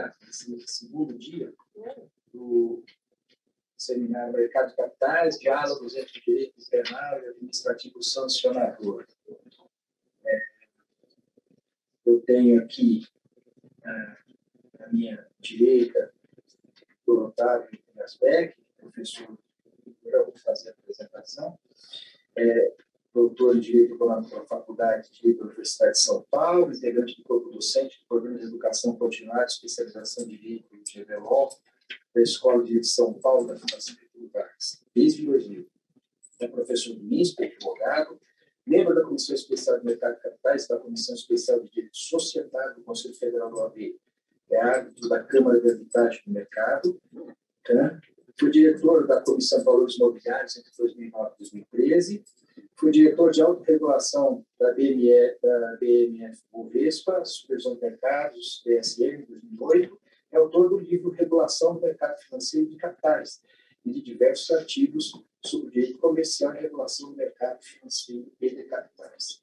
está segundo dia do seminário Mercado de Capitais, Diálogos entre Direito Penal e Administrativo Sancionador. É, eu tenho aqui à ah, minha direita o Otávio Gasbeck, professor, eu vou fazer a apresentação. É, doutor em Direito Econômico pela Faculdade de Direito da Universidade de São Paulo, integrante do corpo docente do Programa de Educação Continuada, Especialização de Direito e GVLOL, da Escola de Direito de São Paulo, da Fundação de Vargas, desde 2000. É professor do MISP, é advogado, membro da Comissão Especial de Mercado de Capitais, da Comissão Especial de Direito Societário do Conselho Federal do AB, é árbitro da Câmara de Arbitragem do Mercado, né? foi diretor da Comissão de Valores Imobiliários entre 2009 e 2013, Fui diretor de autorregulação da, BME, da BMF Bovespa, Supervisão de Mercados, BSM, 2008. É autor do livro Regulação do Mercado Financeiro de Capitais e de diversos artigos sobre direito comercial e regulação do mercado financeiro e de capitais.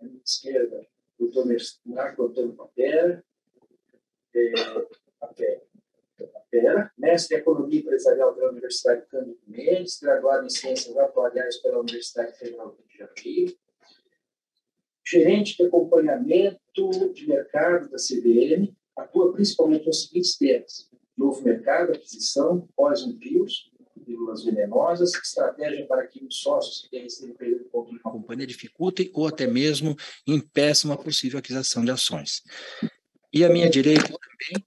À minha esquerda, o doutor Marco Antônio Papera, é, Papera Pera, mestre em Economia Empresarial pela Universidade Cândido Mendes, graduado em Ciências Atuariais pela Universidade Federal do Rio de Janeiro, gerente de acompanhamento de mercado da CBN, atua principalmente nos seguintes temas: novo mercado, aquisição, pós empios pílulas venenosas, estratégia para que os sócios que têm emprego contra uma companhia dificultem ou até mesmo impeçam a possível aquisição de ações. E à minha direita também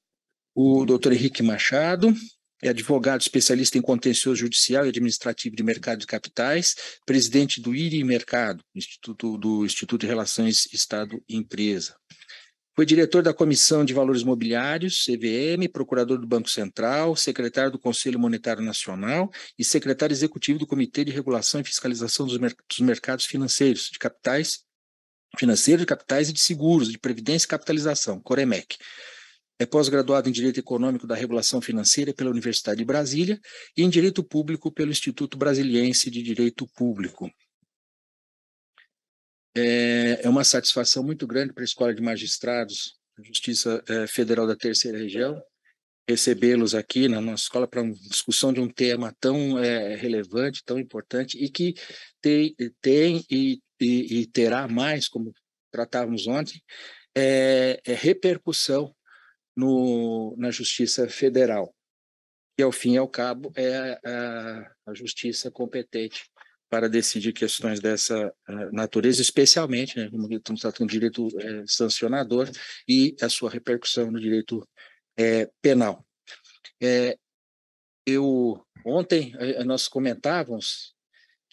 o doutor Henrique Machado, é advogado especialista em contencioso judicial e administrativo de mercado de capitais, presidente do IRI Mercado, Instituto, do Instituto de Relações Estado e Empresa. Foi diretor da Comissão de Valores Mobiliários, CVM, procurador do Banco Central, secretário do Conselho Monetário Nacional e secretário executivo do Comitê de Regulação e Fiscalização dos, dos Mercados Financeiros, de Capitais, Financeiro de Capitais e de Seguros, de Previdência e Capitalização, Coremec é pós-graduado em Direito Econômico da Regulação Financeira pela Universidade de Brasília e em Direito Público pelo Instituto Brasiliense de Direito Público. É, é uma satisfação muito grande para a Escola de Magistrados, da Justiça é, Federal da Terceira Região, recebê-los aqui na nossa escola para uma discussão de um tema tão é, relevante, tão importante e que tem, tem e, e, e terá mais, como tratávamos ontem, é, é repercussão no, na Justiça Federal, que, ao fim e ao cabo, é a, a justiça competente para decidir questões dessa eh, natureza, especialmente, né, como estamos tratando de direito é, sancionador e a sua repercussão no direito é, penal. É, eu ontem nós comentávamos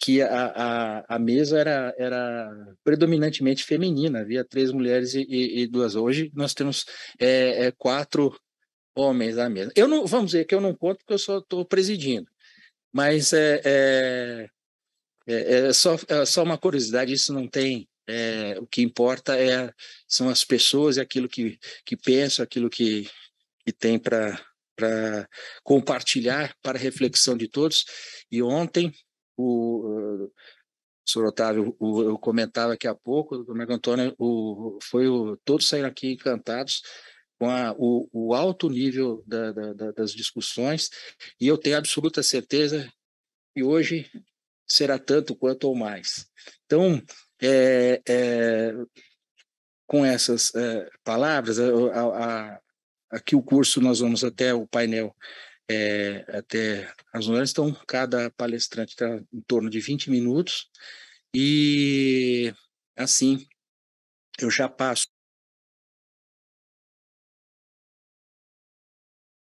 que a, a, a, mesa era, era predominantemente feminina, havia três mulheres e, e duas. Hoje nós temos é, é, quatro homens à mesa. Eu não, vamos dizer que eu não conto porque eu só estou presidindo, mas é, é, é, é só, é só uma curiosidade, isso não tem é, o que importa é, são as pessoas e aquilo que, que pensam, aquilo que, que tem para compartilhar para reflexão de todos. E ontem o, eh, senhor Otávio, o, eu comentava aqui há pouco, o Marco Antônio, o, foi o, todos saíram aqui encantados com a, o, o, alto nível da, da, da, das discussões, e eu tenho absoluta certeza que hoje será tanto quanto ou mais. Então, é, é, com essas é, palavras, a, a, aqui o curso nós vamos até o painel é, até as horas estão, cada palestrante está em torno de 20 minutos, e assim eu já passo.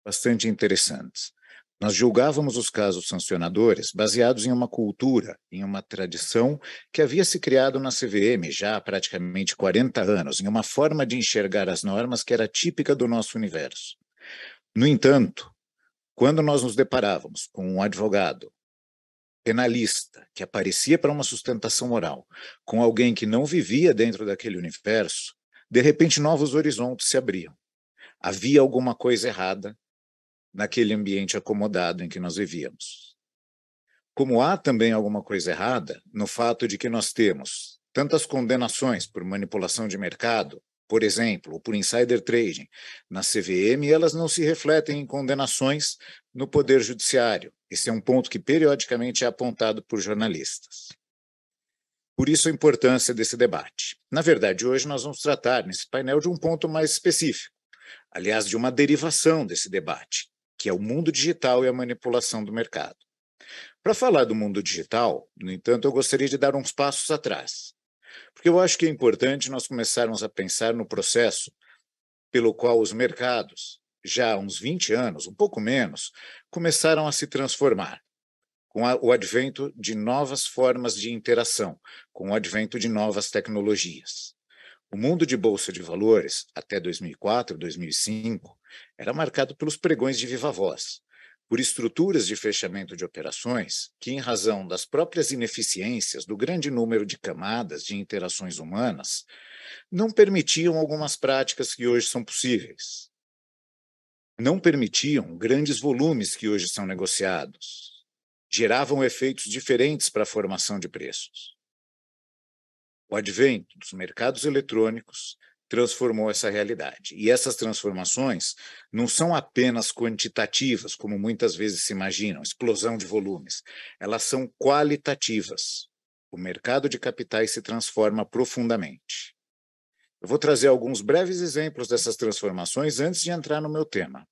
Bastante interessantes. Nós julgávamos os casos sancionadores baseados em uma cultura, em uma tradição que havia se criado na CVM já há praticamente 40 anos, em uma forma de enxergar as normas que era típica do nosso universo. No entanto, quando nós nos deparávamos com um advogado penalista que aparecia para uma sustentação moral com alguém que não vivia dentro daquele universo, de repente novos horizontes se abriam. Havia alguma coisa errada naquele ambiente acomodado em que nós vivíamos. Como há também alguma coisa errada no fato de que nós temos tantas condenações por manipulação de mercado, por exemplo, ou por insider trading, na CVM, elas não se refletem em condenações no Poder Judiciário. Esse é um ponto que periodicamente é apontado por jornalistas. Por isso a importância desse debate. Na verdade, hoje nós vamos tratar nesse painel de um ponto mais específico, aliás, de uma derivação desse debate, que é o mundo digital e a manipulação do mercado. Para falar do mundo digital, no entanto, eu gostaria de dar uns passos atrás porque eu acho que é importante nós começarmos a pensar no processo pelo qual os mercados, já há uns 20 anos, um pouco menos, começaram a se transformar com o advento de novas formas de interação, com o advento de novas tecnologias. O mundo de bolsa de valores, até 2004, 2005, era marcado pelos pregões de viva voz por estruturas de fechamento de operações que, em razão das próprias ineficiências do grande número de camadas de interações humanas, não permitiam algumas práticas que hoje são possíveis. Não permitiam grandes volumes que hoje são negociados. Geravam efeitos diferentes para a formação de preços. O advento dos mercados eletrônicos transformou essa realidade. E essas transformações não são apenas quantitativas, como muitas vezes se imaginam, explosão de volumes. Elas são qualitativas. O mercado de capitais se transforma profundamente. Eu vou trazer alguns breves exemplos dessas transformações antes de entrar no meu tema.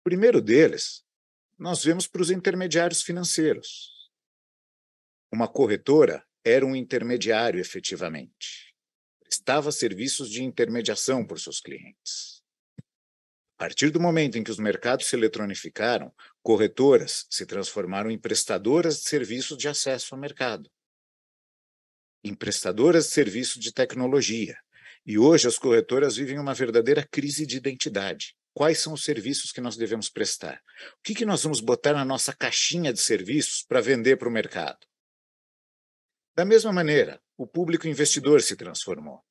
O primeiro deles, nós vemos para os intermediários financeiros. Uma corretora era um intermediário efetivamente prestava serviços de intermediação por seus clientes. A partir do momento em que os mercados se eletronificaram, corretoras se transformaram em prestadoras de serviços de acesso ao mercado, em prestadoras de serviços de tecnologia. E hoje as corretoras vivem uma verdadeira crise de identidade. Quais são os serviços que nós devemos prestar? O que, que nós vamos botar na nossa caixinha de serviços para vender para o mercado? Da mesma maneira, o público investidor se transformou.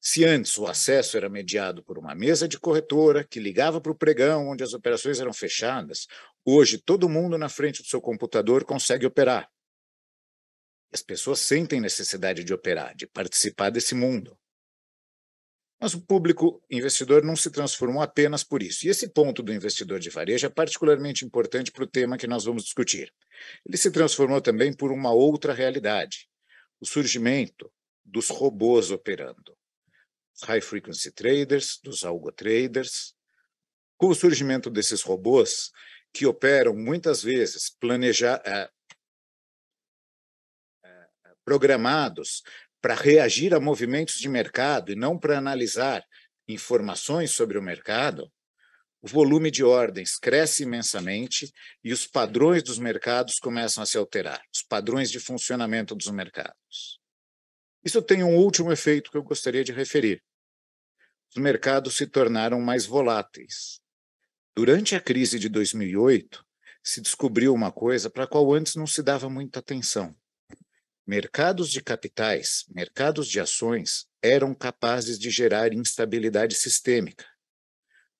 Se antes o acesso era mediado por uma mesa de corretora que ligava para o pregão onde as operações eram fechadas, hoje todo mundo na frente do seu computador consegue operar. As pessoas sentem necessidade de operar, de participar desse mundo. Mas o público investidor não se transformou apenas por isso. E esse ponto do investidor de varejo é particularmente importante para o tema que nós vamos discutir. Ele se transformou também por uma outra realidade, o surgimento dos robôs operando, high frequency traders, dos algo traders, Com o surgimento desses robôs, que operam muitas vezes planeja, é, é, programados para reagir a movimentos de mercado e não para analisar informações sobre o mercado, o volume de ordens cresce imensamente e os padrões dos mercados começam a se alterar, os padrões de funcionamento dos mercados. Isso tem um último efeito que eu gostaria de referir. Os mercados se tornaram mais voláteis. Durante a crise de 2008, se descobriu uma coisa para a qual antes não se dava muita atenção. Mercados de capitais, mercados de ações, eram capazes de gerar instabilidade sistêmica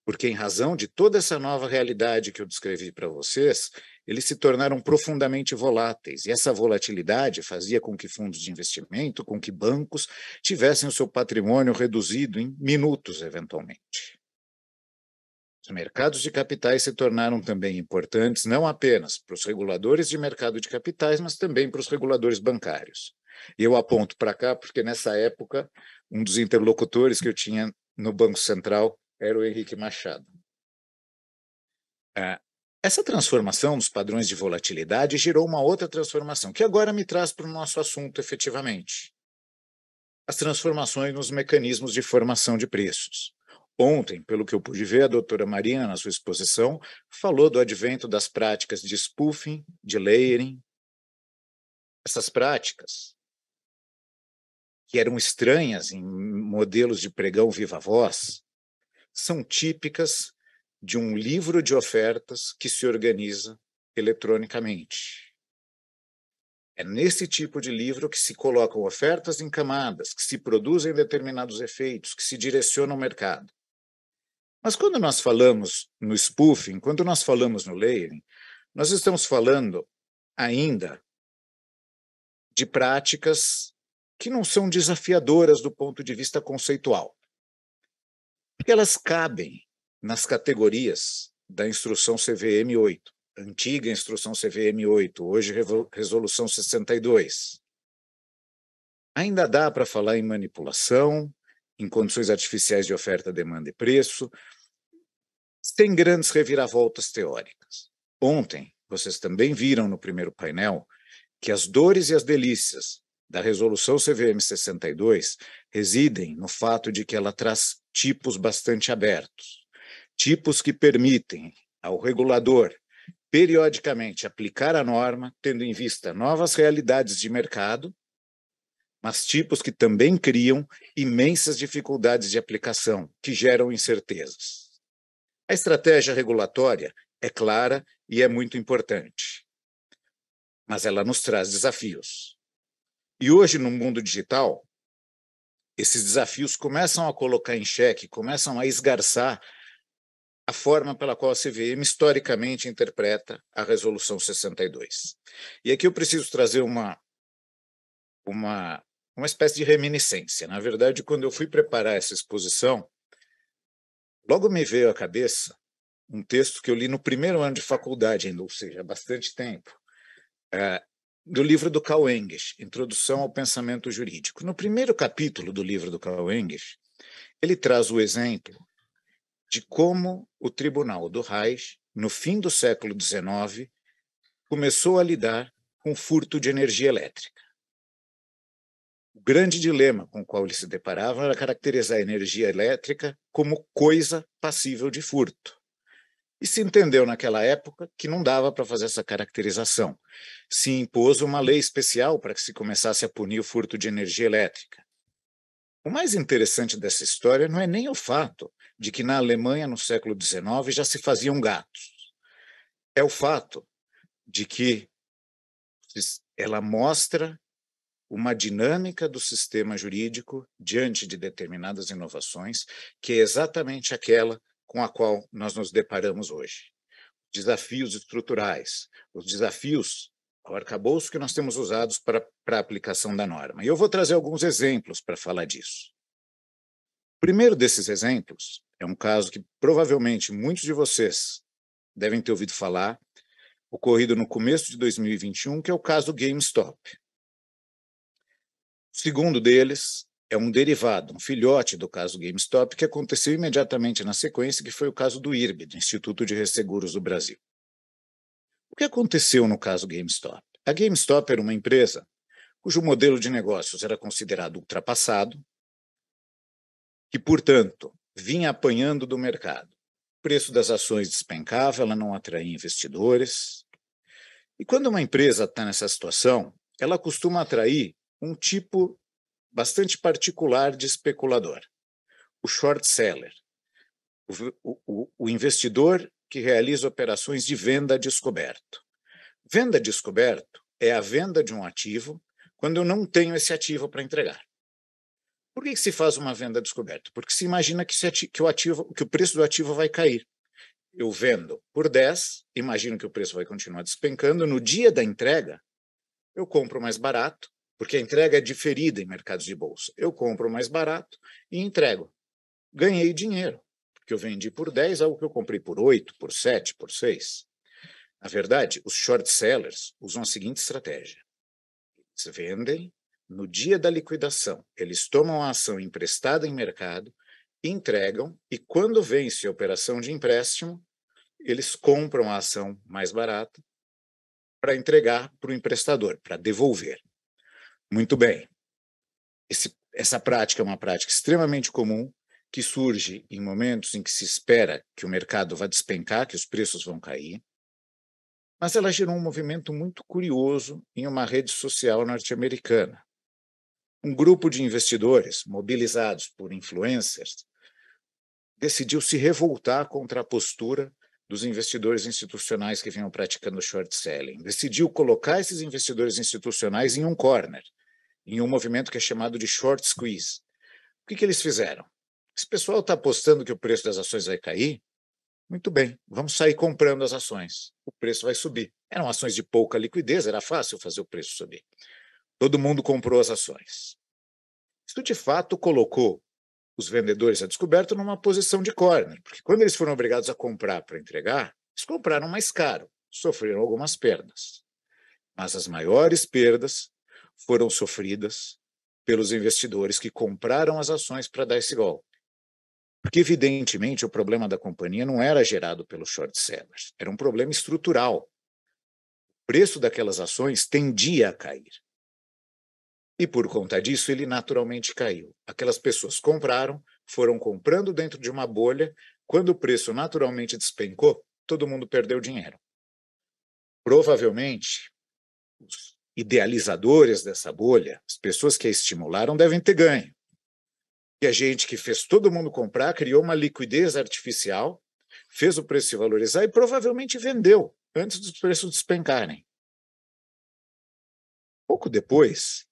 porque, em razão de toda essa nova realidade que eu descrevi para vocês, eles se tornaram profundamente voláteis, e essa volatilidade fazia com que fundos de investimento, com que bancos, tivessem o seu patrimônio reduzido em minutos, eventualmente. Os mercados de capitais se tornaram também importantes, não apenas para os reguladores de mercado de capitais, mas também para os reguladores bancários. E eu aponto para cá porque, nessa época, um dos interlocutores que eu tinha no Banco Central era o Henrique Machado. Ah, essa transformação dos padrões de volatilidade gerou uma outra transformação, que agora me traz para o nosso assunto efetivamente. As transformações nos mecanismos de formação de preços. Ontem, pelo que eu pude ver, a doutora Marina, na sua exposição, falou do advento das práticas de spoofing, de layering. Essas práticas, que eram estranhas em modelos de pregão viva voz, são típicas de um livro de ofertas que se organiza eletronicamente. É nesse tipo de livro que se colocam ofertas em camadas, que se produzem determinados efeitos, que se direcionam ao mercado. Mas quando nós falamos no spoofing, quando nós falamos no layering, nós estamos falando ainda de práticas que não são desafiadoras do ponto de vista conceitual porque elas cabem nas categorias da instrução CVM 8, antiga instrução CVM 8, hoje resolução 62. Ainda dá para falar em manipulação, em condições artificiais de oferta, demanda e preço, sem grandes reviravoltas teóricas. Ontem, vocês também viram no primeiro painel que as dores e as delícias da resolução CVM 62 residem no fato de que ela traz tipos bastante abertos, tipos que permitem ao regulador periodicamente aplicar a norma, tendo em vista novas realidades de mercado, mas tipos que também criam imensas dificuldades de aplicação, que geram incertezas. A estratégia regulatória é clara e é muito importante, mas ela nos traz desafios. E hoje, no mundo digital, esses desafios começam a colocar em xeque, começam a esgarçar a forma pela qual a CVM historicamente interpreta a Resolução 62. E aqui eu preciso trazer uma, uma, uma espécie de reminiscência. Na verdade, quando eu fui preparar essa exposição, logo me veio à cabeça um texto que eu li no primeiro ano de faculdade ainda, ou seja, há bastante tempo, eh, do livro do Karl Engels, Introdução ao Pensamento Jurídico. No primeiro capítulo do livro do Karl Engels, ele traz o exemplo de como o Tribunal do Reich, no fim do século XIX, começou a lidar com furto de energia elétrica. O grande dilema com o qual ele se deparava era caracterizar a energia elétrica como coisa passível de furto. E se entendeu naquela época que não dava para fazer essa caracterização. Se impôs uma lei especial para que se começasse a punir o furto de energia elétrica. O mais interessante dessa história não é nem o fato de que na Alemanha, no século XIX, já se faziam gatos. É o fato de que ela mostra uma dinâmica do sistema jurídico diante de determinadas inovações, que é exatamente aquela com a qual nós nos deparamos hoje. Desafios estruturais, os desafios ao arcabouço que nós temos usados para, para a aplicação da norma. E eu vou trazer alguns exemplos para falar disso. O primeiro desses exemplos é um caso que provavelmente muitos de vocês devem ter ouvido falar, ocorrido no começo de 2021, que é o caso GameStop. O segundo deles é um derivado, um filhote do caso GameStop, que aconteceu imediatamente na sequência, que foi o caso do IRB, do Instituto de Resseguros do Brasil. O que aconteceu no caso GameStop? A GameStop era uma empresa cujo modelo de negócios era considerado ultrapassado, que, portanto, vinha apanhando do mercado. O preço das ações despencava, ela não atraía investidores. E quando uma empresa está nessa situação, ela costuma atrair um tipo bastante particular de especulador, o short seller, o, o, o investidor que realiza operações de venda a descoberto. Venda a descoberto é a venda de um ativo quando eu não tenho esse ativo para entregar. Por que, que, se faz uma venda a descoberto? Porque se imagina que, se que, o ativo, que o preço do ativo vai cair. Eu vendo por 10, imagino que o preço vai continuar despencando. No dia da entrega, eu compro mais barato, porque a entrega é diferida em mercados de bolsa. Eu compro mais barato e entrego. Ganhei dinheiro, porque eu vendi por 10 algo que eu comprei por 8, por 7, por 6. Na verdade, os short sellers usam a seguinte estratégia: eles vendem no dia da liquidação, eles tomam a ação emprestada em mercado, entregam e, quando vence a operação de empréstimo, eles compram a ação mais barata para entregar para o emprestador, para devolver. Muito bem. Esse, essa prática é uma prática extremamente comum que surge em momentos em que se espera que o mercado vá despencar, que os preços vão cair, mas ela gerou um movimento muito curioso em uma rede social norte-americana. Um grupo de investidores, mobilizados por influencers, decidiu se revoltar contra a postura dos investidores institucionais que vinham praticando short selling. Decidiu colocar esses investidores institucionais em um corner em um movimento que é chamado de short squeeze. O que, que eles fizeram? Esse pessoal está apostando que o preço das ações vai cair? Muito bem, vamos sair comprando as ações. O preço vai subir. Eram ações de pouca liquidez, era fácil fazer o preço subir. Todo mundo comprou as ações. Isso de fato colocou os vendedores a descoberto numa posição de corner, porque quando eles foram obrigados a comprar para entregar, eles compraram mais caro, sofreram algumas perdas. Mas as maiores perdas foram sofridas pelos investidores que compraram as ações para dar esse golpe. Porque, evidentemente, o problema da companhia não era gerado pelos short sellers, era um problema estrutural. O preço daquelas ações tendia a cair. E por conta disso, ele naturalmente caiu. Aquelas pessoas compraram, foram comprando dentro de uma bolha. Quando o preço naturalmente despencou, todo mundo perdeu dinheiro. Provavelmente, os idealizadores dessa bolha, as pessoas que a estimularam devem ter ganho. E a gente que fez todo mundo comprar criou uma liquidez artificial, fez o preço se valorizar e provavelmente vendeu antes dos preços despencarem. Pouco depois,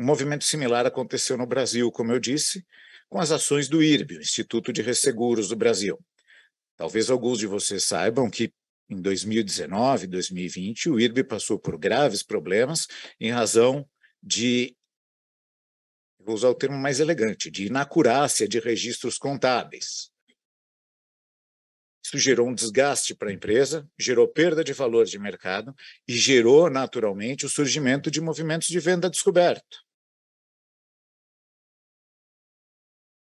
um movimento similar aconteceu no Brasil, como eu disse, com as ações do IRB, Instituto de Resseguros do Brasil. Talvez alguns de vocês saibam que em 2019 2020, o IRB passou por graves problemas em razão de, vou usar o termo mais elegante, de inacurácia de registros contábeis. Isso gerou um desgaste para a empresa, gerou perda de valor de mercado e gerou, naturalmente, o surgimento de movimentos de venda descoberto.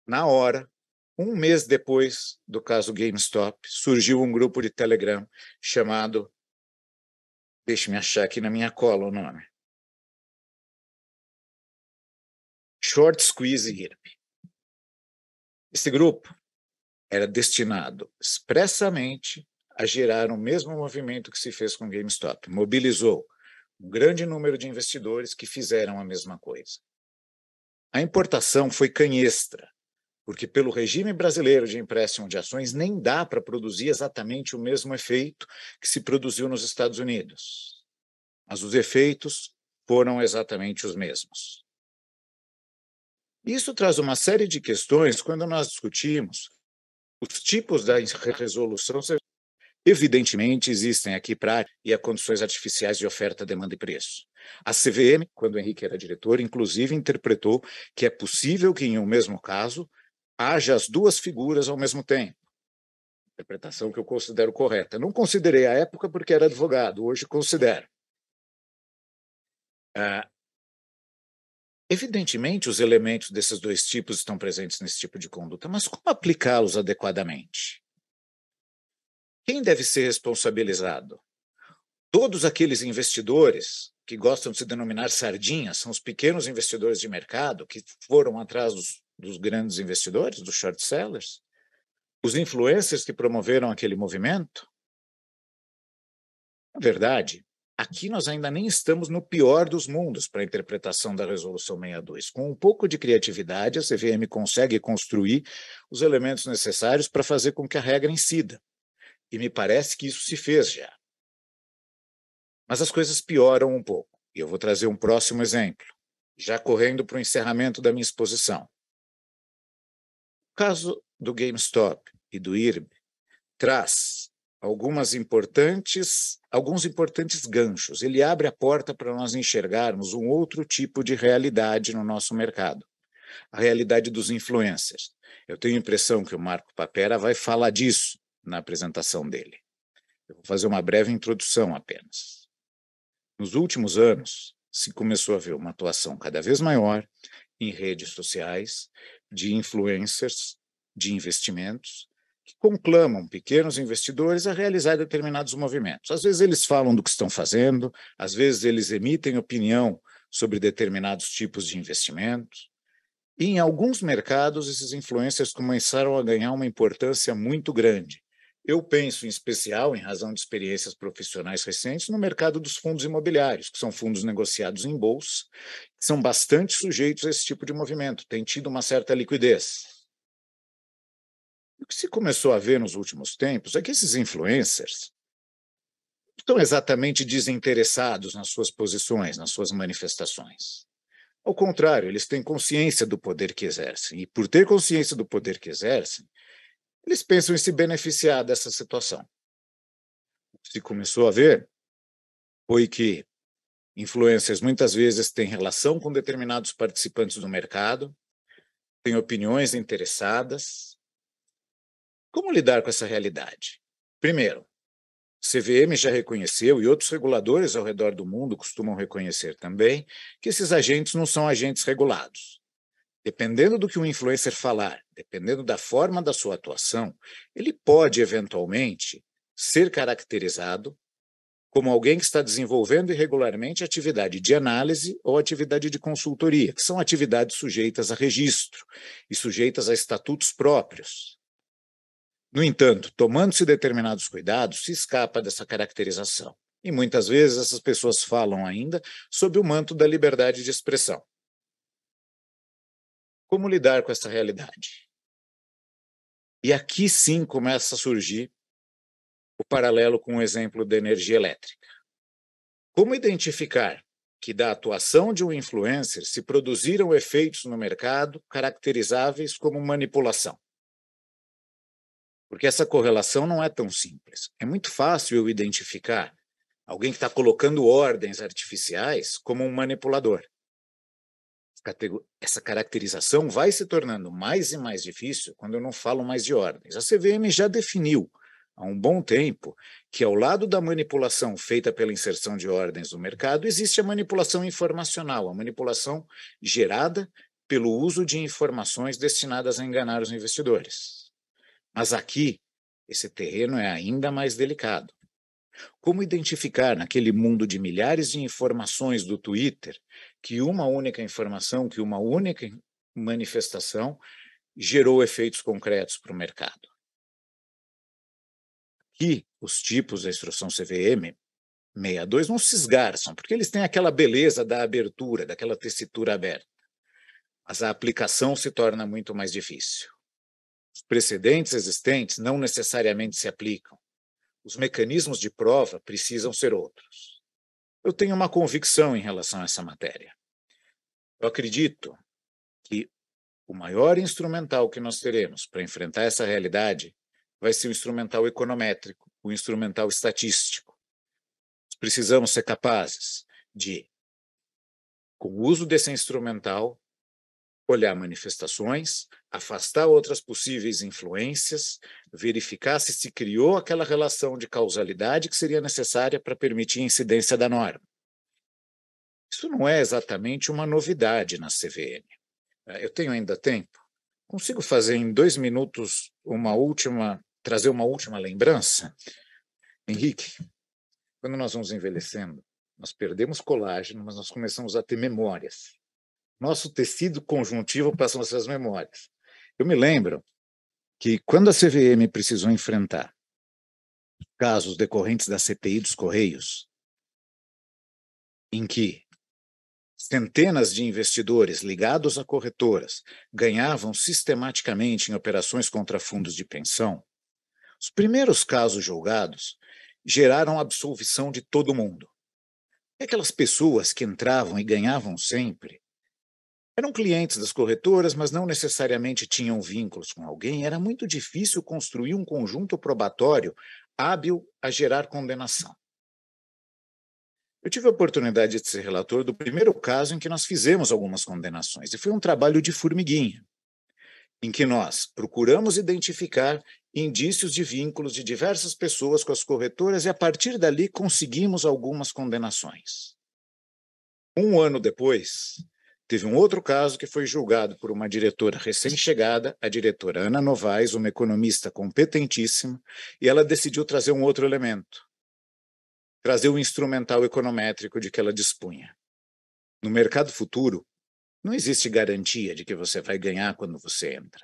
Na hora, um mês depois do caso GameStop, surgiu um grupo de Telegram chamado. Deixa-me achar aqui na minha cola o nome. Short Squeeze IRP. Esse grupo era destinado expressamente a gerar o mesmo movimento que se fez com GameStop. Mobilizou um grande número de investidores que fizeram a mesma coisa. A importação foi canhestra porque pelo regime brasileiro de empréstimo de ações nem dá para produzir exatamente o mesmo efeito que se produziu nos Estados Unidos. Mas os efeitos foram exatamente os mesmos. Isso traz uma série de questões quando nós discutimos os tipos da resolução. Evidentemente, existem aqui práticas e há condições artificiais de oferta, demanda e preço. A CVM, quando Henrique era diretor, inclusive interpretou que é possível que, em um mesmo caso, haja as duas figuras ao mesmo tempo. Interpretação que eu considero correta. Não considerei a época porque era advogado, hoje considero. Ah, evidentemente, os elementos desses dois tipos estão presentes nesse tipo de conduta, mas como aplicá-los adequadamente? Quem deve ser responsabilizado? Todos aqueles investidores que gostam de se denominar sardinhas, são os pequenos investidores de mercado que foram atrás dos dos grandes investidores, dos short sellers, os influencers que promoveram aquele movimento. Na verdade, aqui nós ainda nem estamos no pior dos mundos para a interpretação da Resolução 62. Com um pouco de criatividade, a CVM consegue construir os elementos necessários para fazer com que a regra incida. E me parece que isso se fez já. Mas as coisas pioram um pouco. E eu vou trazer um próximo exemplo, já correndo para o encerramento da minha exposição caso do GameStop e do IRB traz algumas importantes, alguns importantes ganchos. Ele abre a porta para nós enxergarmos um outro tipo de realidade no nosso mercado, a realidade dos influencers. Eu tenho a impressão que o Marco Papera vai falar disso na apresentação dele. Eu vou fazer uma breve introdução apenas. Nos últimos anos, se começou a ver uma atuação cada vez maior em redes sociais de influencers de investimentos que conclamam pequenos investidores a realizar determinados movimentos. Às vezes eles falam do que estão fazendo, às vezes eles emitem opinião sobre determinados tipos de investimentos. E em alguns mercados, esses influencers começaram a ganhar uma importância muito grande. Eu penso, em especial, em razão de experiências profissionais recentes, no mercado dos fundos imobiliários, que são fundos negociados em bolsa, que são bastante sujeitos a esse tipo de movimento, têm tido uma certa liquidez. O que se começou a ver nos últimos tempos é que esses influencers estão exatamente desinteressados nas suas posições, nas suas manifestações. Ao contrário, eles têm consciência do poder que exercem, e por ter consciência do poder que exercem, eles pensam em se beneficiar dessa situação. O que se começou a ver foi que influências muitas vezes têm relação com determinados participantes do mercado, têm opiniões interessadas. Como lidar com essa realidade? Primeiro, CVM já reconheceu e outros reguladores ao redor do mundo costumam reconhecer também que esses agentes não são agentes regulados. Dependendo do que um influencer falar, dependendo da forma da sua atuação, ele pode eventualmente ser caracterizado como alguém que está desenvolvendo irregularmente atividade de análise ou atividade de consultoria, que são atividades sujeitas a registro e sujeitas a estatutos próprios. No entanto, tomando-se determinados cuidados, se escapa dessa caracterização. E muitas vezes essas pessoas falam ainda sob o manto da liberdade de expressão. Como lidar com essa realidade? E aqui sim começa a surgir o paralelo com o exemplo da energia elétrica. Como identificar que da atuação de um influencer se produziram efeitos no mercado caracterizáveis como manipulação? Porque essa correlação não é tão simples. É muito fácil eu identificar alguém que está colocando ordens artificiais como um manipulador essa caracterização vai se tornando mais e mais difícil quando eu não falo mais de ordens. A CVM já definiu há um bom tempo que, ao lado da manipulação feita pela inserção de ordens no mercado, existe a manipulação informacional, a manipulação gerada pelo uso de informações destinadas a enganar os investidores. Mas aqui, esse terreno é ainda mais delicado. Como identificar naquele mundo de milhares de informações do Twitter que uma única informação, que uma única manifestação gerou efeitos concretos para o mercado. Aqui, os tipos da instrução CVM 62 não se esgarçam, porque eles têm aquela beleza da abertura, daquela tessitura aberta. Mas a aplicação se torna muito mais difícil. Os precedentes existentes não necessariamente se aplicam. Os mecanismos de prova precisam ser outros eu tenho uma convicção em relação a essa matéria. Eu acredito que o maior instrumental que nós teremos para enfrentar essa realidade vai ser o instrumental econométrico, o instrumental estatístico. Precisamos ser capazes de, com o uso desse instrumental, olhar manifestações, afastar outras possíveis influências, verificar se se criou aquela relação de causalidade que seria necessária para permitir a incidência da norma. Isso não é exatamente uma novidade na CVM. Ah, eu tenho ainda tempo. Consigo fazer em dois minutos uma última, trazer uma última lembrança? Henrique, quando nós vamos envelhecendo, nós perdemos colágeno, mas nós começamos a ter memórias nosso tecido conjuntivo passam nossas memórias. Eu me lembro que quando a CVM precisou enfrentar casos decorrentes da CPI dos Correios, em que centenas de investidores ligados a corretoras ganhavam sistematicamente em operações contra fundos de pensão, os primeiros casos julgados geraram a absolvição de todo mundo. aquelas pessoas que entravam e ganhavam sempre eram clientes das corretoras, mas não necessariamente tinham vínculos com alguém. Era muito difícil construir um conjunto probatório hábil a gerar condenação. Eu tive a oportunidade de ser relator do primeiro caso em que nós fizemos algumas condenações, e foi um trabalho de formiguinha, em que nós procuramos identificar indícios de vínculos de diversas pessoas com as corretoras e, a partir dali, conseguimos algumas condenações. Um ano depois, Teve um outro caso que foi julgado por uma diretora recém-chegada, a diretora Ana Novaes, uma economista competentíssima, e ela decidiu trazer um outro elemento, trazer o instrumental econométrico de que ela dispunha. No mercado futuro, não existe garantia de que você vai ganhar quando você entra.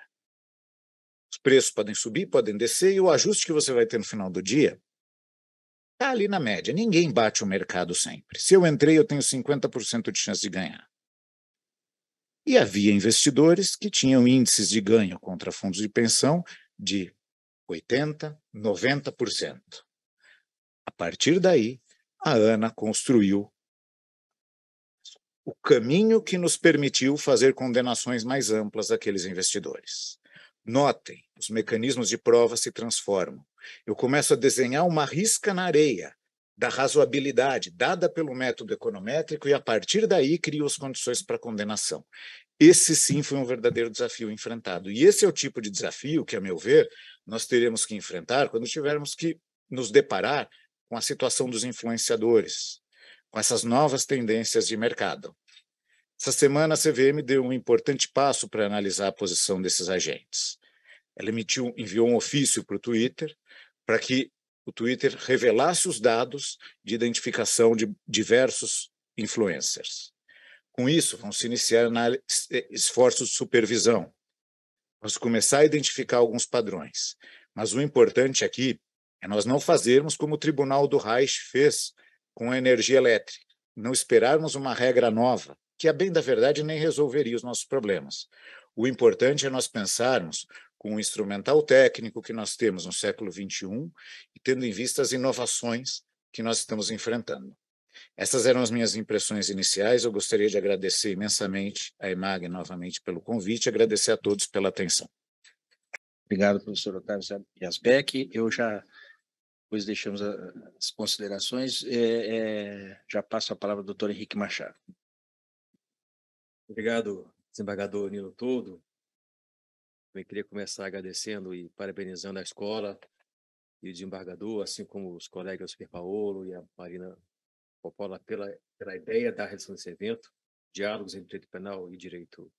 Os preços podem subir, podem descer, e o ajuste que você vai ter no final do dia está ali na média. Ninguém bate o mercado sempre. Se eu entrei, eu tenho 50% de chance de ganhar. E havia investidores que tinham índices de ganho contra fundos de pensão de 80%, 90%. A partir daí, a Ana construiu o caminho que nos permitiu fazer condenações mais amplas daqueles investidores. Notem, os mecanismos de prova se transformam. Eu começo a desenhar uma risca na areia da razoabilidade dada pelo método econométrico e a partir daí criou as condições para condenação. Esse sim foi um verdadeiro desafio enfrentado. E esse é o tipo de desafio que, a meu ver, nós teremos que enfrentar quando tivermos que nos deparar com a situação dos influenciadores, com essas novas tendências de mercado. Essa semana a CVM deu um importante passo para analisar a posição desses agentes. Ela emitiu, enviou um ofício para o Twitter para que o Twitter revelasse os dados de identificação de diversos influencers. Com isso, vão se iniciar eh, esforços de supervisão. Vamos começar a identificar alguns padrões. Mas o importante aqui é nós não fazermos como o Tribunal do Reich fez com a energia elétrica, não esperarmos uma regra nova, que a bem da verdade nem resolveria os nossos problemas. O importante é nós pensarmos com o instrumental técnico que nós temos no século XXI e tendo em vista as inovações que nós estamos enfrentando. Essas eram as minhas impressões iniciais. Eu gostaria de agradecer imensamente a EMAG novamente pelo convite e agradecer a todos pela atenção. Obrigado, professor Otávio Yasbeck. Eu já, depois deixamos as considerações, é, é, já passo a palavra ao doutor Henrique Machado. Obrigado, desembargador Nilo Todo. Também queria começar agradecendo e parabenizando a escola e o desembargador, assim como os colegas Super Paolo e a Marina Popola, pela, pela ideia da realização desse evento, diálogos entre direito penal e direito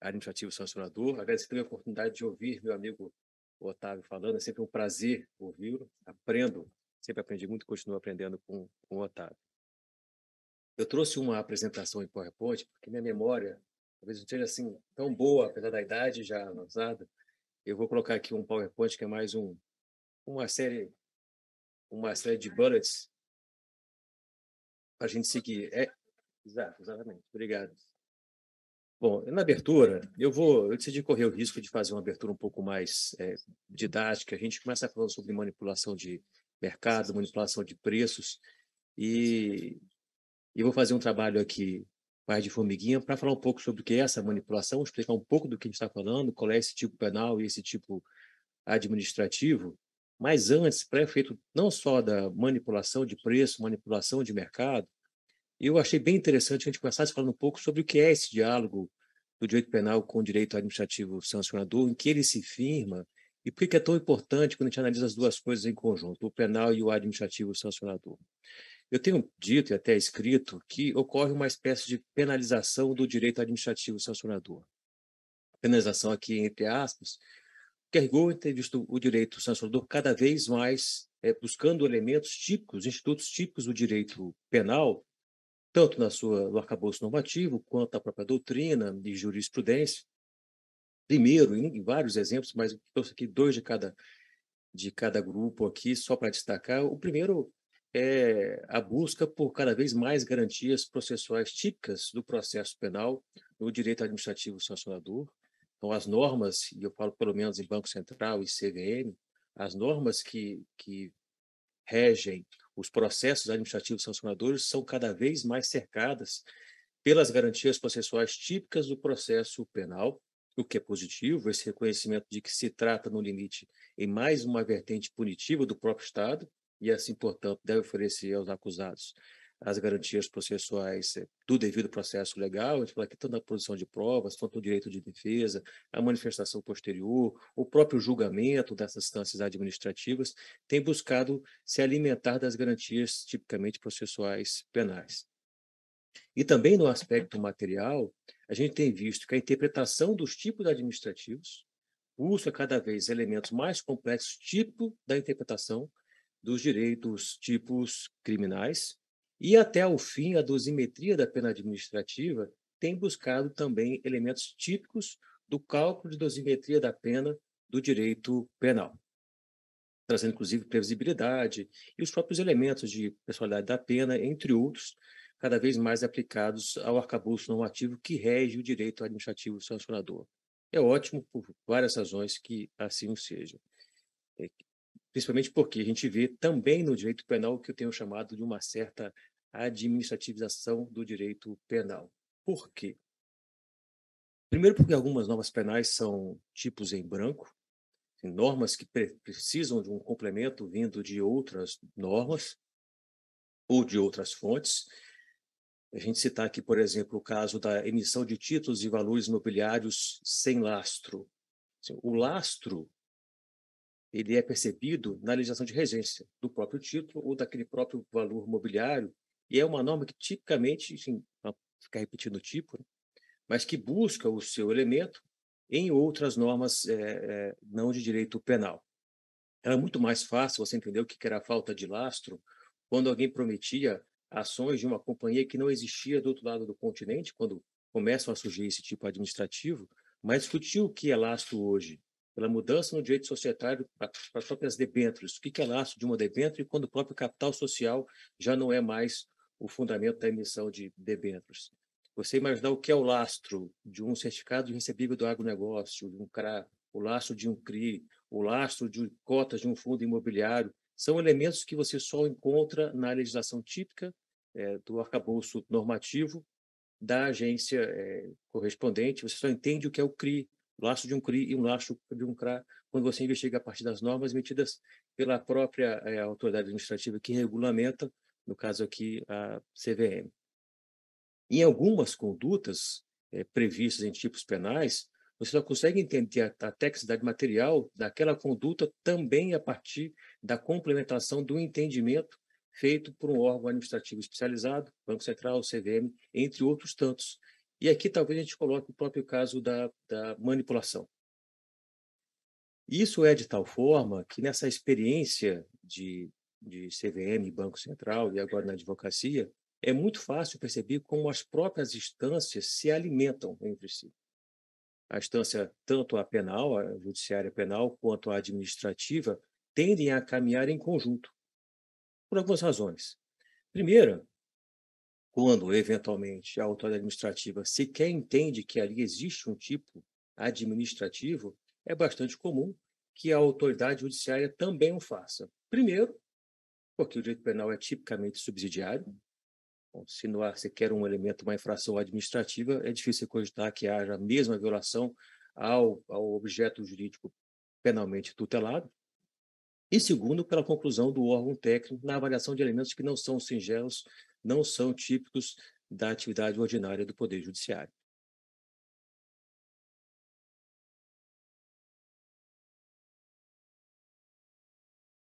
administrativo sancionador. Agradecer também a oportunidade de ouvir meu amigo Otávio falando, é sempre um prazer ouvi-lo, aprendo, sempre aprendi muito, e continuo aprendendo com, com o Otávio. Eu trouxe uma apresentação em PowerPoint, porque minha memória talvez não seja assim tão boa, apesar da idade já avançada, eu vou colocar aqui um PowerPoint que é mais um, uma série uma série de bullets para a gente seguir. É, exato, exatamente. Obrigado. Bom, na abertura, eu vou. Eu decidi correr o risco de fazer uma abertura um pouco mais é, didática. A gente começa falando sobre manipulação de mercado, manipulação de preços, e eu vou fazer um trabalho aqui Paz de Formiguinha, para falar um pouco sobre o que é essa manipulação, explicar um pouco do que a gente está falando, qual é esse tipo penal e esse tipo administrativo. Mas antes, para efeito não só da manipulação de preço, manipulação de mercado, eu achei bem interessante a gente começasse falando um pouco sobre o que é esse diálogo do direito penal com o direito administrativo sancionador, em que ele se firma e por que é tão importante quando a gente analisa as duas coisas em conjunto, o penal e o administrativo sancionador. Eu tenho dito e até escrito que ocorre uma espécie de penalização do direito administrativo sancionador. Penalização aqui entre aspas, que a é rigor tem visto o direito sancionador cada vez mais é, buscando elementos típicos, institutos típicos do direito penal, tanto na sua, no arcabouço normativo, quanto na própria doutrina e jurisprudência. Primeiro, em, em vários exemplos, mas trouxe aqui dois de cada, de cada grupo aqui, só para destacar. O primeiro é a busca por cada vez mais garantias processuais típicas do processo penal no direito administrativo sancionador. Então, as normas, e eu falo pelo menos em Banco Central e CVM, as normas que, que regem os processos administrativos sancionadores são cada vez mais cercadas pelas garantias processuais típicas do processo penal, o que é positivo, esse reconhecimento de que se trata, no limite, em mais uma vertente punitiva do próprio Estado, e é assim, portanto, deve oferecer aos acusados as garantias processuais eh, do devido processo legal, tipo, a gente fala tanto da produção de provas, quanto o direito de defesa, a manifestação posterior, o próprio julgamento dessas instâncias administrativas, tem buscado se alimentar das garantias tipicamente processuais penais. E também no aspecto material, a gente tem visto que a interpretação dos tipos administrativos busca cada vez elementos mais complexos, tipo da interpretação dos direitos tipos criminais e até o fim a dosimetria da pena administrativa tem buscado também elementos típicos do cálculo de dosimetria da pena do direito penal, trazendo inclusive previsibilidade e os próprios elementos de pessoalidade da pena, entre outros, cada vez mais aplicados ao arcabouço normativo que rege o direito administrativo sancionador. É ótimo por várias razões que assim o seja. É principalmente porque a gente vê também no direito penal o que eu tenho chamado de uma certa administrativização do direito penal. Por quê? Primeiro, porque algumas normas penais são tipos em branco, normas que precisam de um complemento vindo de outras normas ou de outras fontes. A gente citar aqui, por exemplo, o caso da emissão de títulos e valores imobiliários sem lastro. Assim, o lastro ele é percebido na legislação de regência do próprio título ou daquele próprio valor mobiliário, e é uma norma que tipicamente, enfim, ficar repetindo o tipo, né? mas que busca o seu elemento em outras normas é, não de direito penal. Era muito mais fácil você entender o que era a falta de lastro quando alguém prometia ações de uma companhia que não existia do outro lado do continente, quando começam a surgir esse tipo administrativo, mas discutir o que é lastro hoje pela mudança no direito societário para as próprias debêntures. O que é laço de uma debênture quando o próprio capital social já não é mais o fundamento da emissão de debêntures? Você imaginar o que é o lastro de um certificado recebível do agronegócio, de um CRA, o lastro de um CRI, o lastro de cotas de um fundo imobiliário, são elementos que você só encontra na legislação típica é, do arcabouço normativo da agência é, correspondente, você só entende o que é o CRI, laço de um CRI e um laço de um CRA, quando você investiga a partir das normas emitidas pela própria é, autoridade administrativa que regulamenta, no caso aqui, a CVM. Em algumas condutas é, previstas em tipos penais, você só consegue entender a, a tecnicidade material daquela conduta também a partir da complementação do entendimento feito por um órgão administrativo especializado, Banco Central, CVM, entre outros tantos. E aqui talvez a gente coloque o próprio caso da, da manipulação. Isso é de tal forma que nessa experiência de, de CVM, Banco Central e agora na advocacia, é muito fácil perceber como as próprias instâncias se alimentam entre si. A instância, tanto a penal, a judiciária penal, quanto a administrativa, tendem a caminhar em conjunto, por algumas razões. Primeira, quando, eventualmente, a autoridade administrativa sequer entende que ali existe um tipo administrativo, é bastante comum que a autoridade judiciária também o faça. Primeiro, porque o direito penal é tipicamente subsidiário. Bom, se não há sequer um elemento, uma infração administrativa, é difícil cogitar que haja a mesma violação ao, ao objeto jurídico penalmente tutelado. E segundo, pela conclusão do órgão técnico na avaliação de elementos que não são singelos não são típicos da atividade ordinária do Poder Judiciário.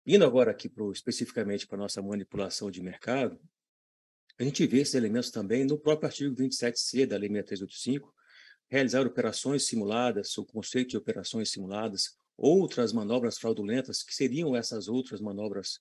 Indo agora aqui pro, especificamente para a nossa manipulação de mercado, a gente vê esses elementos também no próprio artigo 27C da Lei 6385, realizar operações simuladas, o conceito de operações simuladas, outras manobras fraudulentas, que seriam essas outras manobras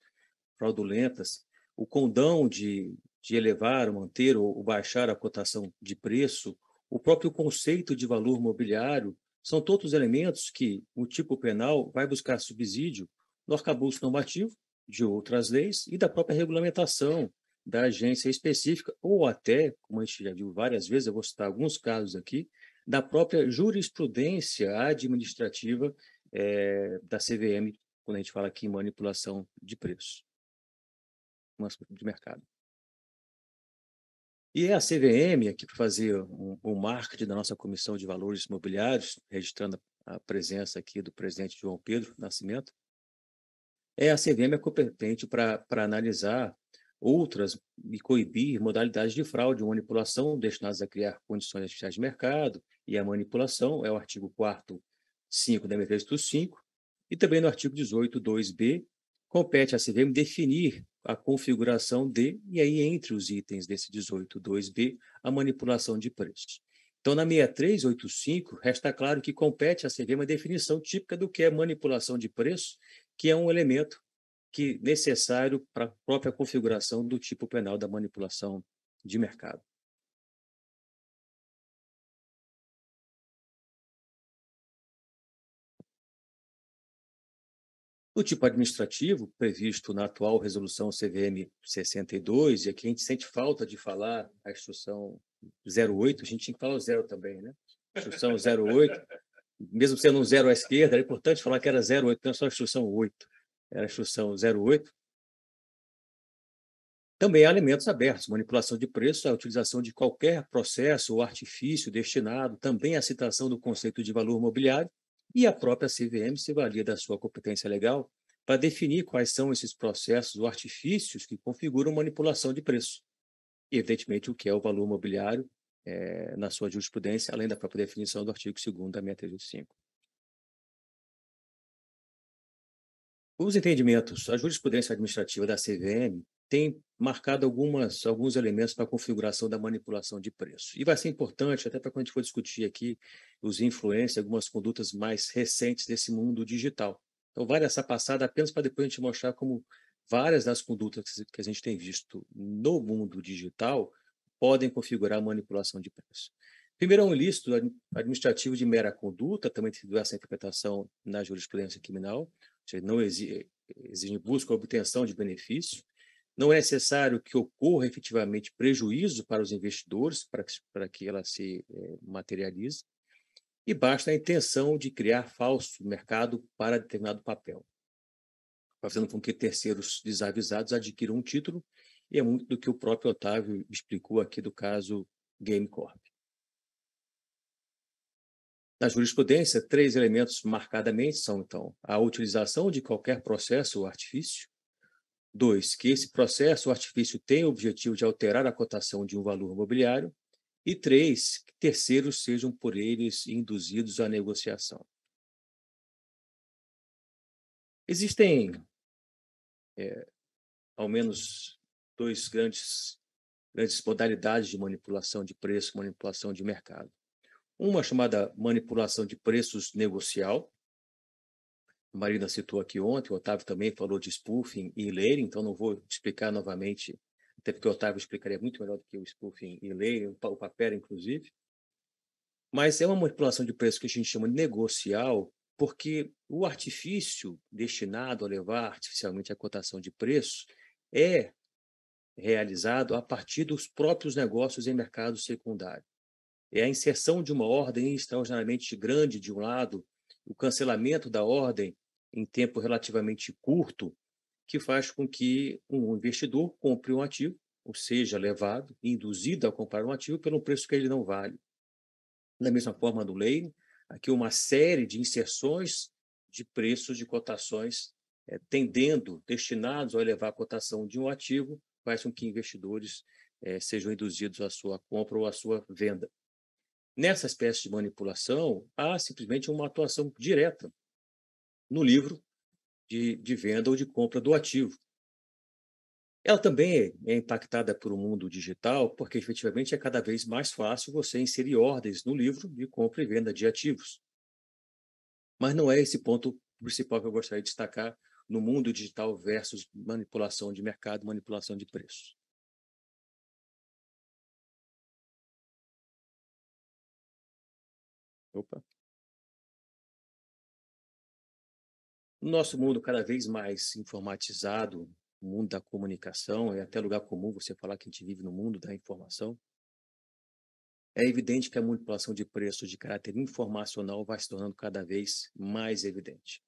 fraudulentas, o condão de de elevar, manter ou baixar a cotação de preço, o próprio conceito de valor mobiliário, são todos elementos que o tipo penal vai buscar subsídio no arcabouço normativo, de outras leis e da própria regulamentação da agência específica, ou até, como a gente já viu várias vezes, eu vou citar alguns casos aqui, da própria jurisprudência administrativa é, da CVM, quando a gente fala aqui em manipulação de preço de mercado. E a CVM, aqui para fazer um, um marketing da nossa Comissão de Valores Imobiliários, registrando a presença aqui do presidente João Pedro Nascimento, é a CVM é competente para analisar outras e coibir modalidades de fraude ou manipulação destinadas a criar condições artificiais de mercado, e a manipulação é o artigo 4 5 da MP 5 e também no artigo 18, 2b, compete à CVM definir a configuração de, e aí entre os itens desse 18.2b, a manipulação de preço. Então, na 6385, resta claro que compete a CV uma definição típica do que é manipulação de preço, que é um elemento que necessário para a própria configuração do tipo penal da manipulação de mercado. O tipo administrativo, previsto na atual resolução CVM 62, e aqui a gente sente falta de falar a instrução 08, a gente tinha que falar o zero também, né? Instrução 08, mesmo sendo um zero à esquerda, era importante falar que era 08, não é só a instrução 8, era a instrução 08. Também há alimentos abertos, manipulação de preço, a utilização de qualquer processo ou artifício destinado também à citação do conceito de valor mobiliário, e a própria CVM se valia da sua competência legal para definir quais são esses processos ou artifícios que configuram manipulação de preço. E, evidentemente, o que é o valor mobiliário é, eh, na sua jurisprudência, além da própria definição do artigo 2 da 635. Os entendimentos, a jurisprudência administrativa da CVM tem marcado algumas, alguns elementos para a configuração da manipulação de preço. E vai ser importante, até para quando a gente for discutir aqui os influencers, algumas condutas mais recentes desse mundo digital. Então, vale essa passada apenas para depois a gente mostrar como várias das condutas que a gente tem visto no mundo digital podem configurar a manipulação de preço. Primeiro, é um ilícito administrativo de mera conduta, também tem essa interpretação na jurisprudência criminal, ou seja, não exige, exige busca ou obtenção de benefício não é necessário que ocorra efetivamente prejuízo para os investidores para que, para que ela se é, materialize, e basta a intenção de criar falso mercado para determinado papel, tá fazendo com que terceiros desavisados adquiram um título, e é muito do que o próprio Otávio explicou aqui do caso GameCorp. Na jurisprudência, três elementos marcadamente são, então, a utilização de qualquer processo ou artifício, Dois, que esse processo ou artifício tem o objetivo de alterar a cotação de um valor imobiliário E três, que terceiros sejam por eles induzidos à negociação. Existem, é, ao menos, dois grandes, grandes modalidades de manipulação de preço, manipulação de mercado. Uma chamada manipulação de preços negocial, Marina citou aqui ontem, o Otávio também falou de spoofing e ler, então não vou explicar novamente, até porque o Otávio explicaria muito melhor do que o spoofing e ler, o papel, inclusive. Mas é uma manipulação de preço que a gente chama de negocial, porque o artifício destinado a levar artificialmente a cotação de preço é realizado a partir dos próprios negócios em mercado secundário. É a inserção de uma ordem extraordinariamente grande de um lado, o cancelamento da ordem em tempo relativamente curto, que faz com que um investidor compre um ativo, ou seja, levado, induzido a comprar um ativo pelo preço que ele não vale. Da mesma forma, no leilão, aqui uma série de inserções de preços de cotações é, tendendo, destinados a elevar a cotação de um ativo, faz com que investidores é, sejam induzidos à sua compra ou à sua venda. Nessa espécie de manipulação, há simplesmente uma atuação direta no livro de, de venda ou de compra do ativo. Ela também é impactada por um mundo digital, porque efetivamente é cada vez mais fácil você inserir ordens no livro de compra e venda de ativos. Mas não é esse ponto principal que eu gostaria de destacar no mundo digital versus manipulação de mercado, manipulação de preços. Opa. No nosso mundo cada vez mais informatizado, o mundo da comunicação, é até lugar comum você falar que a gente vive no mundo da informação, é evidente que a manipulação de preços de caráter informacional vai se tornando cada vez mais evidente.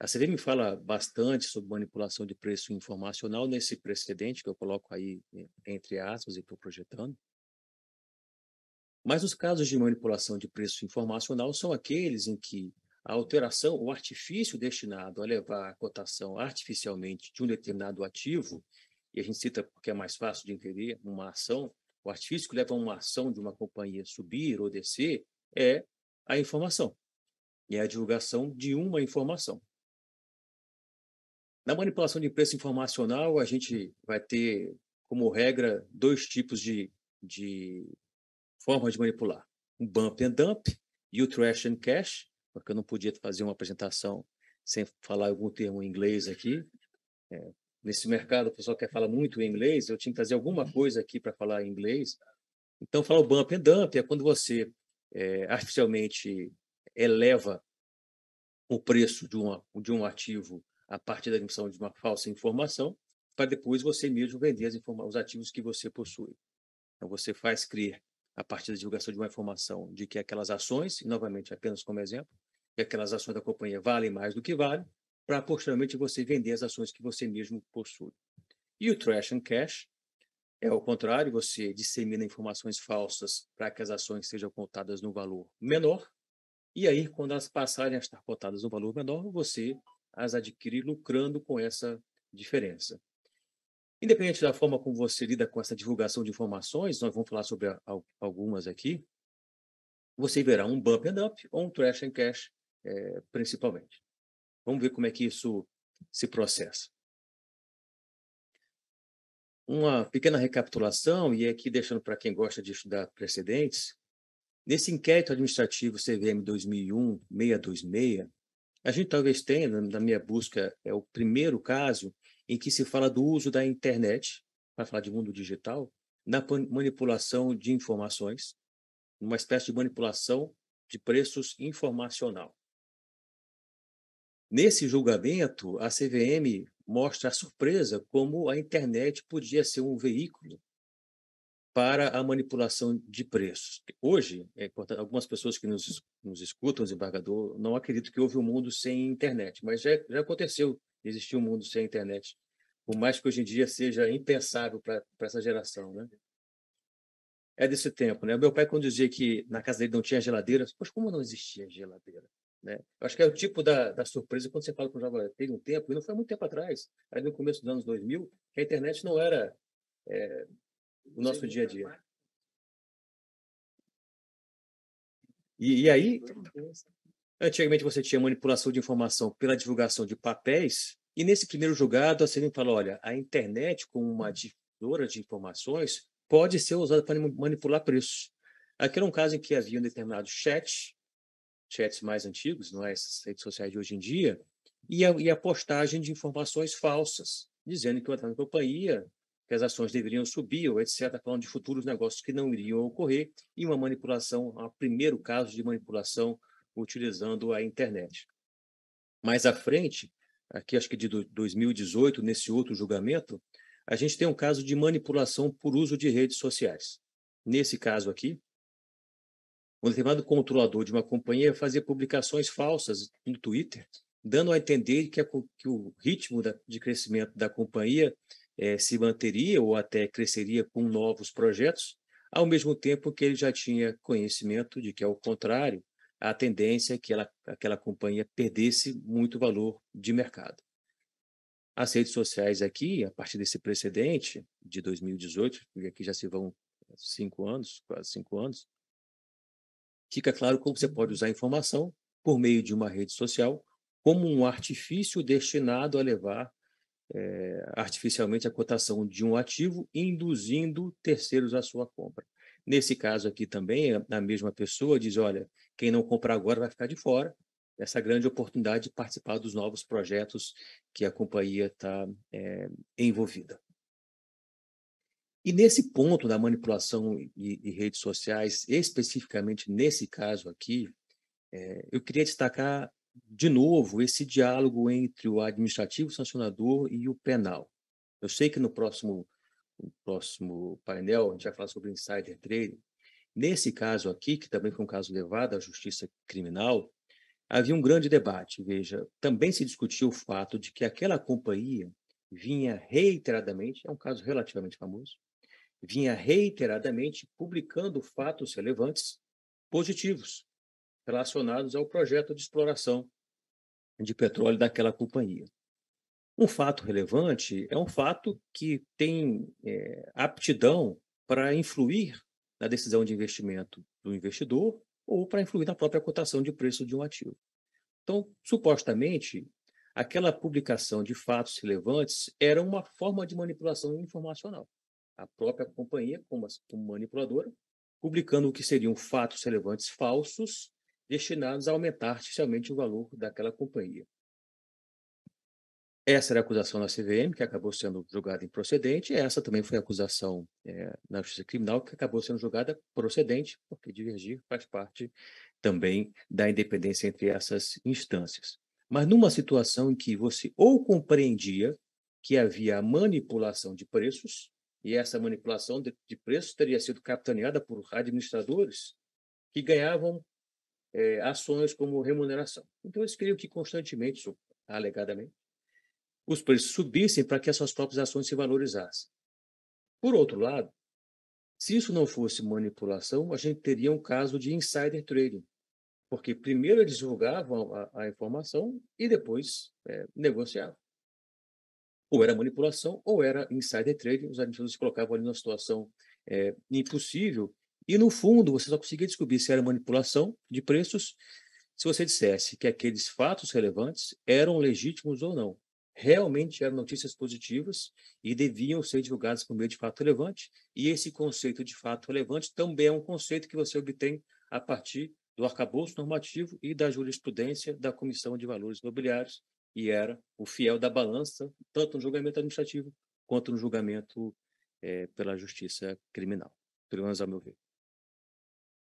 A ah, CVM fala bastante sobre manipulação de preço informacional nesse precedente que eu coloco aí eh, entre aspas e estou projetando. Mas os casos de manipulação de preço informacional são aqueles em que a alteração, o artifício destinado a levar a cotação artificialmente de um determinado ativo, e a gente cita porque é mais fácil de entender, uma ação, o artifício que leva uma ação de uma companhia subir ou descer é a informação, é a divulgação de uma informação. Na manipulação de preço informacional, a gente vai ter como regra dois tipos de, de formas de manipular: o bump and dump e o trash and cash porque eu não podia fazer uma apresentação sem falar algum termo em inglês aqui. É, nesse mercado, o pessoal quer falar muito em inglês, eu tinha que fazer alguma uhum. coisa aqui para falar em inglês. Então, falar o bump and dump é quando você é, artificialmente eleva o preço de, uma, de um ativo a partir da emissão de uma falsa informação, para depois você mesmo vender os ativos que você possui. Então, você faz crer, a partir da divulgação de uma informação, de que aquelas ações, e novamente apenas como exemplo, que aquelas ações da companhia valem mais do que valem, para posteriormente você vender as ações que você mesmo possui. E o trash and cash é o contrário, você dissemina informações falsas para que as ações sejam contadas no valor menor, e aí quando elas passarem a estar cotadas no valor menor, você as adquire lucrando com essa diferença. Independente da forma como você lida com essa divulgação de informações, nós vamos falar sobre algumas aqui, você verá um bump and up ou um trash and cash é, principalmente. Vamos ver como é que isso se processa. Uma pequena recapitulação, e é aqui deixando para quem gosta de estudar precedentes, nesse inquérito administrativo CVM 2001-626, a gente talvez tenha, na minha busca, é o primeiro caso em que se fala do uso da internet, para falar de mundo digital, na manipulação de informações, uma espécie de manipulação de preços informacional. Nesse julgamento, a CVM mostra a surpresa como a internet podia ser um veículo para a manipulação de preços. Hoje, é, algumas pessoas que nos, nos escutam, desembargador, não acredito que houve um mundo sem internet, mas já, já aconteceu existiu um mundo sem internet, por mais que hoje em dia seja impensável para essa geração. Né? É desse tempo. Né? Meu pai, quando dizia que na casa dele não tinha geladeira, pois como não existia geladeira? Né? Eu acho que é o tipo da, da surpresa quando você fala para o jovem, teve um tempo, e não foi muito tempo atrás, aí no começo dos anos 2000, que a internet não era é, o nosso Sim, dia a dia. E, e aí, antigamente você tinha manipulação de informação pela divulgação de papéis, e nesse primeiro julgado a CEDIM falou, olha, a internet como uma difusora de informações pode ser usada para manipular preços. Aqui era um caso em que havia um determinado chat chats mais antigos, não é essas redes sociais de hoje em dia, e a, e a postagem de informações falsas, dizendo que o da companhia, que as ações deveriam subir, ou etc., falando de futuros negócios que não iriam ocorrer, e uma manipulação, o primeiro caso de manipulação utilizando a internet. Mais à frente, aqui acho que de 2018, nesse outro julgamento, a gente tem um caso de manipulação por uso de redes sociais. Nesse caso aqui, um determinado controlador de uma companhia fazia publicações falsas no Twitter, dando a entender que, a, que o ritmo da, de crescimento da companhia é, se manteria ou até cresceria com novos projetos, ao mesmo tempo que ele já tinha conhecimento de que, ao contrário, a tendência é que ela, aquela companhia perdesse muito valor de mercado. As redes sociais aqui, a partir desse precedente de 2018, e aqui já se vão cinco anos, quase cinco anos, fica claro como você pode usar a informação por meio de uma rede social como um artifício destinado a levar é, artificialmente a cotação de um ativo, induzindo terceiros à sua compra. Nesse caso aqui também, a mesma pessoa diz: olha, quem não comprar agora vai ficar de fora. Essa grande oportunidade de participar dos novos projetos que a companhia está é, eh, envolvida. E nesse ponto da manipulação e, redes sociais, especificamente nesse caso aqui, é, eu queria destacar de novo esse diálogo entre o administrativo sancionador e o penal. Eu sei que no próximo, no próximo painel a gente vai falar sobre insider trading. Nesse caso aqui, que também foi um caso levado à justiça criminal, havia um grande debate. Veja, também se discutiu o fato de que aquela companhia vinha reiteradamente, é um caso relativamente famoso, vinha reiteradamente publicando fatos relevantes positivos relacionados ao projeto de exploração de petróleo daquela companhia. Um fato relevante é um fato que tem é, aptidão para influir na decisão de investimento do investidor ou para influir na própria cotação de preço de um ativo. Então, supostamente, aquela publicação de fatos relevantes era uma forma de manipulação informacional a própria companhia como, como manipuladora, publicando o que seriam fatos relevantes falsos destinados a aumentar artificialmente o valor daquela companhia. Essa era a acusação na CVM, que acabou sendo julgada improcedente, e essa também foi a acusação é, na Justiça Criminal, que acabou sendo julgada procedente, porque divergir faz parte também da independência entre essas instâncias. Mas numa situação em que você ou compreendia que havia manipulação de preços, e essa manipulação de, de preços teria sido capitaneada por administradores que ganhavam é, ações como remuneração. Então, eles queriam que constantemente, alegadamente, os preços subissem para que as suas próprias ações se valorizassem. Por outro lado, se isso não fosse manipulação, a gente teria um caso de insider trading, porque primeiro eles divulgavam a, a informação e depois é, negociavam ou era manipulação, ou era insider trading os administradores colocavam ali numa situação é, impossível, e no fundo você só conseguia descobrir se era manipulação de preços se você dissesse que aqueles fatos relevantes eram legítimos ou não. Realmente eram notícias positivas e deviam ser divulgadas por meio de fato relevante, e esse conceito de fato relevante também é um conceito que você obtém a partir do arcabouço normativo e da jurisprudência da Comissão de Valores Imobiliários, e era o fiel da balança, tanto no julgamento administrativo quanto no julgamento é, pela justiça criminal, pelo menos a meu ver.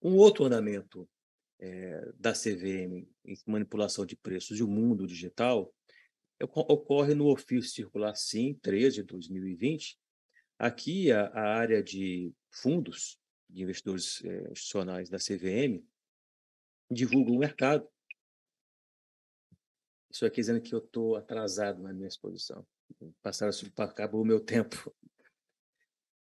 Um outro andamento é, eh, da CVM em manipulação de preços e o mundo digital é ocorre no ofício circular SIM 13 de 2020. Aqui, a, a área de fundos de investidores é, institucionais da CVM divulga o mercado isso aqui dizendo que eu estou atrasado na minha exposição. Passaram, acabou o meu tempo.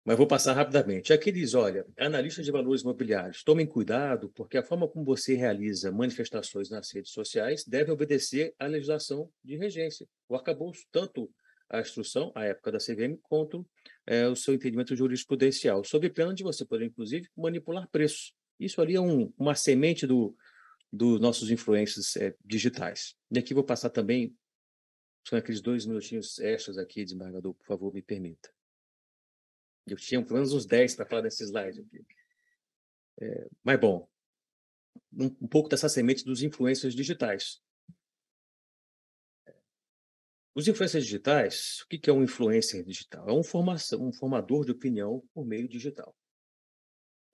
Mas vou passar rapidamente. Aqui diz: olha, analistas de valores imobiliários, tomem cuidado, porque a forma como você realiza manifestações nas redes sociais deve obedecer à legislação de regência, o arcabouço, tanto a instrução, à época da CVM, quanto é, o seu entendimento jurisprudencial, sob pena de você poder, inclusive, manipular preços. Isso ali é um, uma semente do, dos nossos influencers é, digitais. E aqui vou passar também, são aqueles dois minutinhos extras aqui, desembargador, por favor, me permita. Eu tinha pelo menos uns 10 para falar desse slide aqui. É, mas, bom, um, um pouco dessa semente dos influencers digitais. Os influencers digitais, o que é um influencer digital? É um, formação, um formador de opinião por meio digital.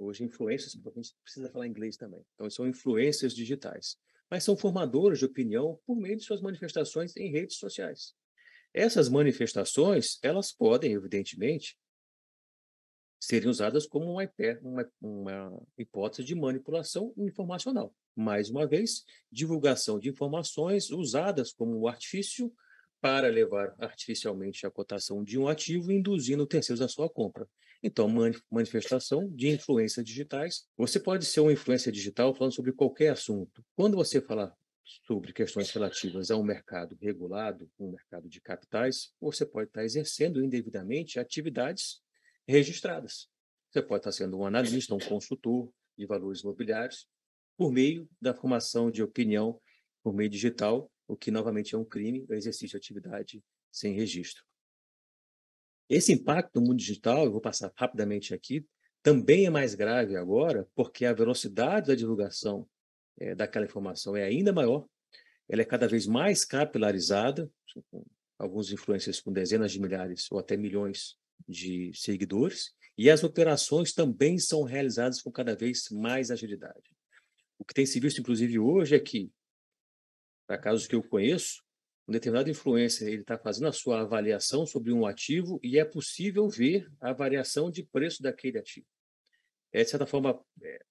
Hoje, influências, porque a gente precisa falar inglês também. Então, são influências digitais. Mas são formadores de opinião por meio de suas manifestações em redes sociais. Essas manifestações, elas podem, evidentemente, serem usadas como uma, uma, uma, hipótese de manipulação informacional. Mais uma vez, divulgação de informações usadas como artifício para levar artificialmente a cotação de um ativo, induzindo terceiros à sua compra. Então, manifestação de influência digitais. Você pode ser uma influência digital falando sobre qualquer assunto. Quando você falar sobre questões relativas a um mercado regulado, um mercado de capitais, você pode estar exercendo indevidamente atividades registradas. Você pode estar sendo um analista, um consultor de valores imobiliários, por meio da formação de opinião por meio digital o que novamente é um crime, o é exercício de atividade sem registro. Esse impacto no mundo digital, eu vou passar rapidamente aqui, também é mais grave agora, porque a velocidade da divulgação é, daquela informação é ainda maior, ela é cada vez mais capilarizada, alguns influencers com dezenas de milhares ou até milhões de seguidores, e as operações também são realizadas com cada vez mais agilidade. O que tem se visto, inclusive, hoje é que para casos que eu conheço, um determinado influencer ele está fazendo a sua avaliação sobre um ativo e é possível ver a variação de preço daquele ativo. É, de certa forma, é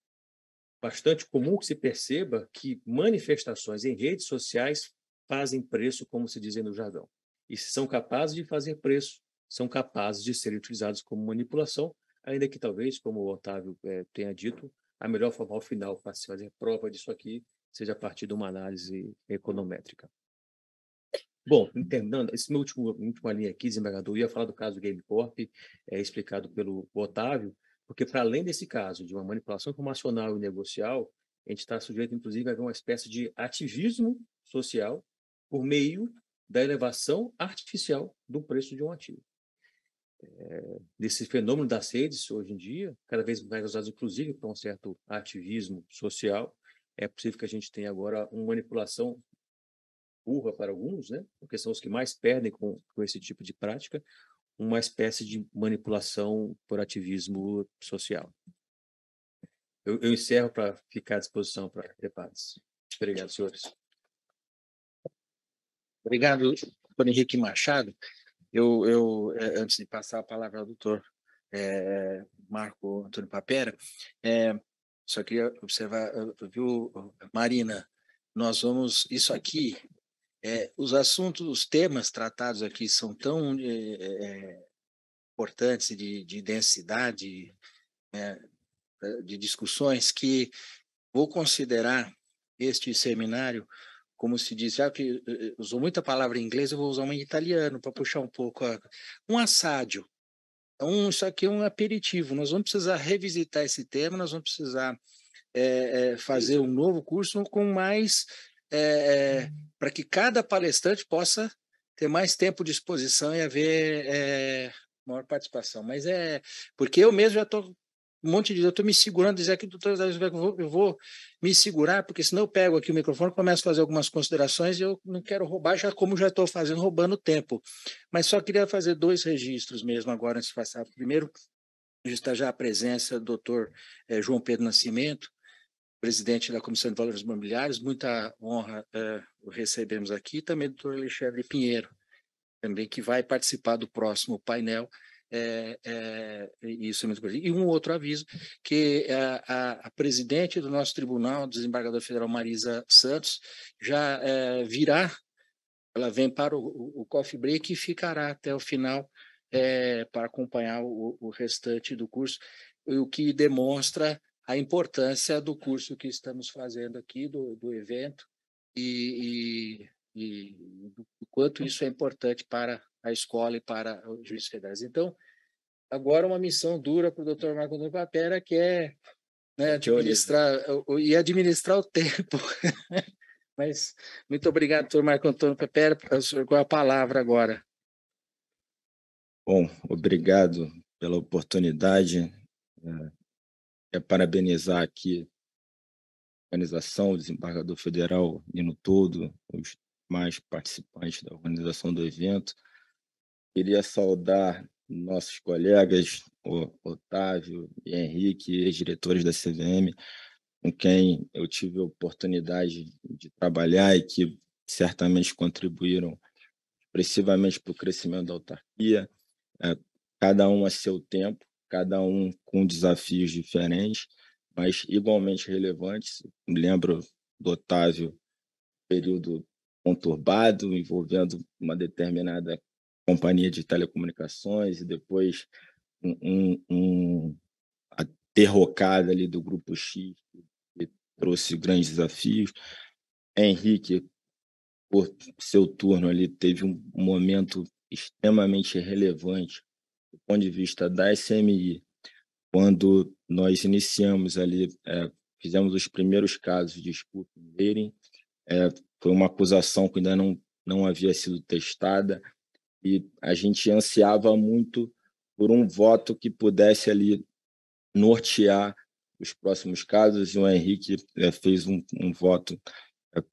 bastante comum que se perceba que manifestações em redes sociais fazem preço, como se dizem no jargão. E se são capazes de fazer preço, são capazes de serem utilizados como manipulação, ainda que talvez, como o Otávio é, tenha dito, a melhor forma ao final para se fazer prova disso aqui seja a partir de uma análise econométrica. Bom, terminando, esse meu último última linha aqui, desembargador, eu ia falar do caso GameCorp, é, explicado pelo Otávio, porque para além desse caso de uma manipulação informacional e negocial, a gente está sujeito, inclusive, a uma espécie de ativismo social por meio da elevação artificial do preço de um ativo. É, desse fenômeno das redes, hoje em dia, cada vez mais usado inclusive, para um certo ativismo social, é possível que a gente tenha agora uma manipulação burra para alguns, né? porque são os que mais perdem com, com esse tipo de prática, uma espécie de manipulação por ativismo social. Eu, eu encerro para ficar à disposição para debates. Obrigado, senhores. Obrigado, doutor Henrique Machado. Eu, eu, é, antes de passar a palavra ao doutor é, Marco Antônio Papera, é, só queria observar, ah, viu, ah, Marina? Nós vamos. Isso aqui, é, os assuntos, os temas tratados aqui são tão é, importantes de, de densidade, né, de discussões, que vou considerar este seminário, como se diz, já que usou muita palavra em inglês, eu vou usar uma em italiano para puxar um pouco. A, um assádio, é um, isso aqui é um aperitivo. Nós vamos precisar revisitar esse tema, nós vamos precisar é, é, fazer um novo curso com mais. É, para que cada palestrante possa ter mais tempo de exposição e haver maior participação. Mas é. Porque eu mesmo já estou um monte de. Eu estou me segurando, dizer aqui, doutor, eu vou, eu vou me segurar, porque senão eu pego aqui o microfone, começo a fazer algumas considerações e eu não quero roubar, já como já estou fazendo, roubando tempo. Mas só queria fazer dois registros mesmo agora, antes de passar. Primeiro, está já a presença do doutor eh, João Pedro Nascimento, presidente da Comissão de Valores Imobiliários, muita honra é, o recebemos aqui, também o doutor Alexandre Pinheiro, também que vai participar do próximo painel é, é, isso é muito importante. E um outro aviso, que a, é a, a, presidente do nosso tribunal, desembargadora federal Marisa Santos, já é, virá, ela vem para o, o, coffee break e ficará até o final é, para acompanhar o, o restante do curso, o que demonstra a importância do curso que estamos fazendo aqui, do, do evento, e, e, e o quanto isso é importante para a escola e para os juízes federais. Então, agora uma missão dura para o doutor Marco Antônio Papera, que é né, é tipo, administrar, né? e administrar o tempo. Mas muito obrigado, doutor Marco Antônio Papera, com a palavra agora. Bom, obrigado pela oportunidade. É, parabenizar aqui a organização, o desembargador federal e no todo, os mais participantes da organização do evento. Queria saudar nossos colegas, o Otávio e Henrique, ex-diretores da CVM, com quem eu tive a oportunidade de trabalhar e que certamente contribuíram expressivamente para o crescimento da autarquia, é, cada um a seu tempo, cada um com desafios diferentes, mas igualmente relevantes. Lembro do Otávio, período conturbado, envolvendo uma determinada companhia de telecomunicações e depois um, um, a derrocada ali do grupo X que trouxe grandes desafios. Henrique, por seu turno ali, teve um momento extremamente relevante do ponto de vista da SMI, quando nós iniciamos ali, é, fizemos os primeiros casos de escuta é, foi uma acusação que ainda não, não havia sido testada, e a gente ansiava muito por um voto que pudesse ali nortear os próximos casos, e o Henrique eh, fez um, um voto eh,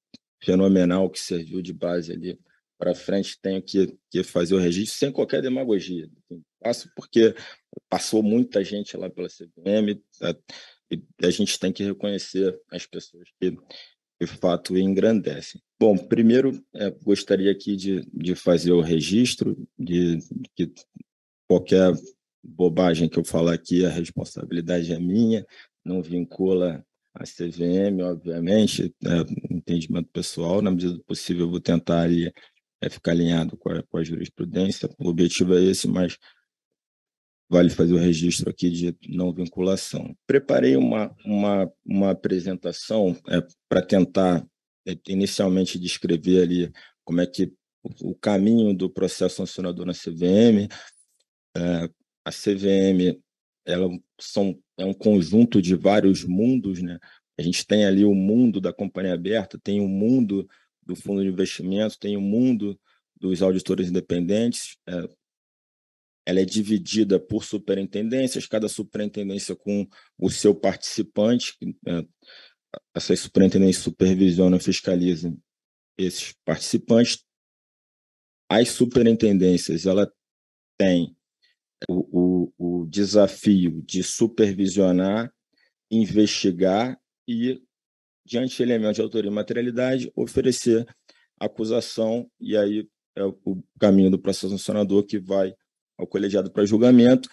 fenomenal que serviu de base ali para frente. Tenho que, que, fazer o registro sem qualquer demagogia. Passo porque passou muita gente lá pela CBM eh, e a gente tem que reconhecer as pessoas que, de fato, engrandecem. Bom, primeiro, é, gostaria aqui de, de fazer o registro de que qualquer bobagem que eu falar aqui, a responsabilidade é minha, não vincula a CVM, obviamente, é, entendimento pessoal, na medida do possível eu vou tentar ali, é, ficar alinhado com a, com a jurisprudência, o objetivo é esse, mas vale fazer o registro aqui de não vinculação. Preparei uma, uma, uma apresentação é, para tentar é, inicialmente descrever ali como é que o caminho do processo sancionador na CVM. É, a CVM ela são, é um conjunto de vários mundos, né? A gente tem ali o mundo da companhia aberta, tem o mundo do fundo de investimento, tem o mundo dos auditores independentes. É, ela é dividida por superintendências, cada superintendência com o seu participante. É, essas superintendências supervisionam e fiscalizam esses participantes. As superintendências, ela tem o, o, o desafio de supervisionar, investigar e, diante de elementos de autoria e materialidade, oferecer acusação, e aí é o caminho do processo sancionador que vai ao colegiado para julgamento.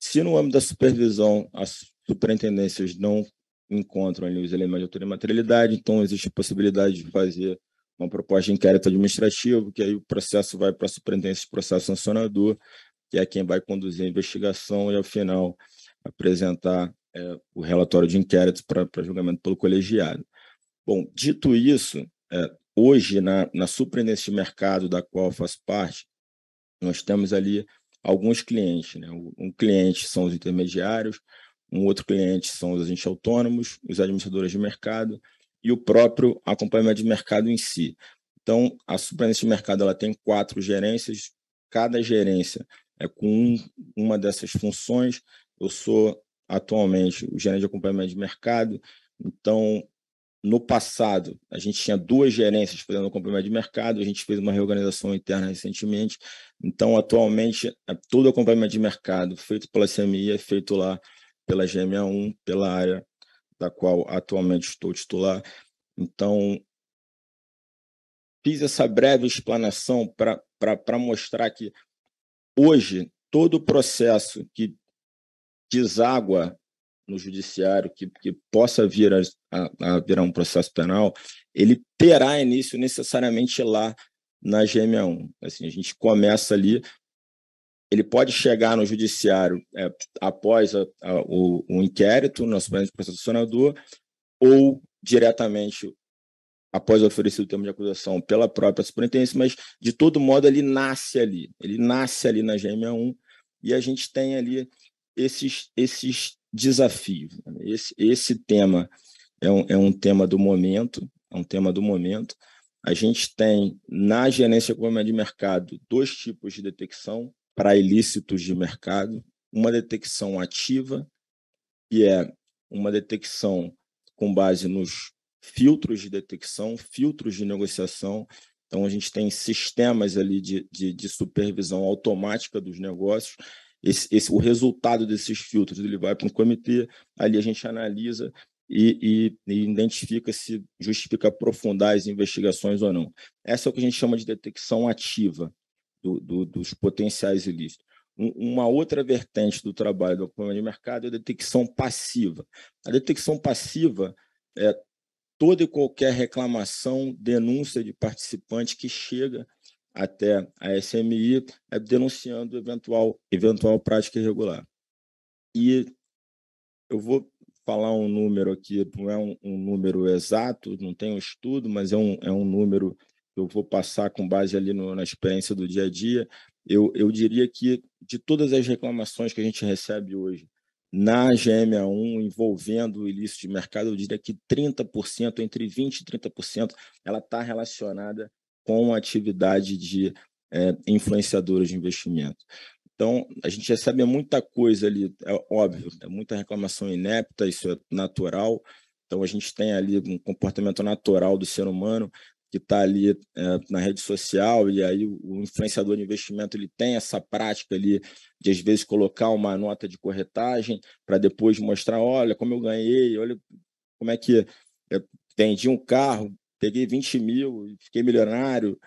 Se no âmbito da supervisão as superintendências não encontram ali os elementos de altura e materialidade, então existe a possibilidade de fazer uma proposta de inquérito administrativo, que aí o processo vai para a superintendência de processo sancionador, que é quem vai conduzir a investigação e, ao final, apresentar é, o relatório de inquérito para julgamento pelo colegiado. Bom, dito isso, é, hoje, na, na superintendência de mercado da qual faço parte, nós temos ali alguns clientes. Né? Um cliente são os intermediários, um outro cliente são os agentes autônomos, os administradores de mercado e o próprio acompanhamento de mercado em si. Então, a superintendência de mercado ela tem quatro gerências, cada gerência é com um, uma dessas funções. Eu sou atualmente o gerente de acompanhamento de mercado, então no passado, a gente tinha duas gerências fazendo acompanhamento de mercado, a gente fez uma reorganização interna recentemente. Então, atualmente, é todo o acompanhamento de mercado feito pela CMI é feito lá pela GMA1, pela área da qual atualmente estou titular. Então, fiz essa breve explanação para mostrar que hoje todo o processo que deságua no judiciário, que, que possa vir a, a, a virar um processo penal, ele terá início necessariamente lá na GMA1. Assim, a gente começa ali ele pode chegar no judiciário é, após a, a, o, o inquérito, na suplência do processador, ou diretamente após oferecer o termo de acusação pela própria superintendência, mas de todo modo ele nasce ali, ele nasce ali na GMA1 e a gente tem ali esses, esses desafios. Né? Esse, esse tema é um, é um tema do momento, é um tema do momento. A gente tem na gerência econômica de mercado dois tipos de detecção, para ilícitos de mercado, uma detecção ativa, que é uma detecção com base nos filtros de detecção, filtros de negociação. Então, a gente tem sistemas ali de, de, de supervisão automática dos negócios. Esse, esse, o resultado desses filtros ele vai para um comitê, ali a gente analisa e, e, e, identifica se justifica aprofundar as investigações ou não. Essa é o que a gente chama de detecção ativa do, do, dos potenciais ilícitos. Uma outra vertente do trabalho do acompanhamento de mercado é a detecção passiva. A detecção passiva é toda e qualquer reclamação, denúncia de participante que chega até a SMI é denunciando eventual, eventual prática irregular. E eu vou falar um número aqui, não é um, um número exato, não tem um estudo, mas é um, é um número eu vou passar com base ali no, na experiência do dia a dia, eu, eu diria que de todas as reclamações que a gente recebe hoje na GMA1 envolvendo o ilícito de mercado, eu diria que 30%, entre 20% e 30%, ela está relacionada com a atividade de é, influenciadoras de investimento. Então, a gente recebe muita coisa ali, é óbvio, é muita reclamação inepta, isso é natural. Então, a gente tem ali um comportamento natural do ser humano que está ali é, na rede social e aí o influenciador de investimento ele tem essa prática ali de às vezes colocar uma nota de corretagem para depois mostrar olha como eu ganhei olha como é que eu vendi um carro peguei 20 mil fiquei milionário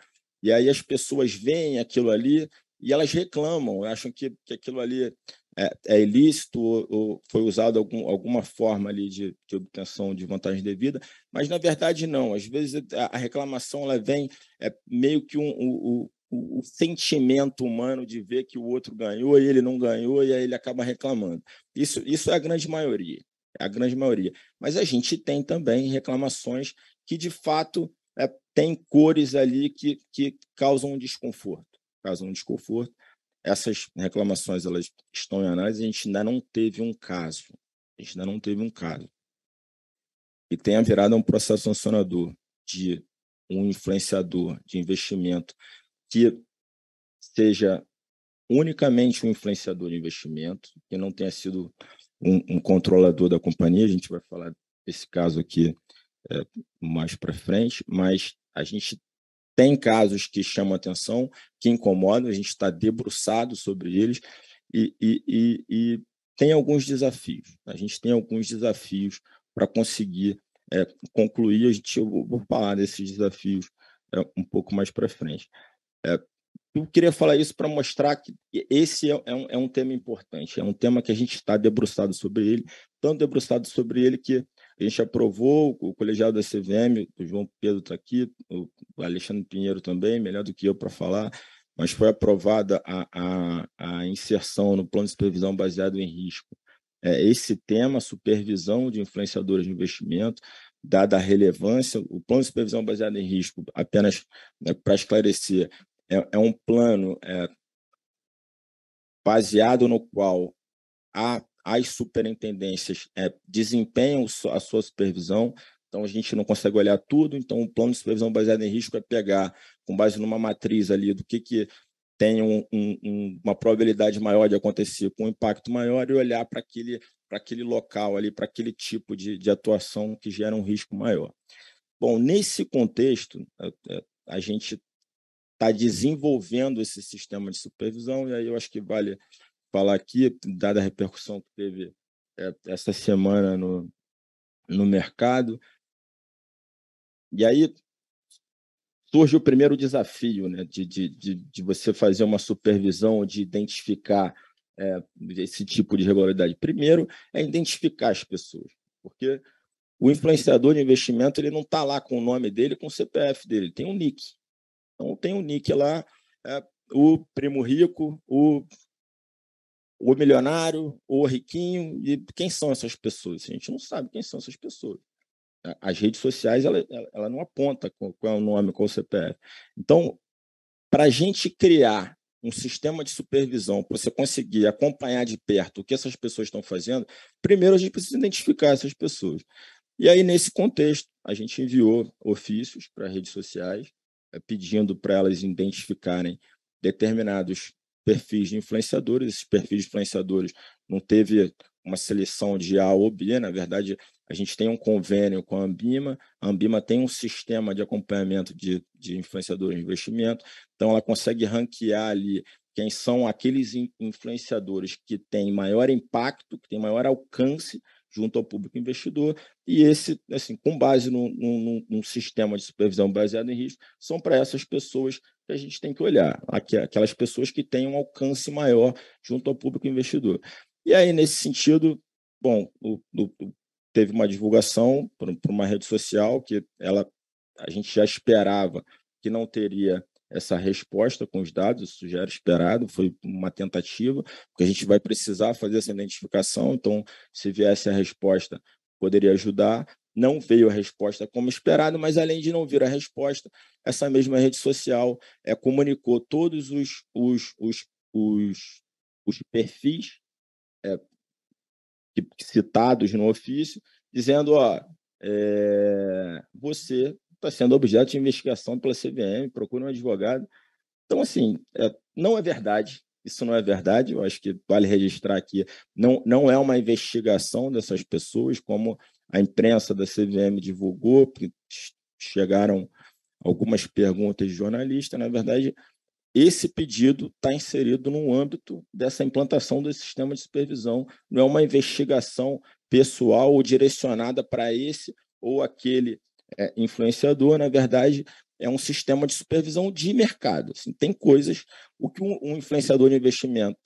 e aí as pessoas veem aquilo ali e elas reclamam acham que, que aquilo ali é, é ilícito ou, ou, foi usado algum, alguma forma ali de, de, obtenção de vantagem devida, mas na verdade não. Às vezes a, a reclamação ela vem é meio que um, um, um, sentimento humano de ver que o outro ganhou e ele não ganhou e aí ele acaba reclamando. Isso, isso é a grande maioria, é a grande maioria. Mas a gente tem também reclamações que de fato é, tem cores ali que, que causam um desconforto, causam um desconforto essas reclamações elas estão em análise, a gente ainda não teve um caso. A gente ainda não teve um caso. E tenha virado um processo sancionador de um influenciador de investimento que seja unicamente um influenciador de investimento, que não tenha sido um, um controlador da companhia, a gente vai falar desse caso aqui é, mais para frente, mas a gente tem casos que chamam atenção, que incomodam, a gente está debruçado sobre eles e, e, e, e, tem alguns desafios. A gente tem alguns desafios para conseguir é, concluir. A gente, eu vou, vou falar desses desafios é, um pouco mais para frente. É, eu queria falar isso para mostrar que esse é, é, um, é um tema importante, é um tema que a gente está debruçado sobre ele, tão debruçado sobre ele que a gente aprovou, o colegiado da CVM, o João Pedro está aqui, o Alexandre Pinheiro também, melhor do que eu para falar, mas foi aprovada a, a, a, inserção no plano de supervisão baseado em risco. É, esse tema, supervisão de influenciadores de investimento, dada a relevância, o plano de supervisão baseado em risco, apenas né, para esclarecer, é, é, um plano é, baseado no qual há as superintendências é, desempenham a sua supervisão, então a gente não consegue olhar tudo, então o plano de supervisão baseado em risco é pegar, com base numa matriz ali do que, que tem um, um, uma probabilidade maior de acontecer, com um impacto maior, e olhar para aquele, para aquele local ali, para aquele tipo de, de atuação que gera um risco maior. Bom, nesse contexto, é, é, a gente está desenvolvendo esse sistema de supervisão, e aí eu acho que vale falar aqui, dada a repercussão que teve é, essa semana no, no mercado. E aí surge o primeiro desafio né, de, de, de, de você fazer uma supervisão, de identificar é, esse tipo de regularidade. Primeiro é identificar as pessoas, porque o influenciador de investimento ele não está lá com o nome dele, com o CPF dele, tem um nick. Então tem um nick lá, é, o primo rico, o o milionário, o riquinho, e quem são essas pessoas? A gente não sabe quem são essas pessoas. As redes sociais, ela, ela não aponta qual é o nome, qual é o CPF. Então, para a gente criar um sistema de supervisão, para você conseguir acompanhar de perto o que essas pessoas estão fazendo, primeiro a gente precisa identificar essas pessoas. E aí, nesse contexto, a gente enviou ofícios para redes sociais, eh, pedindo para elas identificarem determinados perfis de influenciadores. Esses perfis de influenciadores não teve uma seleção de A ou B, na verdade, a gente tem um convênio com a Ambima, a Ambima tem um sistema de acompanhamento de, de influenciadores de investimento, então ela consegue ranquear ali quem são aqueles influenciadores que têm maior impacto, que têm maior alcance junto ao público investidor, e esse, assim, com base num, num, num sistema de supervisão baseado em risco, são para essas pessoas que a gente tem que olhar, aquelas pessoas que têm um alcance maior junto ao público investidor. E aí, nesse sentido, bom, o, o, teve uma divulgação por, por uma rede social que ela a gente já esperava que não teria essa resposta com os dados, isso já era esperado, foi uma tentativa, porque a gente vai precisar fazer essa identificação, então, se viesse a resposta, poderia ajudar. Não veio a resposta como esperado, mas além de não vir a resposta, essa mesma rede social é, comunicou todos os, os, os, os, os perfis é, citados no ofício, dizendo: ó, é, você está sendo objeto de investigação pela CVM, procura um advogado. Então, assim, é, não é verdade, isso não é verdade, eu acho que vale registrar aqui, não, não é uma investigação dessas pessoas, como a imprensa da CVM divulgou, porque chegaram algumas perguntas de jornalista, na verdade, esse pedido está inserido no âmbito dessa implantação do sistema de supervisão, não é uma investigação pessoal ou direcionada para esse ou aquele é, influenciador, na verdade, é um sistema de supervisão de mercado. Assim, tem coisas, o que um, um, influenciador de investimento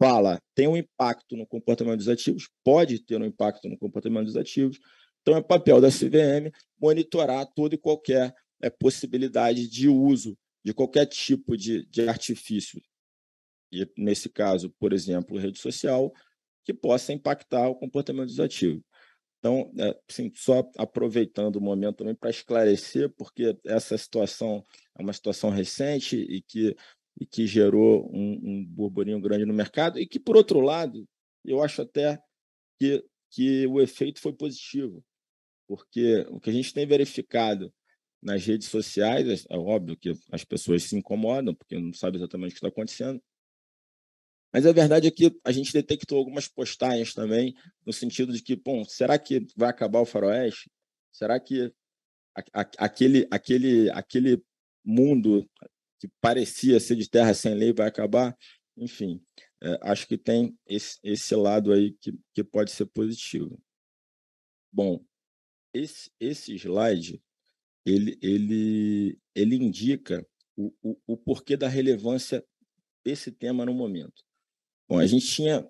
fala tem um impacto no comportamento dos ativos, pode ter um impacto no comportamento dos ativos. Então, é papel da CVM monitorar toda e qualquer é, possibilidade de uso de qualquer tipo de, de artifício, e nesse caso, por exemplo, rede social, que possa impactar o comportamento dos ativos. Então, é, assim, só aproveitando o momento também para esclarecer, porque essa situação é uma situação recente e que, e que gerou um, um burburinho grande no mercado, e que, por outro lado, eu acho até que, que o efeito foi positivo, porque o que a gente tem verificado nas redes sociais, é óbvio que as pessoas se incomodam, porque não sabem exatamente o que está acontecendo, mas a verdade é que a gente detectou algumas postagens também, no sentido de que, bom, será que vai acabar o faroeste? Será que a, a, aquele, aquele, aquele mundo que parecia ser de terra sem lei vai acabar? Enfim, é, acho que tem esse, esse lado aí que, que pode ser positivo. Bom, esse, esse slide ele, ele, ele indica o, o, o porquê da relevância desse tema no momento. Bom, a gente tinha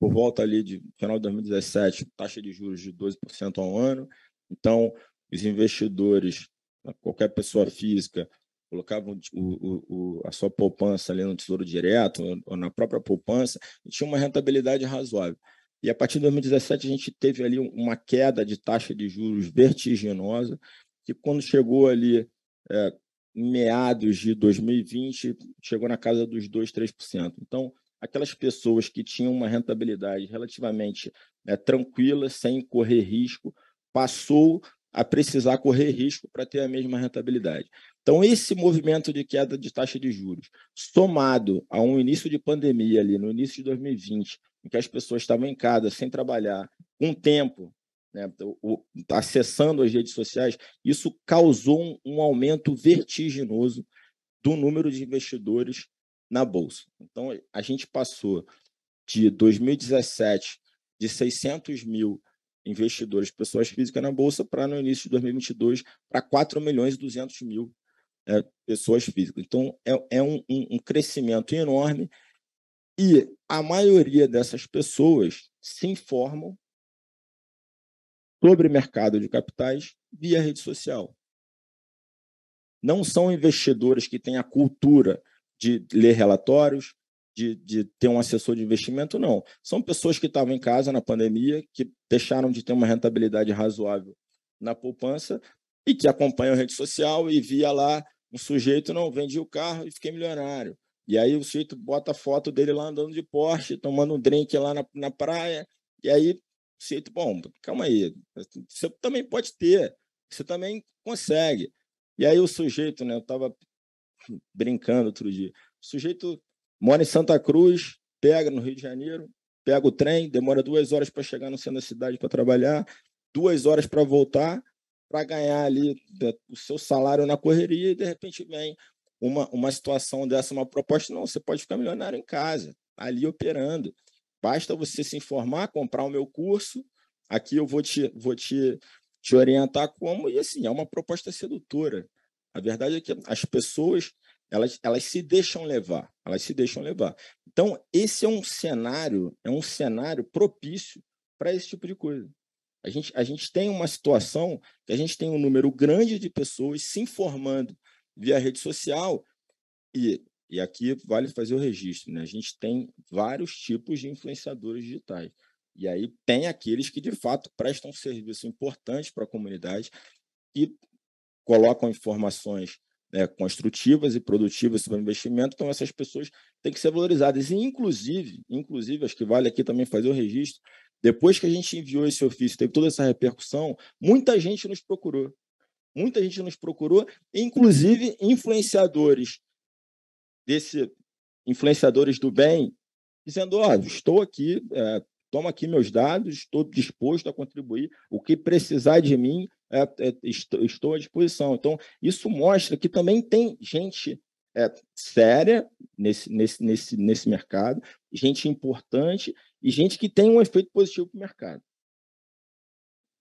por volta ali de final de 2017 taxa de juros de 12% ao ano. Então, os investidores, né, qualquer pessoa física, colocavam o, o, a sua poupança ali no Tesouro Direto ou na própria poupança e tinha uma rentabilidade razoável. E a partir de 2017 a gente teve ali uma queda de taxa de juros vertiginosa, que quando chegou ali é, meados de 2020, chegou na casa dos 2%, 3%. Então, aquelas pessoas que tinham uma rentabilidade relativamente né, tranquila, sem correr risco, passou a precisar correr risco para ter a mesma rentabilidade. Então, esse movimento de queda de taxa de juros, somado a um início de pandemia ali, no início de 2020, em que as pessoas estavam em casa, sem trabalhar, um tempo, né, acessando as redes sociais, isso causou um aumento vertiginoso do número de investidores na bolsa. Então, a gente passou de 2017 de 600 mil investidores, pessoas físicas na bolsa, para no início de 2022 para 4 milhões e 200 mil é, pessoas físicas. Então, é, é um, um, um crescimento enorme e a maioria dessas pessoas se informam sobre mercado de capitais via rede social. Não são investidores que têm a cultura de ler relatórios, de, de, ter um assessor de investimento, não. São pessoas que estavam em casa na pandemia, que deixaram de ter uma rentabilidade razoável na poupança e que acompanham a rede social e via lá um sujeito, não, vendi o carro e fiquei milionário. E aí o sujeito bota a foto dele lá andando de Porsche, tomando um drink lá na, na praia, e aí o sujeito, bom, calma aí, você também pode ter, você também consegue. E aí o sujeito, né, eu estava brincando outro dia. O sujeito mora em Santa Cruz, pega no Rio de Janeiro, pega o trem, demora duas horas para chegar no centro da cidade para trabalhar, duas horas para voltar, para ganhar ali né, o seu salário na correria e de repente vem uma, uma situação dessa, uma proposta. Não, você pode ficar milionário em casa, tá ali operando. Basta você se informar, comprar o meu curso, aqui eu vou te, vou te, te orientar como, e assim, é uma proposta sedutora. A verdade é que as pessoas elas, elas se deixam levar, elas se deixam levar. Então esse é um cenário, é um cenário propício para esse tipo de coisa. A gente, a gente tem uma situação que a gente tem um número grande de pessoas se informando via rede social e, e aqui vale fazer o registro, né? A gente tem vários tipos de influenciadores digitais. E aí tem aqueles que de fato prestam serviço importante para a comunidade e colocam informações né, construtivas e produtivas sobre o investimento, então essas pessoas têm que ser valorizadas. E, inclusive, inclusive, acho que vale aqui também fazer o registro, depois que a gente enviou esse ofício, teve toda essa repercussão, muita gente nos procurou. Muita gente nos procurou, inclusive influenciadores desse influenciadores do bem, dizendo, ó, oh, estou aqui, é, toma aqui meus dados, estou disposto a contribuir, o que precisar de mim, é, é, estou à disposição. Então, isso mostra que também tem gente é, séria nesse, nesse, nesse, nesse mercado, gente importante e gente que tem um efeito positivo para o mercado.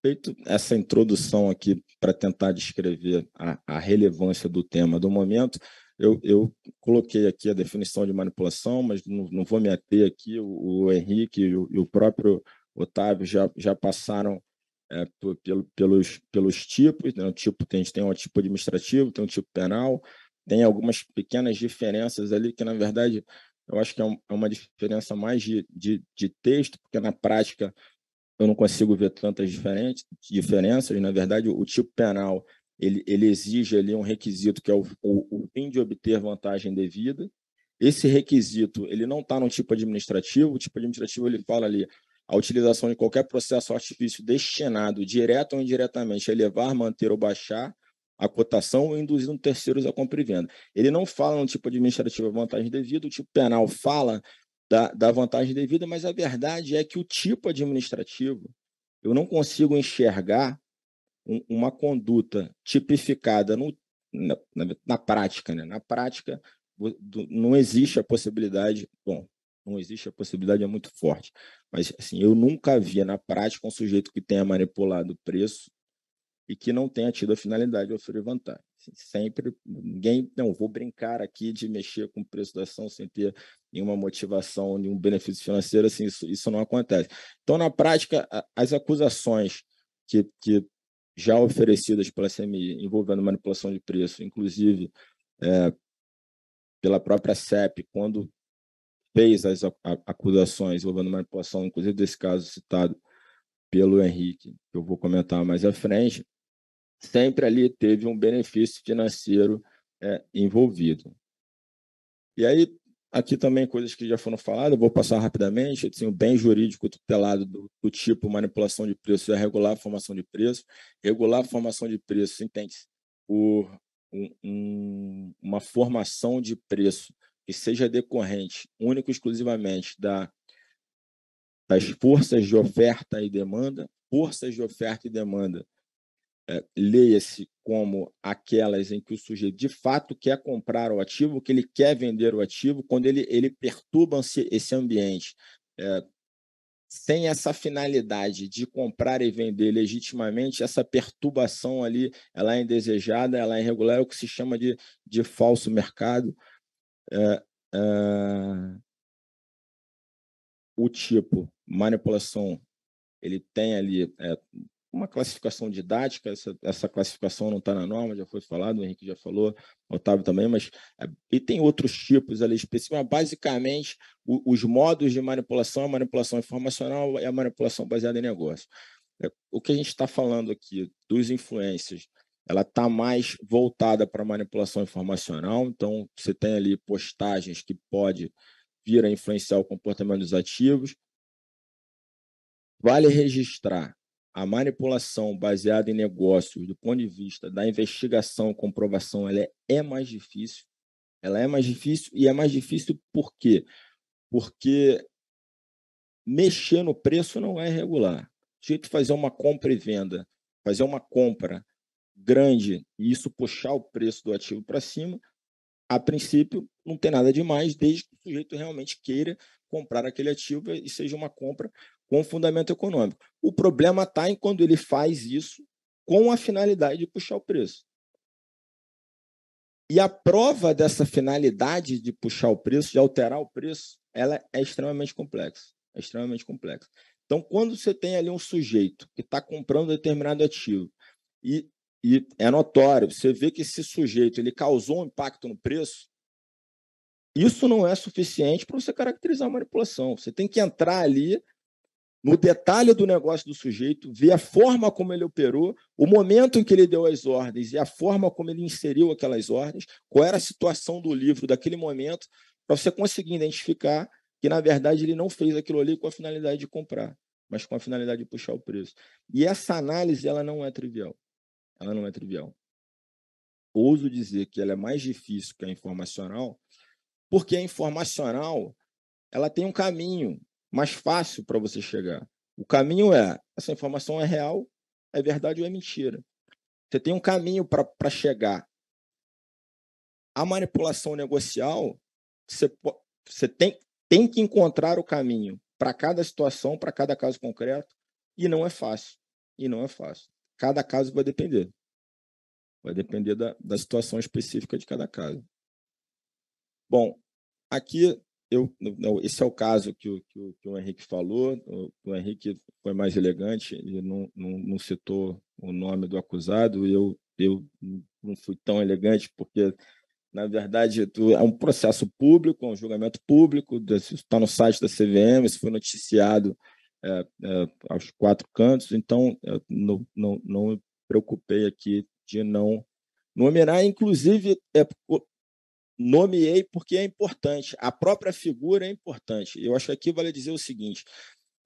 Feito essa introdução aqui para tentar descrever a, a, relevância do tema do momento, eu, eu, coloquei aqui a definição de manipulação, mas não, não vou me ater aqui. O, o Henrique e o, e o, próprio Otávio já, já passaram é, pelo, pelos, pelos tipos. Né? O tipo tem, a gente tem um tipo administrativo, tem um tipo penal, tem algumas pequenas diferenças ali que, na verdade, eu acho que é, um, é uma diferença mais de, de, de texto, porque na prática eu não consigo ver tantas diferenças. Na verdade, o tipo penal ele, ele exige ali um requisito que é o, o, o, fim de obter vantagem devida. Esse requisito ele não está no tipo administrativo. O tipo administrativo ele fala ali a utilização de qualquer processo artifício destinado, direto ou indiretamente, a é elevar, manter ou baixar a cotação ou induzindo terceiros a compra e venda. Ele não fala no tipo administrativo vantagem devida. O tipo penal fala da, da vantagem devida, mas a verdade é que o tipo administrativo, eu não consigo enxergar um, uma conduta tipificada no, na, na, na, prática. Né? Na prática, do, não existe a possibilidade, bom, não existe a possibilidade, é muito forte, mas assim, eu nunca vi na prática um sujeito que tenha manipulado o preço e que não tenha tido a finalidade de oferecer vantagem. Assim, sempre, ninguém, não, vou brincar aqui de mexer com o preço da ação sem ter em uma motivação, em um benefício financeiro, assim, isso, isso não acontece. Então, na prática, as acusações que, que já oferecidas pela CMI envolvendo manipulação de preço, inclusive é, pela própria CEP, quando fez as acusações envolvendo manipulação, inclusive desse caso citado pelo Henrique, que eu vou comentar mais à frente, sempre ali teve um benefício financeiro é, envolvido. E aí, Aqui também coisas que já foram faladas, vou passar rapidamente. Tem assim, o bem jurídico tutelado do, do tipo manipulação de preços é regular formação de preço, Regular formação de preço. entende por um, uma formação de preço que seja decorrente único exclusivamente da, das forças de oferta e demanda. Forças de oferta e demanda é, eh, leia-se como aquelas em que o sujeito de fato quer comprar o ativo, que ele quer vender o ativo, quando ele, ele perturba esse ambiente é, sem essa finalidade de comprar e vender legitimamente, essa perturbação ali, ela é indesejada, ela é irregular, é o que se chama de, de falso mercado. É, é, o tipo manipulação, ele tem ali uma classificação didática, essa, essa classificação não está na norma, já foi falado, o Henrique já falou, o Otávio também, mas é, e tem outros tipos ali específicos, mas basicamente o, os modos de manipulação, a manipulação informacional e a manipulação baseada em negócio. É, o que a gente está falando aqui dos influencers, ela está mais voltada para manipulação informacional, então você tem ali postagens que pode vir a influenciar o comportamento dos ativos. Vale registrar a manipulação baseada em negócios, do ponto de vista da investigação, comprovação, ela é, é mais difícil. Ela é mais difícil e é mais difícil por quê? Porque mexer no preço não é regular. O jeito fazer uma compra e venda, fazer uma compra grande e isso puxar o preço do ativo para cima, a princípio não tem nada de mais, desde que o sujeito realmente queira comprar aquele ativo e seja uma compra com fundamento econômico. O problema está em quando ele faz isso com a finalidade de puxar o preço. E a prova dessa finalidade de puxar o preço, de alterar o preço, ela é extremamente complexa. É extremamente complexa. Então, quando você tem ali um sujeito que está comprando determinado ativo e, e é notório, você vê que esse sujeito ele causou um impacto no preço, isso não é suficiente para você caracterizar a manipulação. Você tem que entrar ali no detalhe do negócio do sujeito, ver a forma como ele operou, o momento em que ele deu as ordens e a forma como ele inseriu aquelas ordens, qual era a situação do livro daquele momento, para você conseguir identificar que, na verdade, ele não fez aquilo ali com a finalidade de comprar, mas com a finalidade de puxar o preço. E essa análise ela não é trivial. Ela não é trivial. Ouso dizer que ela é mais difícil que a informacional, porque a informacional ela tem um caminho, mais fácil para você chegar. O caminho é: essa informação é real, é verdade ou é mentira. Você tem um caminho para chegar. A manipulação negocial, você, você tem, tem que encontrar o caminho para cada situação, para cada caso concreto, e não é fácil. E não é fácil. Cada caso vai depender. Vai depender da, da situação específica de cada caso. Bom, aqui eu, não, esse é o caso que o, que o, que o Henrique falou. O, Henrique foi mais elegante, ele não, não, não citou o nome do acusado. Eu, eu não fui tão elegante, porque, na verdade, é um processo público, é um julgamento público. Está no site da CVM, isso foi noticiado é, é, aos quatro cantos. Então, é, não, não, não me preocupei aqui de não nomear, inclusive é, nomeei porque é importante, a própria figura é importante. Eu acho que aqui vale dizer o seguinte: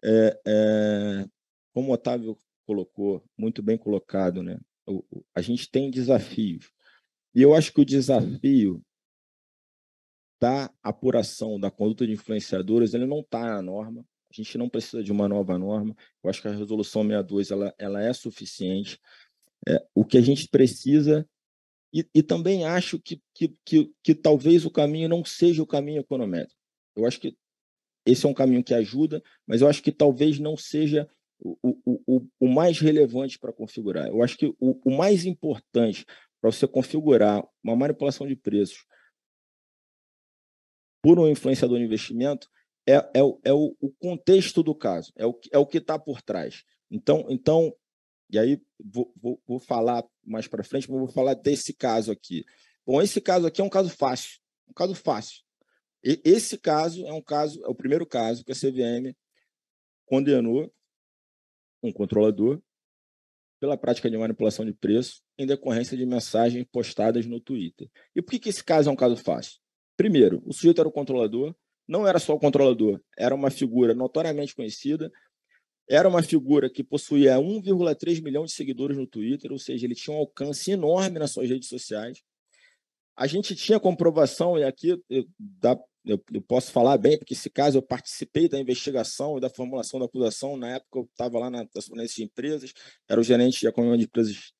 é, é, como o Otávio colocou, muito bem colocado, né? O, o, a gente tem desafios. E eu acho que o desafio da apuração da conduta de influenciadores ele não está na norma. A gente não precisa de uma nova norma. Eu acho que a resolução 62 ela, ela é suficiente. É, o que a gente precisa e, e também acho que, que, que, que talvez o caminho não seja o caminho econométrico. Eu acho que esse é um caminho que ajuda, mas eu acho que talvez não seja o, o, o, o mais relevante para configurar. Eu acho que o, o mais importante para você configurar uma manipulação de preços por um influenciador de investimento é, é, é o, o, contexto do caso, é o, é o que está por trás. Então, então e aí vou, vou, vou falar mais para frente, mas vou falar desse caso aqui. Bom, esse caso aqui é um caso fácil, um caso fácil. E, esse caso é um caso, é o primeiro caso que a CVM condenou um controlador pela prática de manipulação de preço em decorrência de mensagens postadas no Twitter. E por que, que esse caso é um caso fácil? Primeiro, o sujeito era o controlador, não era só o controlador, era uma figura notoriamente conhecida, era uma figura que possuía 1,3 milhão de seguidores no Twitter, ou seja, ele tinha um alcance enorme nas suas redes sociais. A gente tinha comprovação, e aqui eu, eu, eu posso falar bem, porque esse caso eu participei da investigação e da formulação da acusação. Na época eu estava lá na, nessas empresas, era o gerente da comunidade de empresas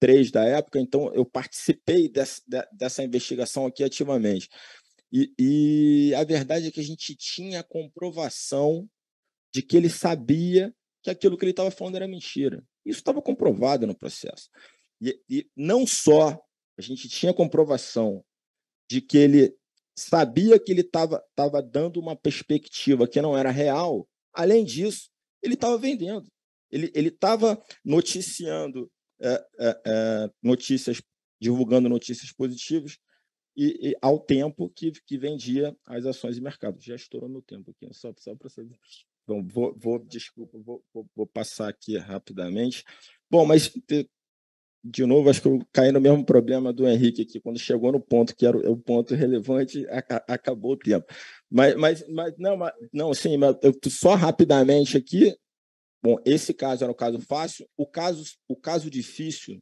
3 da época, então eu participei dessa, dessa investigação aqui ativamente. E, e, a verdade é que a gente tinha comprovação de que ele sabia que aquilo que ele estava falando era mentira. Isso estava comprovado no processo. E, e não só a gente tinha comprovação de que ele sabia que ele estava tava dando uma perspectiva que não era real, além disso, ele estava vendendo. Ele estava noticiando é, é, é, notícias, divulgando notícias positivas e, e, ao tempo que, que vendia as ações de mercado. Já estourou meu tempo aqui, só, só para saber. Bom, vou, vou desculpa, vou, vou, vou, passar aqui rapidamente. Bom, mas de novo, acho que eu caí no mesmo problema do Henrique aqui, quando chegou no ponto que era o é ponto relevante, a, a, acabou o tempo. Mas, mas, mas não, mas, não, sim, mas eu, só rapidamente aqui. Bom, esse caso era um caso fácil. O caso, o caso difícil,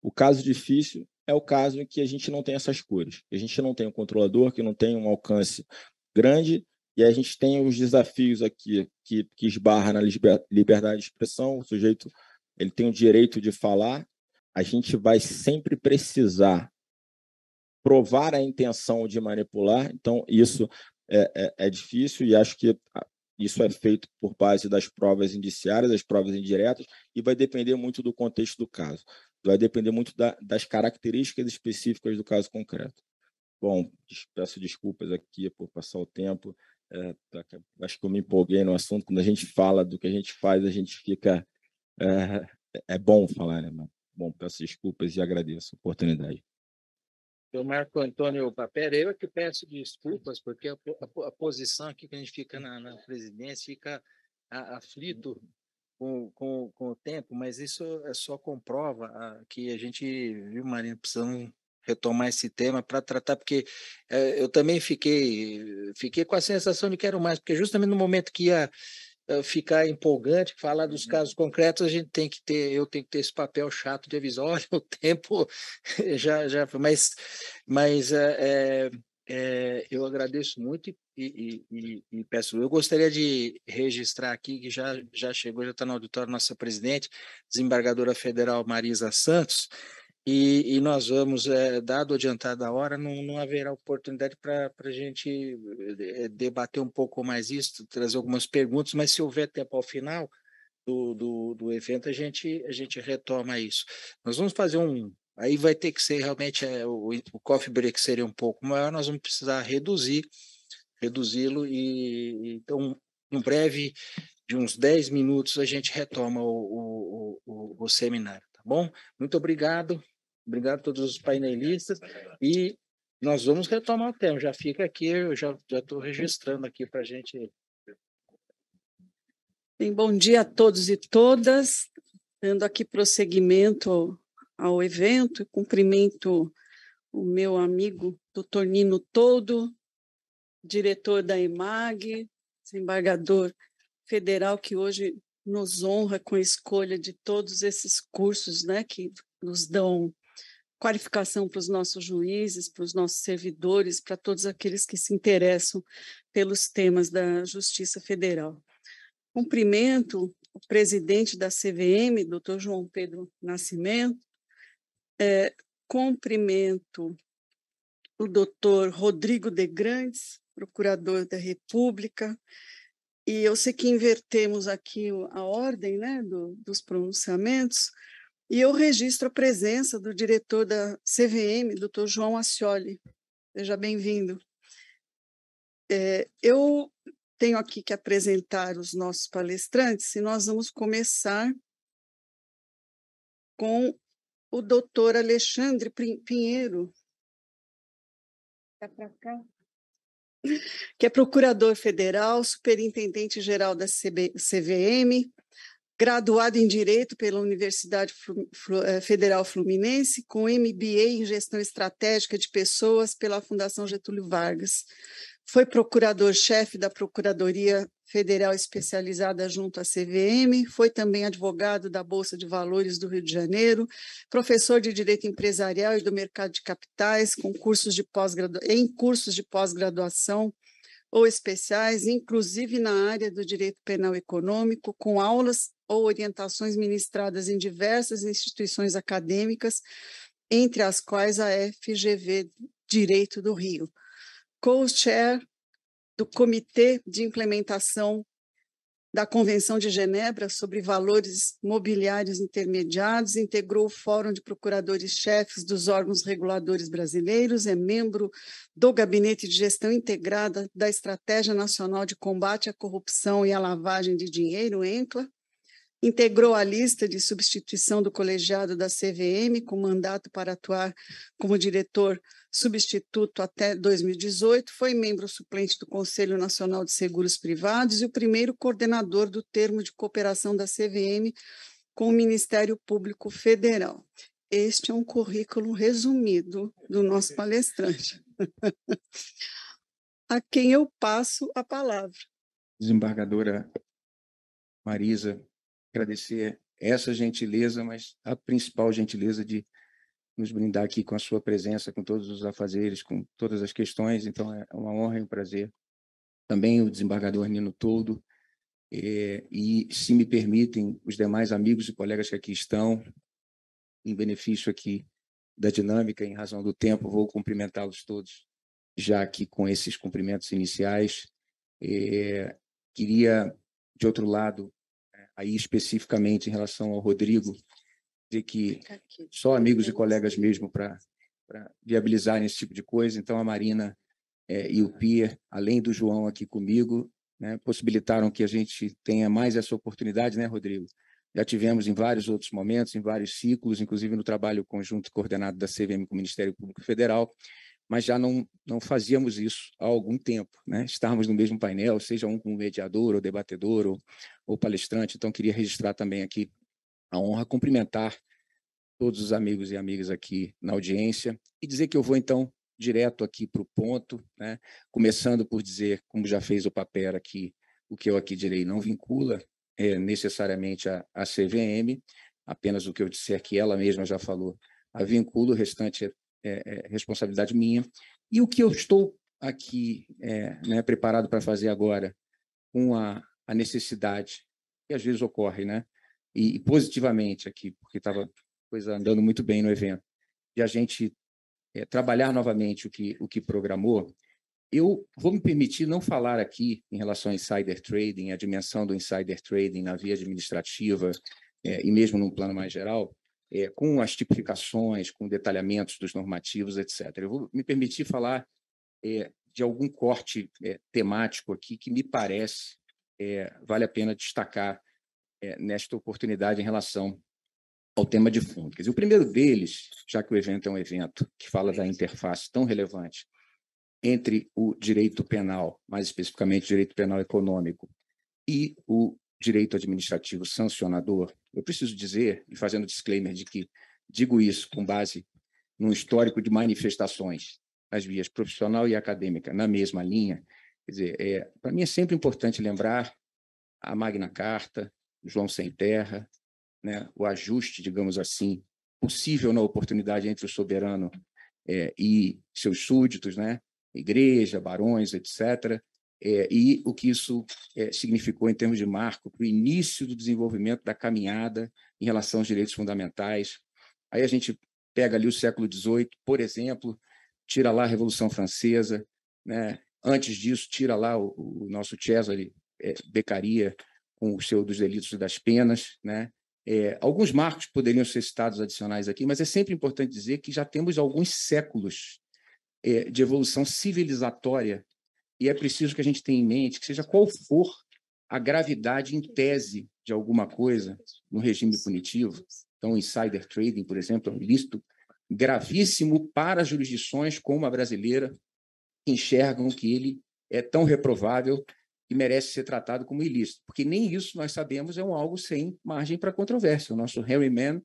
o caso difícil é o caso em que a gente não tem essas cores, a gente não tem um controlador que não tem um alcance grande e a gente tem os desafios aqui que, que esbarra na liberdade de expressão, o sujeito ele tem o direito de falar, a gente vai sempre precisar provar a intenção de manipular, então isso é, é, é difícil e acho que isso é feito por base das provas indiciárias, das provas indiretas, e vai depender muito do contexto do caso. Vai depender muito da, das características específicas do caso concreto. Bom, peço desculpas aqui por passar o tempo. É, tá, tá. acho que eu me empolguei no assunto. Quando a gente fala do que a gente faz, a gente fica. É, é, é bom falar, né, mano? Bom, peço desculpas e agradeço a oportunidade. Eu, então, Marco Antônio Papera, eu é que peço desculpas, porque a, a, a posição aqui que a gente fica na, na presidência fica a, aflito com, com, com o tempo, mas isso é só comprova a, ah, que a gente, viu, Marinho, precisamos retomar esse tema para tratar, porque eh, eu também fiquei, fiquei com a sensação de quero mais, porque justamente no momento que ia eh, ficar empolgante, falar dos uhum. casos concretos, a gente tem que ter, eu tenho que ter esse papel chato de avisar, olha, o tempo já, já mas, mas eh, eu agradeço muito e, e, e, e, peço, eu gostaria de registrar aqui que já, já chegou, já está no auditório nossa presidente, desembargadora federal Marisa Santos, e, e nós vamos, é, dado o adiantado da hora, não, não haverá oportunidade para a gente eh, debater um pouco mais isso, trazer algumas perguntas, mas se houver tempo ao final do, do, do evento, a gente, a gente retoma isso. Nós vamos fazer um, aí vai ter que ser realmente eh, o, o coffee break seria um pouco maior, nós vamos precisar reduzir, reduzi-lo e então em breve de uns 10 minutos a gente retoma o, o, o, o seminário, tá bom? Muito obrigado. Obrigado a todos os painelistas. E nós vamos retomar o tema. Já fica aqui, eu já estou registrando aqui para a gente. Bem, bom dia a todos e todas. Dando aqui prosseguimento ao evento, cumprimento o meu amigo doutor Nino Todo, diretor da EMAG, desembargador federal que hoje nos honra com a escolha de todos esses cursos né, que nos dão qualificação para os nossos juízes, para os nossos servidores, para todos aqueles que se interessam pelos temas da Justiça Federal. Cumprimento o presidente da CVM, Dr. João Pedro Nascimento, é, cumprimento o doutor Rodrigo de Grandes, procurador da República, e eu sei que invertemos aqui a ordem né, do, dos pronunciamentos, e eu registro a presença do diretor da CVM, doutor João Acioli. Seja bem-vindo. É, eu tenho aqui que apresentar os nossos palestrantes e nós vamos começar com o doutor Alexandre Pinheiro, tá que é procurador federal, superintendente-geral da CVM, graduado em Direito pela Universidade eh, Federal Fluminense, com MBA em Gestão Estratégica de Pessoas pela Fundação Getúlio Vargas. Foi procurador-chefe da Procuradoria Federal Especializada junto à CVM, foi também advogado da Bolsa de Valores do Rio de Janeiro, professor de Direito Empresarial e do Mercado de Capitais, com cursos de em cursos de pós-graduação ou especiais, inclusive na área do direito penal econômico, com aulas ou orientações ministradas em diversas instituições acadêmicas, entre as quais a FGV Direito do Rio. Co-chair do Comitê de Implementação da Convenção de Genebra sobre Valores Mobiliários Intermediados, integrou o Fórum de Procuradores-Chefes dos Órgãos Reguladores Brasileiros, é membro do Gabinete de Gestão Integrada da Estratégia Nacional de Combate à Corrupção e à Lavagem de Dinheiro, ENCLA, integrou a lista de substituição do colegiado da CVM, com mandato para atuar como diretor substituto até 2018, foi membro suplente do Conselho Nacional de Seguros Privados e o primeiro coordenador do termo de cooperação da CVM com o Ministério Público Federal. Este é um currículo resumido do nosso palestrante. a quem eu passo a palavra. Desembargadora Marisa agradecer essa gentileza, mas a principal gentileza de nos brindar aqui com a sua presença, com todos os afazeres, com todas as questões. Então, é uma honra e um prazer. Também o desembargador Nino Toldo, é, e, se me permitem, os demais amigos e colegas que aqui estão, em benefício aqui da dinâmica, em razão do tempo, vou cumprimentá-los todos, já que com esses cumprimentos iniciais. É, queria, de outro lado, aí especificamente em relação ao Rodrigo, de que só amigos e colegas mesmo para viabilizar esse tipo de coisa. Então, a Marina é, e o Pia, além do João aqui comigo, né, possibilitaram que a gente tenha mais essa oportunidade, né, Rodrigo? Já tivemos em vários outros momentos, em vários ciclos, inclusive no trabalho conjunto coordenado da CVM com o Ministério Público Federal, mas já não, não fazíamos isso há algum tempo, né? Estarmos no mesmo painel, seja um como mediador ou debatedor ou, ou palestrante. Então, queria registrar também aqui a honra, cumprimentar todos os amigos e amigas aqui na audiência e dizer que eu vou, então, direto aqui para o ponto, né? começando por dizer, como já fez o Papera aqui, o que eu aqui direi não vincula é, necessariamente a, a CVM, apenas o que eu disser que ela mesma já falou a vincula, o restante é é, é, responsabilidade minha. E o que eu estou aqui é, né, preparado para fazer agora com a, a, necessidade que às vezes ocorre, né? E, e positivamente aqui, porque estava coisa andando muito bem no evento, de a gente é, trabalhar novamente o que, o que programou. Eu vou me permitir não falar aqui em relação a insider trading, a dimensão do insider trading na via administrativa é, e mesmo num plano mais geral, é, com as tipificações, com detalhamentos dos normativos, etc. Eu vou me permitir falar é, de algum corte é, temático aqui que me parece vale a pena destacar nesta oportunidade em relação ao tema de fundo. Dizer, o primeiro deles, já que o evento é um evento que fala da interface tão relevante entre o direito penal, mais especificamente direito penal econômico, e o direito administrativo sancionador, eu preciso dizer, e fazendo disclaimer de que digo isso com base num histórico de manifestações nas vias profissional e acadêmica na mesma linha, quer dizer, é, para mim é sempre importante lembrar a Magna Carta, João Sem Terra, né, o ajuste, digamos assim, possível na oportunidade entre o soberano é, e seus súditos, né, igreja, barões, etc., é, e o que isso é, significou em termos de marco para o início do desenvolvimento da caminhada em relação aos direitos fundamentais. Aí a gente pega ali o século XVIII, por exemplo, tira lá a Revolução Francesa, né? antes disso, tira lá o, o nosso César é, eh, Beccaria com o seu dos delitos e das penas. Né? É, alguns marcos poderiam ser citados adicionais aqui, mas é sempre importante dizer que já temos alguns séculos de evolução civilizatória e é preciso que a gente tenha em mente que seja qual for a gravidade em tese de alguma coisa no regime punitivo, então insider trading, por exemplo, é um ilícito gravíssimo para jurisdições como a brasileira, que enxergam que ele é tão reprovável e merece ser tratado como ilícito, porque nem isso nós sabemos é um algo sem margem para controvérsia. O nosso Harry Mann,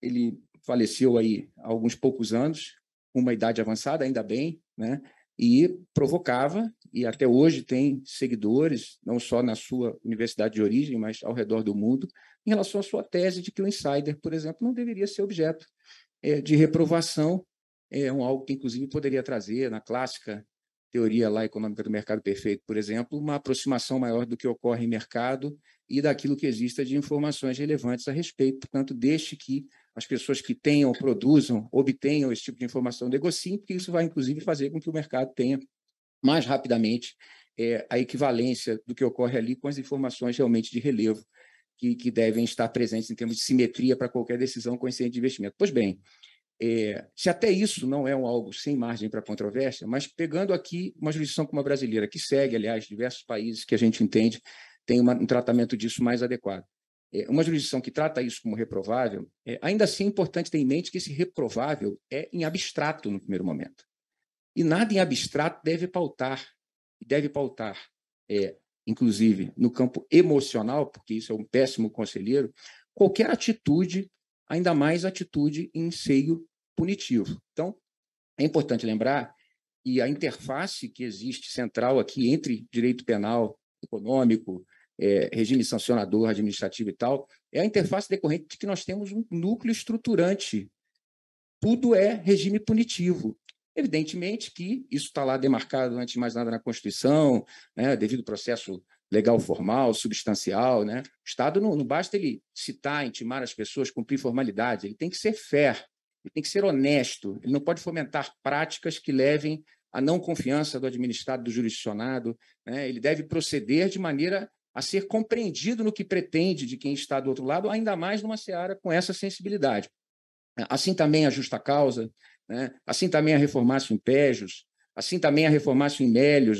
ele faleceu aí há alguns poucos anos, com uma idade avançada, ainda bem, né? e provocava, e até hoje tem seguidores, não só na sua universidade de origem, mas ao redor do mundo, em relação à sua tese de que o insider, por exemplo, não deveria ser objeto é, de reprovação, é um, algo que, inclusive, poderia trazer na clássica teoria lá econômica do mercado perfeito, por exemplo, uma aproximação maior do que ocorre em mercado e daquilo que exista de informações relevantes a respeito, portanto, deixe que as pessoas que tenham, produzam, obtenham esse tipo de informação negociem, porque isso vai, inclusive, fazer com que o mercado tenha mais rapidamente é, a equivalência do que ocorre ali com as informações realmente de relevo que, que devem estar presentes em termos de simetria para qualquer decisão consciente de investimento. Pois bem, é, se até isso não é um algo sem margem para controvérsia, mas pegando aqui uma jurisdição como a brasileira, que segue, aliás, diversos países que a gente entende tem uma, um tratamento disso mais adequado. É, uma jurisdição que trata isso como reprovável, é, ainda assim é importante ter em mente que esse reprovável é em abstrato no primeiro momento. E nada em abstrato deve pautar, deve pautar, é, inclusive no campo emocional, porque isso é um péssimo conselheiro, qualquer atitude, ainda mais atitude em seio punitivo. Então, é importante lembrar que a interface que existe central aqui entre direito penal, econômico, é, regime sancionador, administrativo e tal, é a interface decorrente de que nós temos um núcleo estruturante. Tudo é regime punitivo. Evidentemente que isso está lá demarcado, antes de mais nada, na Constituição, né, devido ao processo legal formal, substancial. Né? O Estado não, não basta ele citar, intimar as pessoas, cumprir formalidades, ele tem que ser fair, ele tem que ser honesto, ele não pode fomentar práticas que levem à não confiança do administrado, do jurisdicionado. Né? Ele deve proceder de maneira a ser compreendido no que pretende de quem está do outro lado, ainda mais numa seara com essa sensibilidade. Assim também a Justa Causa, né? assim também a em Impégios, assim também a Reformácio em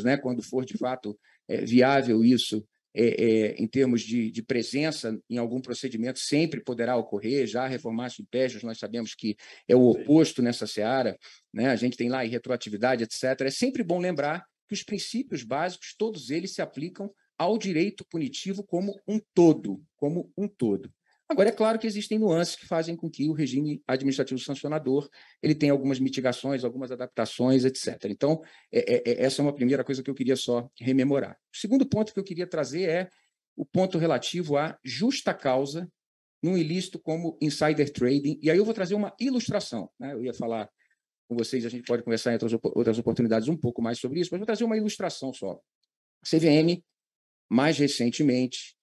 né? quando for de fato é, viável isso é, é, em termos de, de, presença em algum procedimento, sempre poderá ocorrer. Já a em Impégios, nós sabemos que é o oposto nessa seara, né? a gente tem lá irretroatividade, etc. É sempre bom lembrar que os princípios básicos, todos eles se aplicam ao direito punitivo como um todo, como um todo. Agora é claro que existem nuances que fazem com que o regime administrativo sancionador ele tenha algumas mitigações, algumas adaptações, etc. Então é, é, é, essa é uma primeira coisa que eu queria só rememorar. O segundo ponto que eu queria trazer é o ponto relativo à justa causa num ilícito como insider trading. E aí eu vou trazer uma ilustração. Né? Eu ia falar com vocês, a gente pode conversar em outras, outras oportunidades um pouco mais sobre isso, mas vou trazer uma ilustração só. CVM mais recentemente,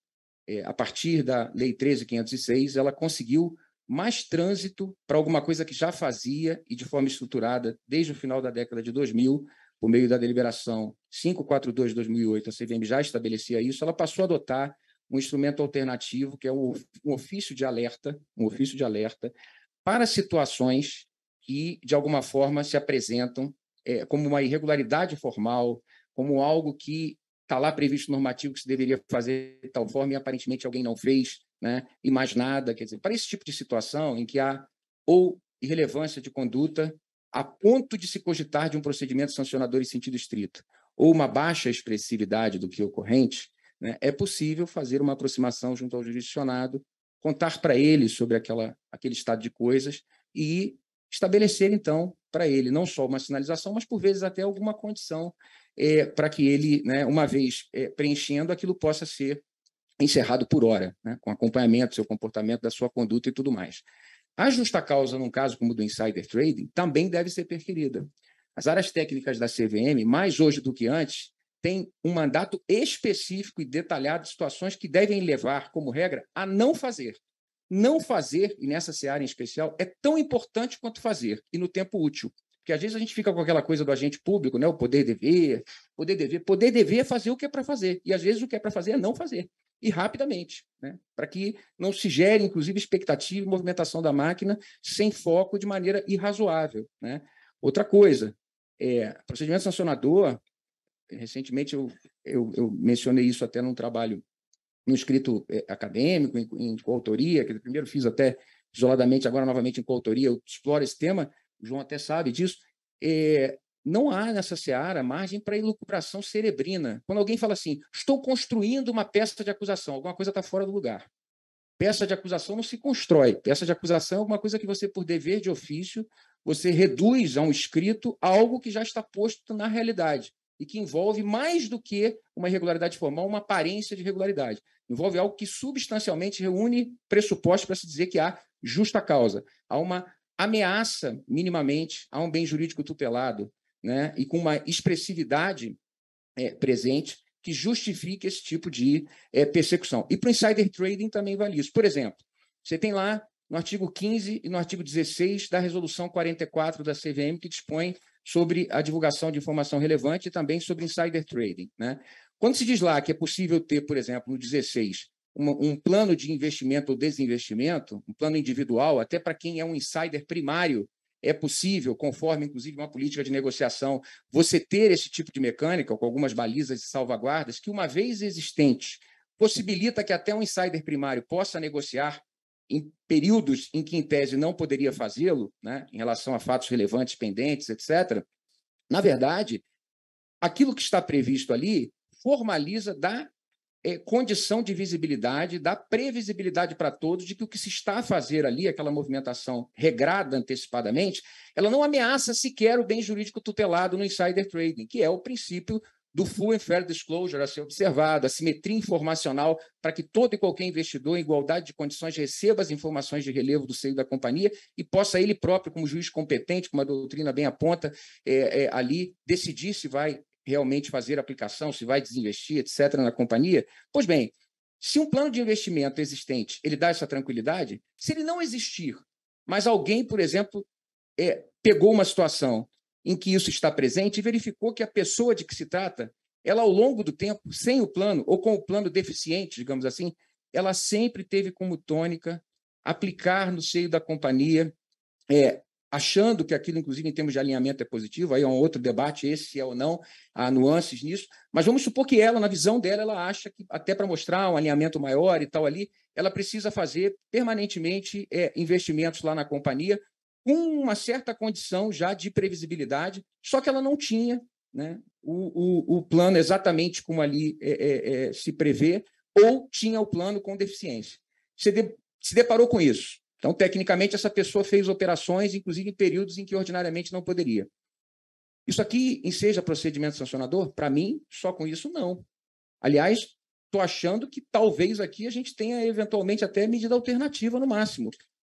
é, a partir da Lei 13.506, ela conseguiu mais trânsito para alguma coisa que já fazia e de forma estruturada desde o final da década de 2000, por meio da deliberação 542 de 2008, a CVM já estabelecia isso, ela passou a adotar um instrumento alternativo, que é um ofício de alerta, um ofício de alerta para situações que de alguma forma se apresentam é, como uma irregularidade formal, como algo que Está lá previsto normativo que se deveria fazer de tal forma e aparentemente alguém não fez, né? e mais nada. Quer dizer, para esse tipo de situação em que há ou irrelevância de conduta a ponto de se cogitar de um procedimento sancionador em sentido estrito, ou uma baixa expressividade do que é ocorrente, né? é possível fazer uma aproximação junto ao jurisdicionado, contar para ele sobre aquela, aquele estado de coisas e estabelecer, então, para ele não só uma sinalização, mas por vezes até alguma condição é, para que ele, né, uma vez é, preenchendo, aquilo possa ser encerrado por hora, né, com acompanhamento do seu comportamento, da sua conduta e tudo mais. A justa causa, num caso como o do insider trading, também deve ser perquirida. As áreas técnicas da CVM, mais hoje do que antes, têm um mandato específico e detalhado de situações que devem levar, como regra, a não fazer. Não fazer, e nessa seara em especial, é tão importante quanto fazer, e no tempo útil. Porque às vezes a gente fica com aquela coisa do agente público, né? O poder dever, poder dever, poder dever é fazer o que é para fazer. E às vezes o que é para fazer é não fazer. E rapidamente, né? para que não se gere, inclusive, expectativa e movimentação da máquina sem foco de maneira irrazoável. Né? Outra coisa, é, procedimento sancionador, recentemente eu, eu, eu, mencionei isso até num trabalho, num escrito é, acadêmico, em, em coautoria, que primeiro fiz até isoladamente, agora novamente em coautoria, eu exploro esse tema, o João até sabe disso, é, não há nessa seara margem para elucubração cerebrina. Quando alguém fala assim, estou construindo uma peça de acusação, alguma coisa está fora do lugar. Peça de acusação não se constrói. Peça de acusação é alguma coisa que você, por dever de ofício, você reduz a um escrito algo que já está posto na realidade e que envolve mais do que uma irregularidade formal, uma aparência de irregularidade. Envolve algo que substancialmente reúne pressupostos para se dizer que há justa causa. Há uma ameaça minimamente a um bem jurídico tutelado, né? E com uma expressividade é, presente que justifique esse tipo de é, persecução. E para o insider trading também vale isso. Por exemplo, você tem lá no artigo 15 e no artigo 16 da resolução 44 da CVM que dispõe sobre a divulgação de informação relevante e também sobre insider trading, né? Quando se diz lá que é possível ter, por exemplo, no 16, um, plano de investimento ou desinvestimento, um plano individual, até para quem é um insider primário, é possível, conforme inclusive uma política de negociação, você ter esse tipo de mecânica com algumas balizas e salvaguardas que, uma vez existente, possibilita que até um insider primário possa negociar em períodos em que, em tese, não poderia fazê-lo, né, em relação a fatos relevantes, pendentes, etc. Na verdade, aquilo que está previsto ali formaliza, dá é, condição de visibilidade, dá previsibilidade para todos de que o que se está a fazer ali, aquela movimentação regrada antecipadamente, ela não ameaça sequer o bem jurídico tutelado no insider trading, que é o princípio do full and fair disclosure a ser observado, a simetria informacional para que todo e qualquer investidor em igualdade de condições receba as informações de relevo do seio da companhia e possa ele próprio, como juiz competente, com uma doutrina bem aponta é, é, ali, decidir se vai realmente fazer aplicação, se vai desinvestir, etc., na companhia. Pois bem, se um plano de investimento existente ele dá essa tranquilidade, se ele não existir, mas alguém, por exemplo, é, pegou uma situação em que isso está presente e verificou que a pessoa de que se trata, ela ao longo do tempo, sem o plano ou com o plano deficiente, digamos assim, ela sempre teve como tônica aplicar no seio da companhia é, achando que aquilo, inclusive, em termos de alinhamento é positivo, aí é um outro debate, esse é ou não, há nuances nisso, mas vamos supor que ela, na visão dela, ela acha que, até para mostrar um alinhamento maior e tal ali, ela precisa fazer permanentemente é, investimentos lá na companhia, com uma certa condição já de previsibilidade, só que ela não tinha né, o, o, o plano exatamente como ali é, é, é se prevê, ou tinha o plano com deficiência. Você de, se deparou com isso. Então, tecnicamente, essa pessoa fez operações, inclusive em períodos em que ordinariamente não poderia. Isso aqui enseja procedimento sancionador? Para mim, só com isso, não. Aliás, estou achando que talvez aqui a gente tenha eventualmente até medida alternativa no máximo.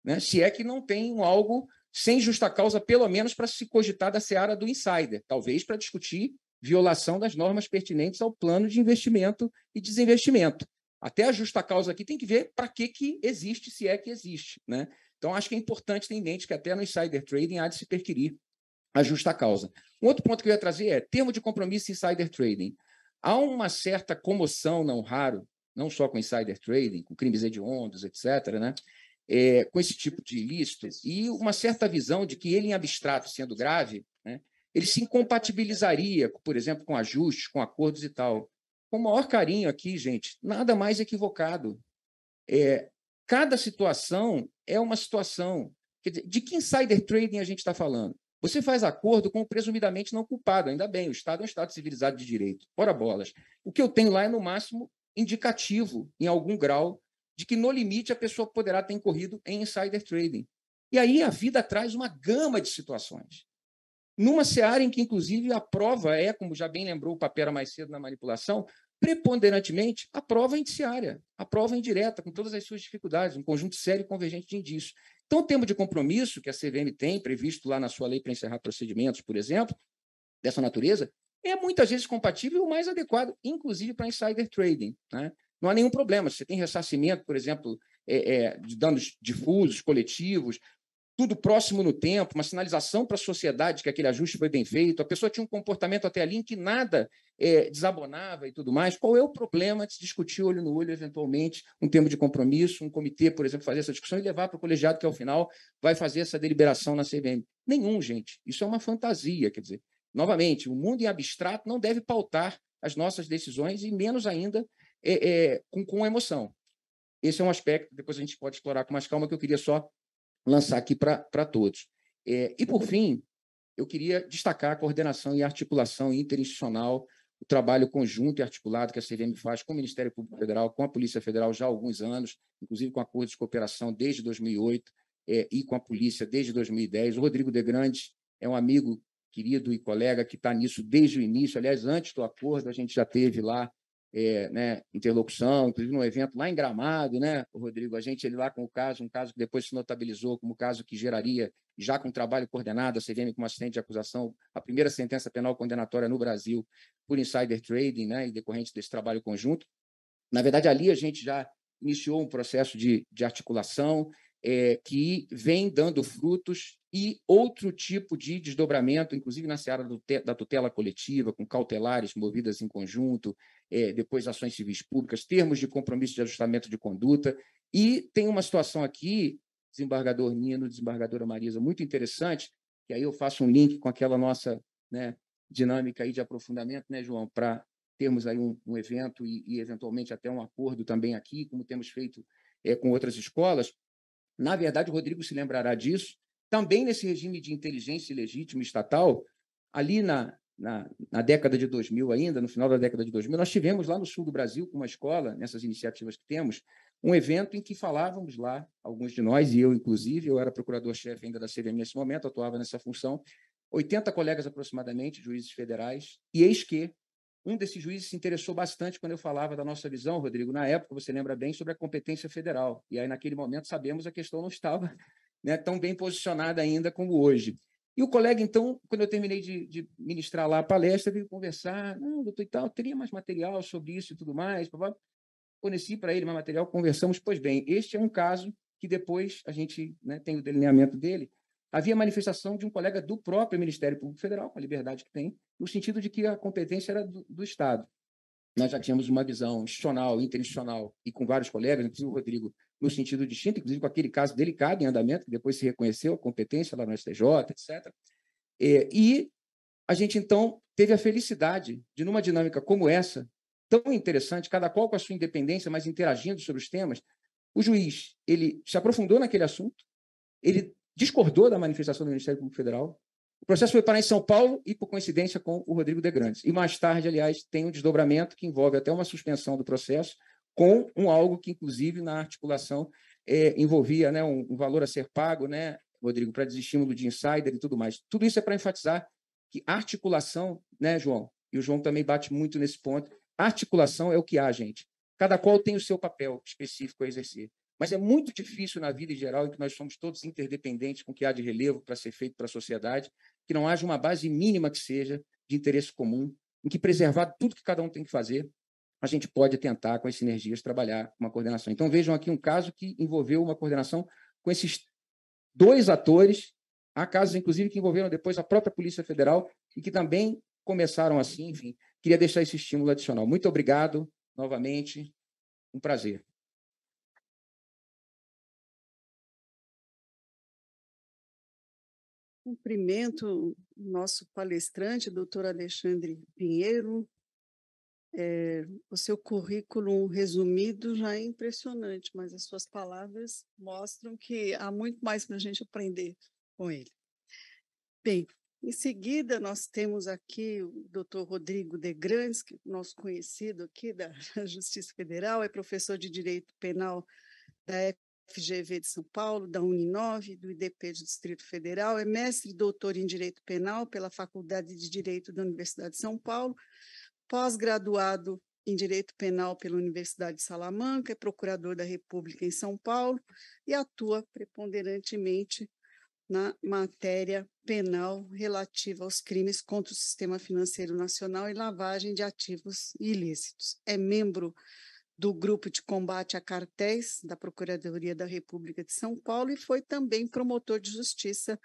Né? Se é que não tem algo sem justa causa, pelo menos para se cogitar da seara do insider, talvez para discutir violação das normas pertinentes ao plano de investimento e desinvestimento até a justa causa aqui tem que ver para que, que existe, se é que existe. Né? Então, acho que é importante ter em mente que até no insider trading há de se perquirir a justa causa. Um outro ponto que eu ia trazer é termo de compromisso insider trading. Há uma certa comoção, não raro, não só com insider trading, com crimes hediondos, etc., né? É, com esse tipo de ilícito, e uma certa visão de que ele, em abstrato, sendo grave, né, ele se incompatibilizaria, por exemplo, com ajustes, com acordos e tal com o maior carinho aqui, gente, nada mais equivocado. É, cada situação é uma situação. Dizer, de que insider trading a gente está falando? Você faz acordo com o presumidamente não culpado, ainda bem, o Estado é um Estado civilizado de direito. Ora bolas. O que eu tenho lá é, no máximo, indicativo, em algum grau, de que, no limite, a pessoa poderá ter incorrido em insider trading. E aí a vida traz uma gama de situações numa seara em que, inclusive, a prova é, como já bem lembrou o Papera mais cedo na manipulação, preponderantemente a prova é indiciária, a prova é indireta, com todas as suas dificuldades, um conjunto sério e convergente de indícios. Então, o termo de compromisso que a CVM tem, previsto lá na sua lei para encerrar procedimentos, por exemplo, dessa natureza, é muitas vezes compatível ou mais adequado, inclusive para insider trading. Né? Não há nenhum problema. Se você tem ressarcimento, por exemplo, é, é, de danos difusos, coletivos, tudo próximo no tempo, uma sinalização para a sociedade que aquele ajuste foi bem feito, a pessoa tinha um comportamento até ali em que nada é, desabonava e tudo mais. Qual é o problema de se discutir olho no olho, eventualmente, um termo de compromisso, um comitê, por exemplo, fazer essa discussão e levar para o colegiado que, ao é final, vai fazer essa deliberação na CVM? Nenhum, gente. Isso é uma fantasia. Quer dizer, novamente, o mundo em abstrato não deve pautar as nossas decisões e menos ainda é, é, com, com emoção. Esse é um aspecto, depois a gente pode explorar com mais calma, que eu queria só lançar aqui para todos. É, e, por fim, eu queria destacar a coordenação e articulação interinstitucional, o trabalho conjunto e articulado que a CVM faz com o Ministério Público Federal, com a Polícia Federal já há alguns anos, inclusive com acordos de cooperação desde 2008 é, e com a Polícia desde 2010. O Rodrigo De Grande é um amigo querido e colega que está nisso desde o início. Aliás, antes do acordo, a gente já teve lá é, né, interlocução, inclusive no evento lá em Gramado, né, Rodrigo? A gente ele lá com o caso, um caso que depois se notabilizou como caso que geraria, já com trabalho coordenado, a CVM como assistente de acusação, a primeira sentença penal condenatória no Brasil por insider trading, né, e decorrente desse trabalho conjunto. Na verdade, ali a gente já iniciou um processo de, de articulação é, que vem dando frutos e outro tipo de desdobramento, inclusive na seara do, da tutela coletiva, com cautelares movidas em conjunto, é, depois ações civis públicas, termos de compromisso de ajustamento de conduta. E tem uma situação aqui, desembargador Nino, desembargadora Marisa, muito interessante, que aí eu faço um link com aquela nossa né, dinâmica aí de aprofundamento, né, João, para termos aí um, um evento e, e, eventualmente, até um acordo também aqui, como temos feito é, com outras escolas. Na verdade, o Rodrigo se lembrará disso, também nesse regime de inteligência legítima estatal, ali na, na, na, década de 2000 ainda, no final da década de 2000, nós tivemos lá no sul do Brasil, com uma escola, nessas iniciativas que temos, um evento em que falávamos lá, alguns de nós, e eu inclusive, eu era procurador-chefe ainda da CVM nesse momento, atuava nessa função, 80 colegas aproximadamente, juízes federais, e eis que um desses juízes se interessou bastante quando eu falava da nossa visão, Rodrigo, na época, você lembra bem, sobre a competência federal. E aí, naquele momento, sabemos, a questão não estava né, tão bem posicionada ainda como hoje. E o colega, então, quando eu terminei de, de ministrar lá a palestra, veio conversar, não, doutor e tal, teria mais material sobre isso e tudo mais, papá. forneci para ele mais material, conversamos, pois bem, este é um caso que depois a gente né, tem o delineamento dele, havia manifestação de um colega do próprio Ministério Público Federal, com a liberdade que tem, no sentido de que a competência era do, do Estado. Nós já tínhamos uma visão institucional, interinstitucional, e com vários colegas, inclusive o Rodrigo no sentido distinto, inclusive com aquele caso delicado em andamento, que depois se reconheceu a competência lá no STJ, etc. É, e a gente, então, teve a felicidade de, numa dinâmica como essa, tão interessante, cada qual com a sua independência, mas interagindo sobre os temas, o juiz ele se aprofundou naquele assunto, ele discordou da manifestação do Ministério Público Federal. O processo foi parar em São Paulo e, por coincidência, com o Rodrigo de Grandes. E mais tarde, aliás, tem um desdobramento que envolve até uma suspensão do processo com um algo que, inclusive, na articulação é, envolvia né, um, um, valor a ser pago, né, Rodrigo, para desestímulo de insider e tudo mais. Tudo isso é para enfatizar que articulação, né, João? E o João também bate muito nesse ponto. Articulação é o que há, gente. Cada qual tem o seu papel específico a exercer. Mas é muito difícil na vida em geral, em que nós somos todos interdependentes com o que há de relevo para ser feito para a sociedade, que não haja uma base mínima que seja de interesse comum, em que preservar tudo que cada um tem que fazer a gente pode tentar, com as sinergias, trabalhar uma coordenação. Então, vejam aqui um caso que envolveu uma coordenação com esses dois atores, há casos, inclusive, que envolveram depois a própria Polícia Federal e que também começaram assim, enfim. Queria deixar esse estímulo adicional. Muito obrigado, novamente, um prazer. Cumprimento nosso palestrante, doutor Alexandre Pinheiro, é, o seu currículo resumido já é impressionante, mas as suas palavras mostram que há muito mais para a gente aprender com ele. Bem, em seguida, nós temos aqui o Dr. Rodrigo de Grandes, que é nosso conhecido aqui da Justiça Federal, é professor de Direito Penal da FGV de São Paulo, da Uninove, do IDP do Distrito Federal, é mestre e doutor em Direito Penal pela Faculdade de Direito da Universidade de São Paulo, pós-graduado em Direito Penal pela Universidade de Salamanca, é procurador da República em São Paulo e atua preponderantemente na matéria penal relativa aos crimes contra o sistema financeiro nacional e lavagem de ativos ilícitos. É membro do Grupo de Combate a Cartéis da Procuradoria da República de São Paulo e foi também promotor de justiça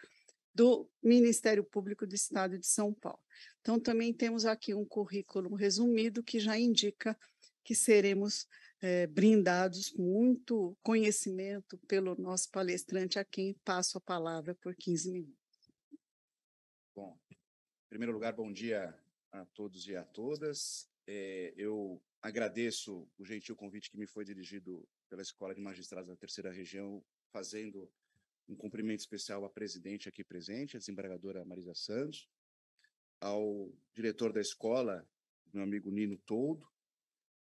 do Ministério Público do Estado de São Paulo. Então, também temos aqui um currículo resumido que já indica que seremos é, brindados com muito conhecimento pelo nosso palestrante, a quem passo a palavra por 15 minutos. Bom, em primeiro lugar, bom dia a todos e a todas. É, eu agradeço o gentil convite que me foi dirigido pela Escola de Magistrados da Terceira Região, fazendo um cumprimento especial à presidente aqui presente, a desembargadora Marisa Santos, ao diretor da escola, meu amigo Nino Toldo,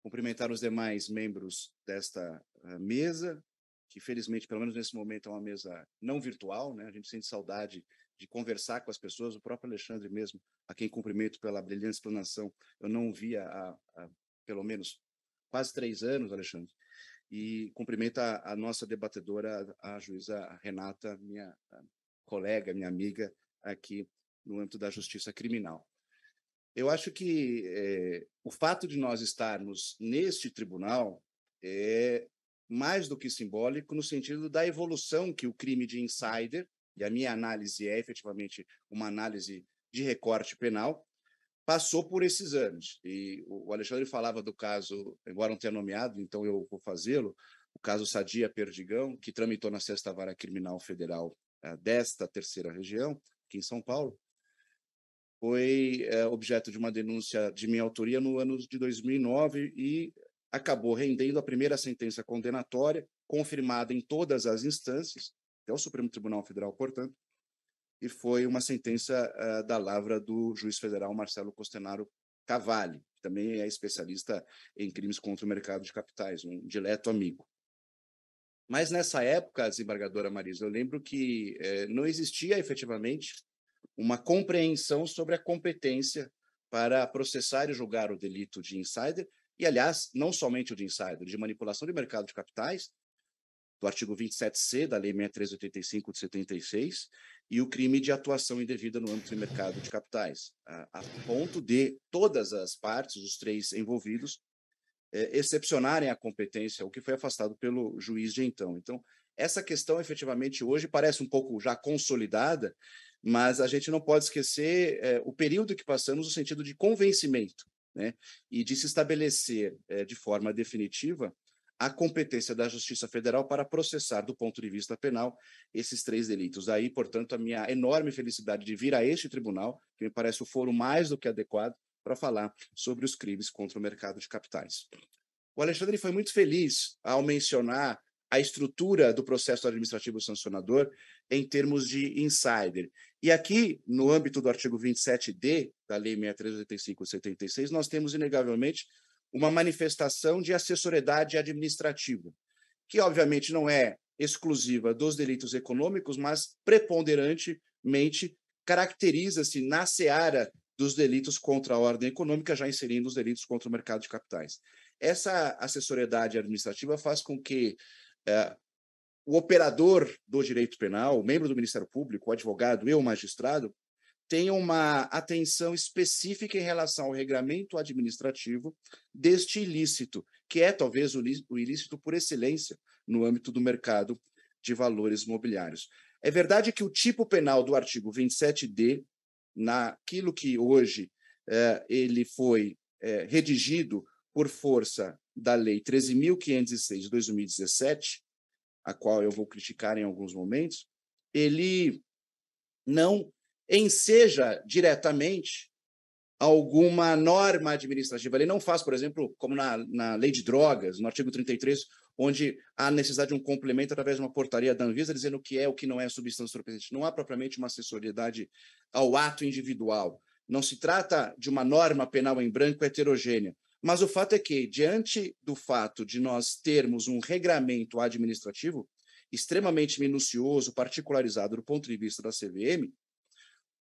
cumprimentar os demais membros desta eh, mesa, que felizmente, pelo menos nesse momento, é uma mesa não virtual, né? A gente sente saudade de conversar com as pessoas, o próprio Alexandre mesmo, a quem cumprimento pela brilhante explanação, eu não via há, há pelo menos quase três anos, Alexandre, e cumprimenta a nossa debatedora, a juíza Renata, minha colega, minha amiga aqui no âmbito da justiça criminal. Eu acho que é, o fato de nós estarmos neste tribunal é mais do que simbólico no sentido da evolução que o crime de insider, e a minha análise é efetivamente uma análise de recorte penal, passou por esses anos. E o Alexandre falava do caso, embora não tenha nomeado, então eu vou fazê-lo, o caso Sadia Perdigão, que tramitou na Sexta Vara Criminal Federal eh, desta Terceira Região, aqui em São Paulo, foi eh, objeto de uma denúncia de minha autoria no ano de 2009 e acabou rendendo a primeira sentença condenatória, confirmada em todas as instâncias, até o Supremo Tribunal Federal, portanto, e foi uma sentença uh, da lavra do juiz federal Marcelo Costenaro Cavalli, que também é especialista em crimes contra o mercado de capitais, um dileto amigo. Mas nessa época, desembargadora Marisa, eu lembro que eh, não existia efetivamente uma compreensão sobre a competência para processar e julgar o delito de insider, e aliás, não somente o de insider, de manipulação de mercado de capitais, do artigo 27C da Lei 6385 de 76, e o crime de atuação indevida no âmbito do mercado de capitais, a, a ponto de todas as partes, os três envolvidos, é, excepcionarem a competência, o que foi afastado pelo juiz de então. Então, essa questão efetivamente hoje parece um pouco já consolidada, mas a gente não pode esquecer é, o período que passamos no sentido de convencimento né, e de se estabelecer é, de forma definitiva a competência da Justiça Federal para processar, do ponto de vista penal, esses três delitos. Aí, portanto, a minha enorme felicidade de vir a este tribunal, que me parece o foro mais do que adequado para falar sobre os crimes contra o mercado de capitais. O Alexandre foi muito feliz ao mencionar a estrutura do processo administrativo sancionador em termos de insider. E aqui, no âmbito do artigo 27D da Lei 6385 76, nós temos, inegavelmente, uma manifestação de assessoriedade administrativa, que obviamente não é exclusiva dos delitos econômicos, mas preponderantemente caracteriza-se na seara dos delitos contra a ordem econômica, já inserindo os delitos contra o mercado de capitais. Essa assessoriedade administrativa faz com que eh, o operador do direito penal, o membro do Ministério Público, o advogado e o magistrado, tem uma atenção específica em relação ao regramento administrativo deste ilícito, que é talvez o ilícito por excelência no âmbito do mercado de valores mobiliários. É verdade que o tipo penal do artigo 27D, naquilo que hoje eh, ele foi eh, redigido por força da Lei 13.506 de 2017, a qual eu vou criticar em alguns momentos, ele não enseja diretamente alguma norma administrativa. Ele não faz, por exemplo, como na, na lei de drogas, no artigo 33, onde há necessidade de um complemento através de uma portaria da Anvisa dizendo o que é o que não é substância entorpecente. Não há propriamente uma assessoriedade ao ato individual. Não se trata de uma norma penal em branco heterogênea. Mas o fato é que, diante do fato de nós termos um regramento administrativo extremamente minucioso, particularizado do ponto de vista da CVM,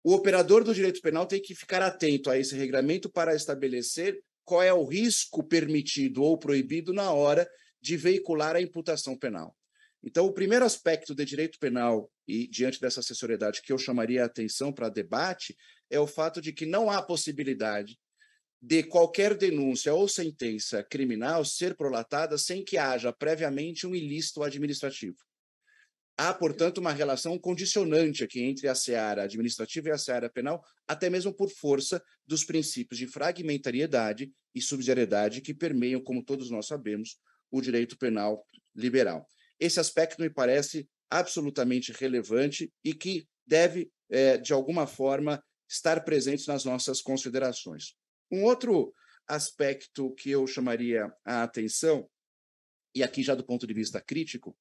o operador do direito penal tem que ficar atento a esse regramento para estabelecer qual é o risco permitido ou proibido na hora de veicular a imputação penal. Então, o primeiro aspecto de direito penal, e diante dessa assessoriedade que eu chamaria a atenção para debate, é o fato de que não há possibilidade de qualquer denúncia ou sentença criminal ser prolatada sem que haja previamente um ilícito administrativo. Há, portanto, uma relação condicionante aqui entre a seara administrativa e a seara penal, até mesmo por força dos princípios de fragmentariedade e subsidiariedade que permeiam, como todos nós sabemos, o direito penal liberal. Esse aspecto me parece absolutamente relevante e que deve, é, de alguma forma, estar presente nas nossas considerações. Um outro aspecto que eu chamaria a atenção, e aqui já do ponto de vista crítico,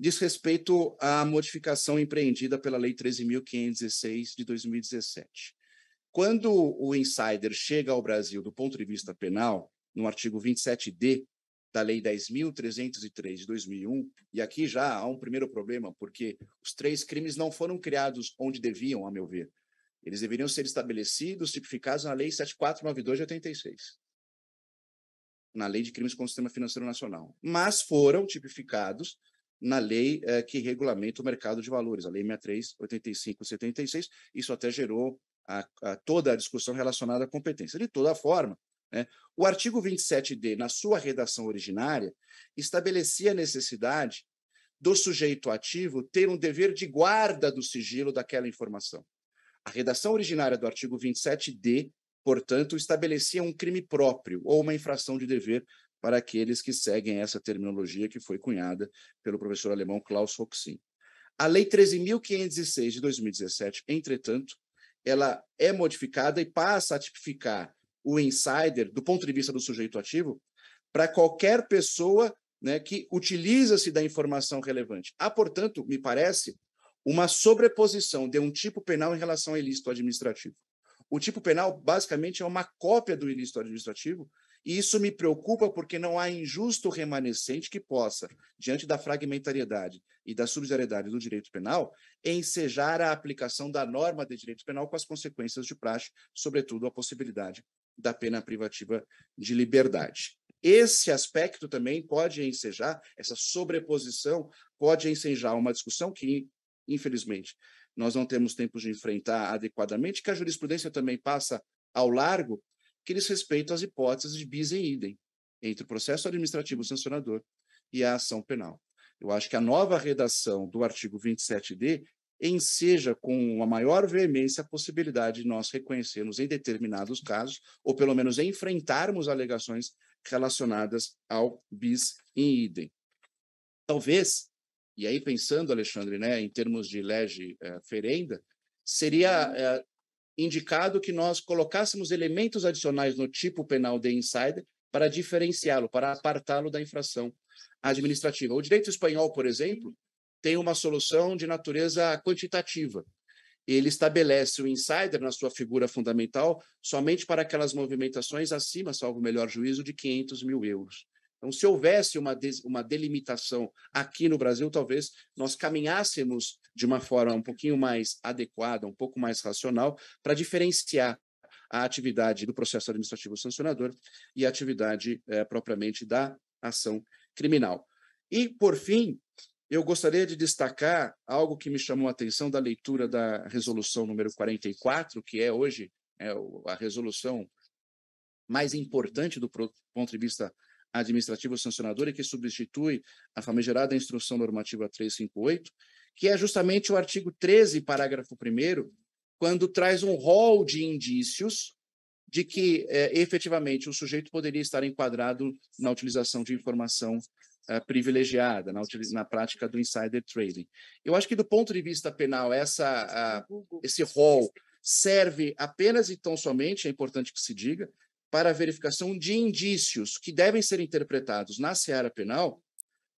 diz respeito à modificação empreendida pela Lei 13.516 de 2017. Quando o insider chega ao Brasil do ponto de vista penal, no artigo 27D da Lei 10.303 de 2001, e aqui já há um primeiro problema, porque os três crimes não foram criados onde deviam, a meu ver. Eles deveriam ser estabelecidos, tipificados na Lei 7492 de 86, na Lei de Crimes contra o Sistema Financeiro Nacional. Mas foram tipificados na lei eh, que regulamenta o mercado de valores, a Lei 63.85.76. 76. Isso até gerou a, a toda a discussão relacionada à competência. De toda forma, né, o artigo 27D, na sua redação originária, estabelecia a necessidade do sujeito ativo ter um dever de guarda do sigilo daquela informação. A redação originária do artigo 27D, portanto, estabelecia um crime próprio ou uma infração de dever para aqueles que seguem essa terminologia que foi cunhada pelo professor alemão Klaus Roxin. A Lei 13.506 de 2017, entretanto, ela é modificada e passa a tipificar o insider, do ponto de vista do sujeito ativo, para qualquer pessoa né, que utiliza-se da informação relevante. Há, portanto, me parece, uma sobreposição de um tipo penal em relação ao ilícito administrativo. O tipo penal, basicamente, é uma cópia do ilícito administrativo, e isso me preocupa porque não há injusto remanescente que possa, diante da fragmentariedade e da subsidiariedade do direito penal, ensejar a aplicação da norma de direito penal com as consequências de praxe, sobretudo a possibilidade da pena privativa de liberdade. Esse aspecto também pode ensejar, essa sobreposição pode ensejar uma discussão que, infelizmente, nós não temos tempo de enfrentar adequadamente, que a jurisprudência também passa ao largo, que diz respeito às hipóteses de bis em idem entre o processo administrativo sancionador e a ação penal. Eu acho que a nova redação do artigo 27D enseja com uma maior veemência a possibilidade de nós reconhecermos em determinados casos, ou pelo menos enfrentarmos alegações relacionadas ao bis in idem. Talvez, e aí pensando, Alexandre, né, em termos de lege eh, ferenda, seria eh, indicado que nós colocássemos elementos adicionais no tipo penal de insider para diferenciá-lo, para apartá-lo da infração administrativa. O direito espanhol, por exemplo, tem uma solução de natureza quantitativa. Ele estabelece o insider na sua figura fundamental somente para aquelas movimentações acima, salvo melhor juízo, de 500 mil euros. Então, se houvesse uma, des, uma delimitação aqui no Brasil, talvez nós caminhássemos de uma forma um pouquinho mais adequada, um pouco mais racional, para diferenciar a atividade do processo administrativo sancionador e a atividade é, propriamente da ação criminal. E, por fim, eu gostaria de destacar algo que me chamou a atenção da leitura da resolução número 44, que é hoje é, a resolução mais importante do ponto de vista administrativo sancionador e que substitui a famigerada Instrução Normativa 358, que é justamente o artigo 13, parágrafo 1 quando traz um rol de indícios de que eh, efetivamente o sujeito poderia estar enquadrado na utilização de informação eh, privilegiada, na, na, prática do insider trading. Eu acho que do ponto de vista penal, essa, a, esse rol serve apenas e tão somente, é importante que se diga, para a verificação de indícios que devem ser interpretados na seara penal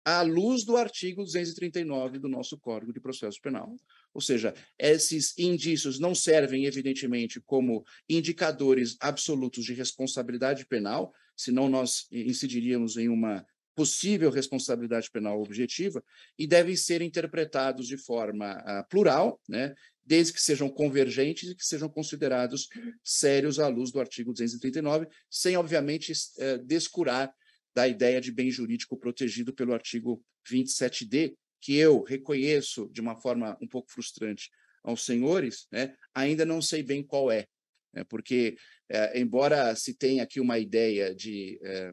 à luz do artigo 239 do nosso Código de Processo Penal. Ou seja, esses indícios não servem, evidentemente, como indicadores absolutos de responsabilidade penal, senão nós incidiríamos em uma possível responsabilidade penal objetiva, e devem ser interpretados de forma uh, plural, né, desde que sejam convergentes e que sejam considerados sérios à luz do artigo 239, sem, obviamente, eh, descurar da ideia de bem jurídico protegido pelo artigo 27D, que eu reconheço de uma forma um pouco frustrante aos senhores, né, ainda não sei bem qual é, né, porque, é, embora se tenha aqui uma ideia de é,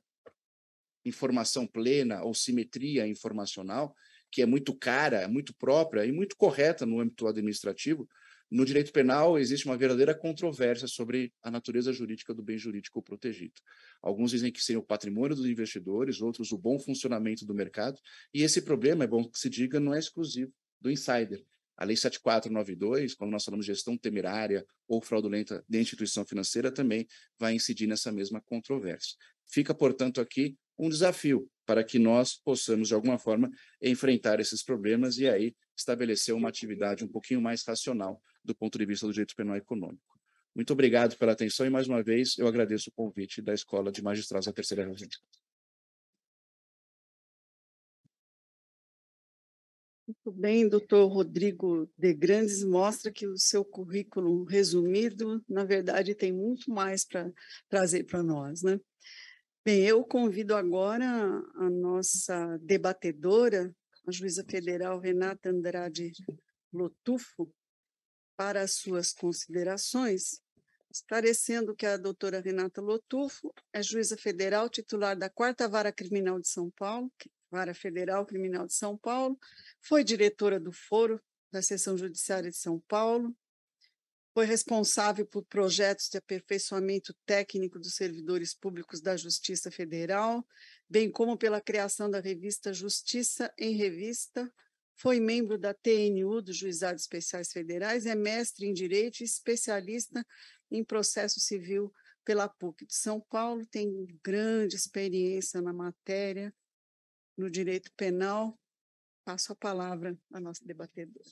informação plena ou simetria informacional, que é muito cara, muito própria e muito correta no âmbito administrativo, no direito penal existe uma verdadeira controvérsia sobre a natureza jurídica do bem jurídico protegido. Alguns dizem que seria o patrimônio dos investidores, outros o bom funcionamento do mercado, e esse problema, é bom que se diga, não é exclusivo do insider. A Lei 7492, quando nós falamos de gestão temerária ou fraudulenta de instituição financeira, também vai incidir nessa mesma controvérsia. Fica, portanto, aqui um desafio para que nós possamos, de alguma forma, enfrentar esses problemas e aí estabelecer uma atividade um pouquinho mais racional do ponto de vista do direito penal econômico. Muito obrigado pela atenção e, mais uma vez, eu agradeço o convite da Escola de Magistrados da Terceira Região. Muito bem, doutor Rodrigo de Grandes, mostra que o seu currículo resumido, na verdade, tem muito mais para trazer para nós, né? Bem, eu convido agora a nossa debatedora, a juíza federal Renata Andrade Lotufo, para as suas considerações, esclarecendo que a doutora Renata Lotufo é juíza federal titular da Quarta Vara Criminal de São Paulo, Vara Federal Criminal de São Paulo, foi diretora do Foro da Seção Judiciária de São Paulo, foi responsável por projetos de aperfeiçoamento técnico dos servidores públicos da Justiça Federal, bem como pela criação da revista Justiça em Revista. Foi membro da TNU dos Juizados Especiais Federais, é mestre em Direito e especialista em Processo Civil pela PUC de São Paulo, tem grande experiência na matéria, no direito penal. Passo a palavra ao nosso debatedor.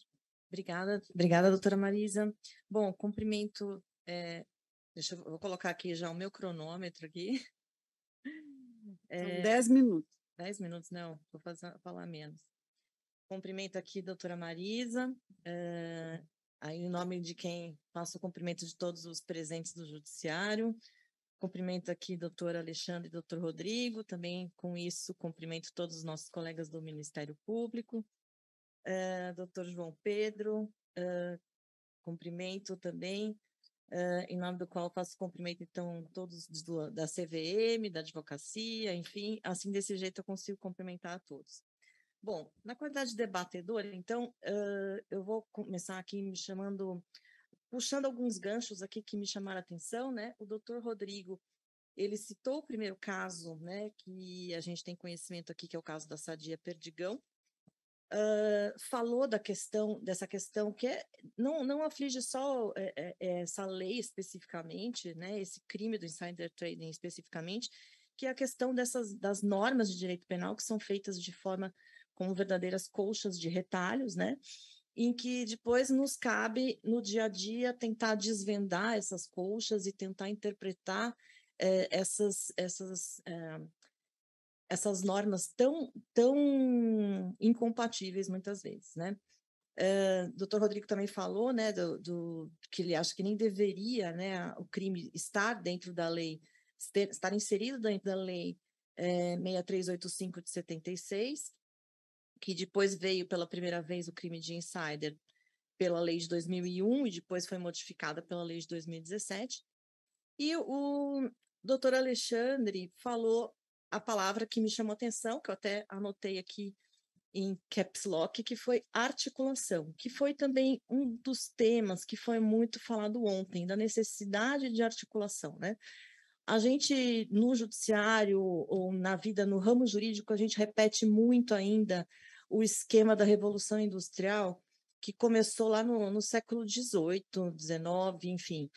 Obrigada, obrigada, doutora Marisa. Bom, cumprimento. É, deixa eu vou colocar aqui já o meu cronômetro aqui. É, dez minutos. Dez minutos, não, vou fazer, falar menos. Cumprimento aqui, doutora Marisa. É, aí, em nome de quem faço o cumprimento de todos os presentes do Judiciário. Cumprimento aqui, doutor Alexandre e doutor Rodrigo. Também, com isso, cumprimento todos os nossos colegas do Ministério Público, uh, doutor João Pedro, uh, cumprimento também, uh, em nome do qual faço cumprimento, então, todos do, da CVM, da advocacia, enfim, assim desse jeito eu consigo cumprimentar a todos. Bom, na qualidade de debatedora, então, eu vou começar aqui me chamando, puxando alguns ganchos aqui que me chamaram a atenção, né? O doutor Rodrigo, ele citou o primeiro caso, né, que a gente tem conhecimento aqui, que é o caso da Sadia Perdigão, uh, falou da questão dessa questão que é, não, não aflige só é, é, essa lei especificamente, né, esse crime do insider trading especificamente, que é a questão dessas das normas de direito penal que são feitas de forma como verdadeiras colchas de retalhos, né? Em que depois nos cabe no dia a dia tentar desvendar essas colchas e tentar interpretar eh, essas, essas eh, essas normas tão, tão incompatíveis muitas vezes, né? Uh, Dr. Rodrigo também falou, né, do, do, que ele acha que nem deveria, né, o crime estar dentro da lei, estar inserido dentro da lei 6385 eh, de 76, que depois veio pela primeira vez o crime de insider pela lei de 2001 e depois foi modificada pela lei de 2017. E o doutor Alexandre falou a palavra que me chamou atenção, que eu até anotei aqui em caps lock, que foi articulação, que foi também um dos temas que foi muito falado ontem, da necessidade de articulação, né? A gente, no judiciário ou na vida, no ramo jurídico, a gente repete muito ainda o esquema da Revolução Industrial, que começou lá no, no século XVIII, XIX, enfim,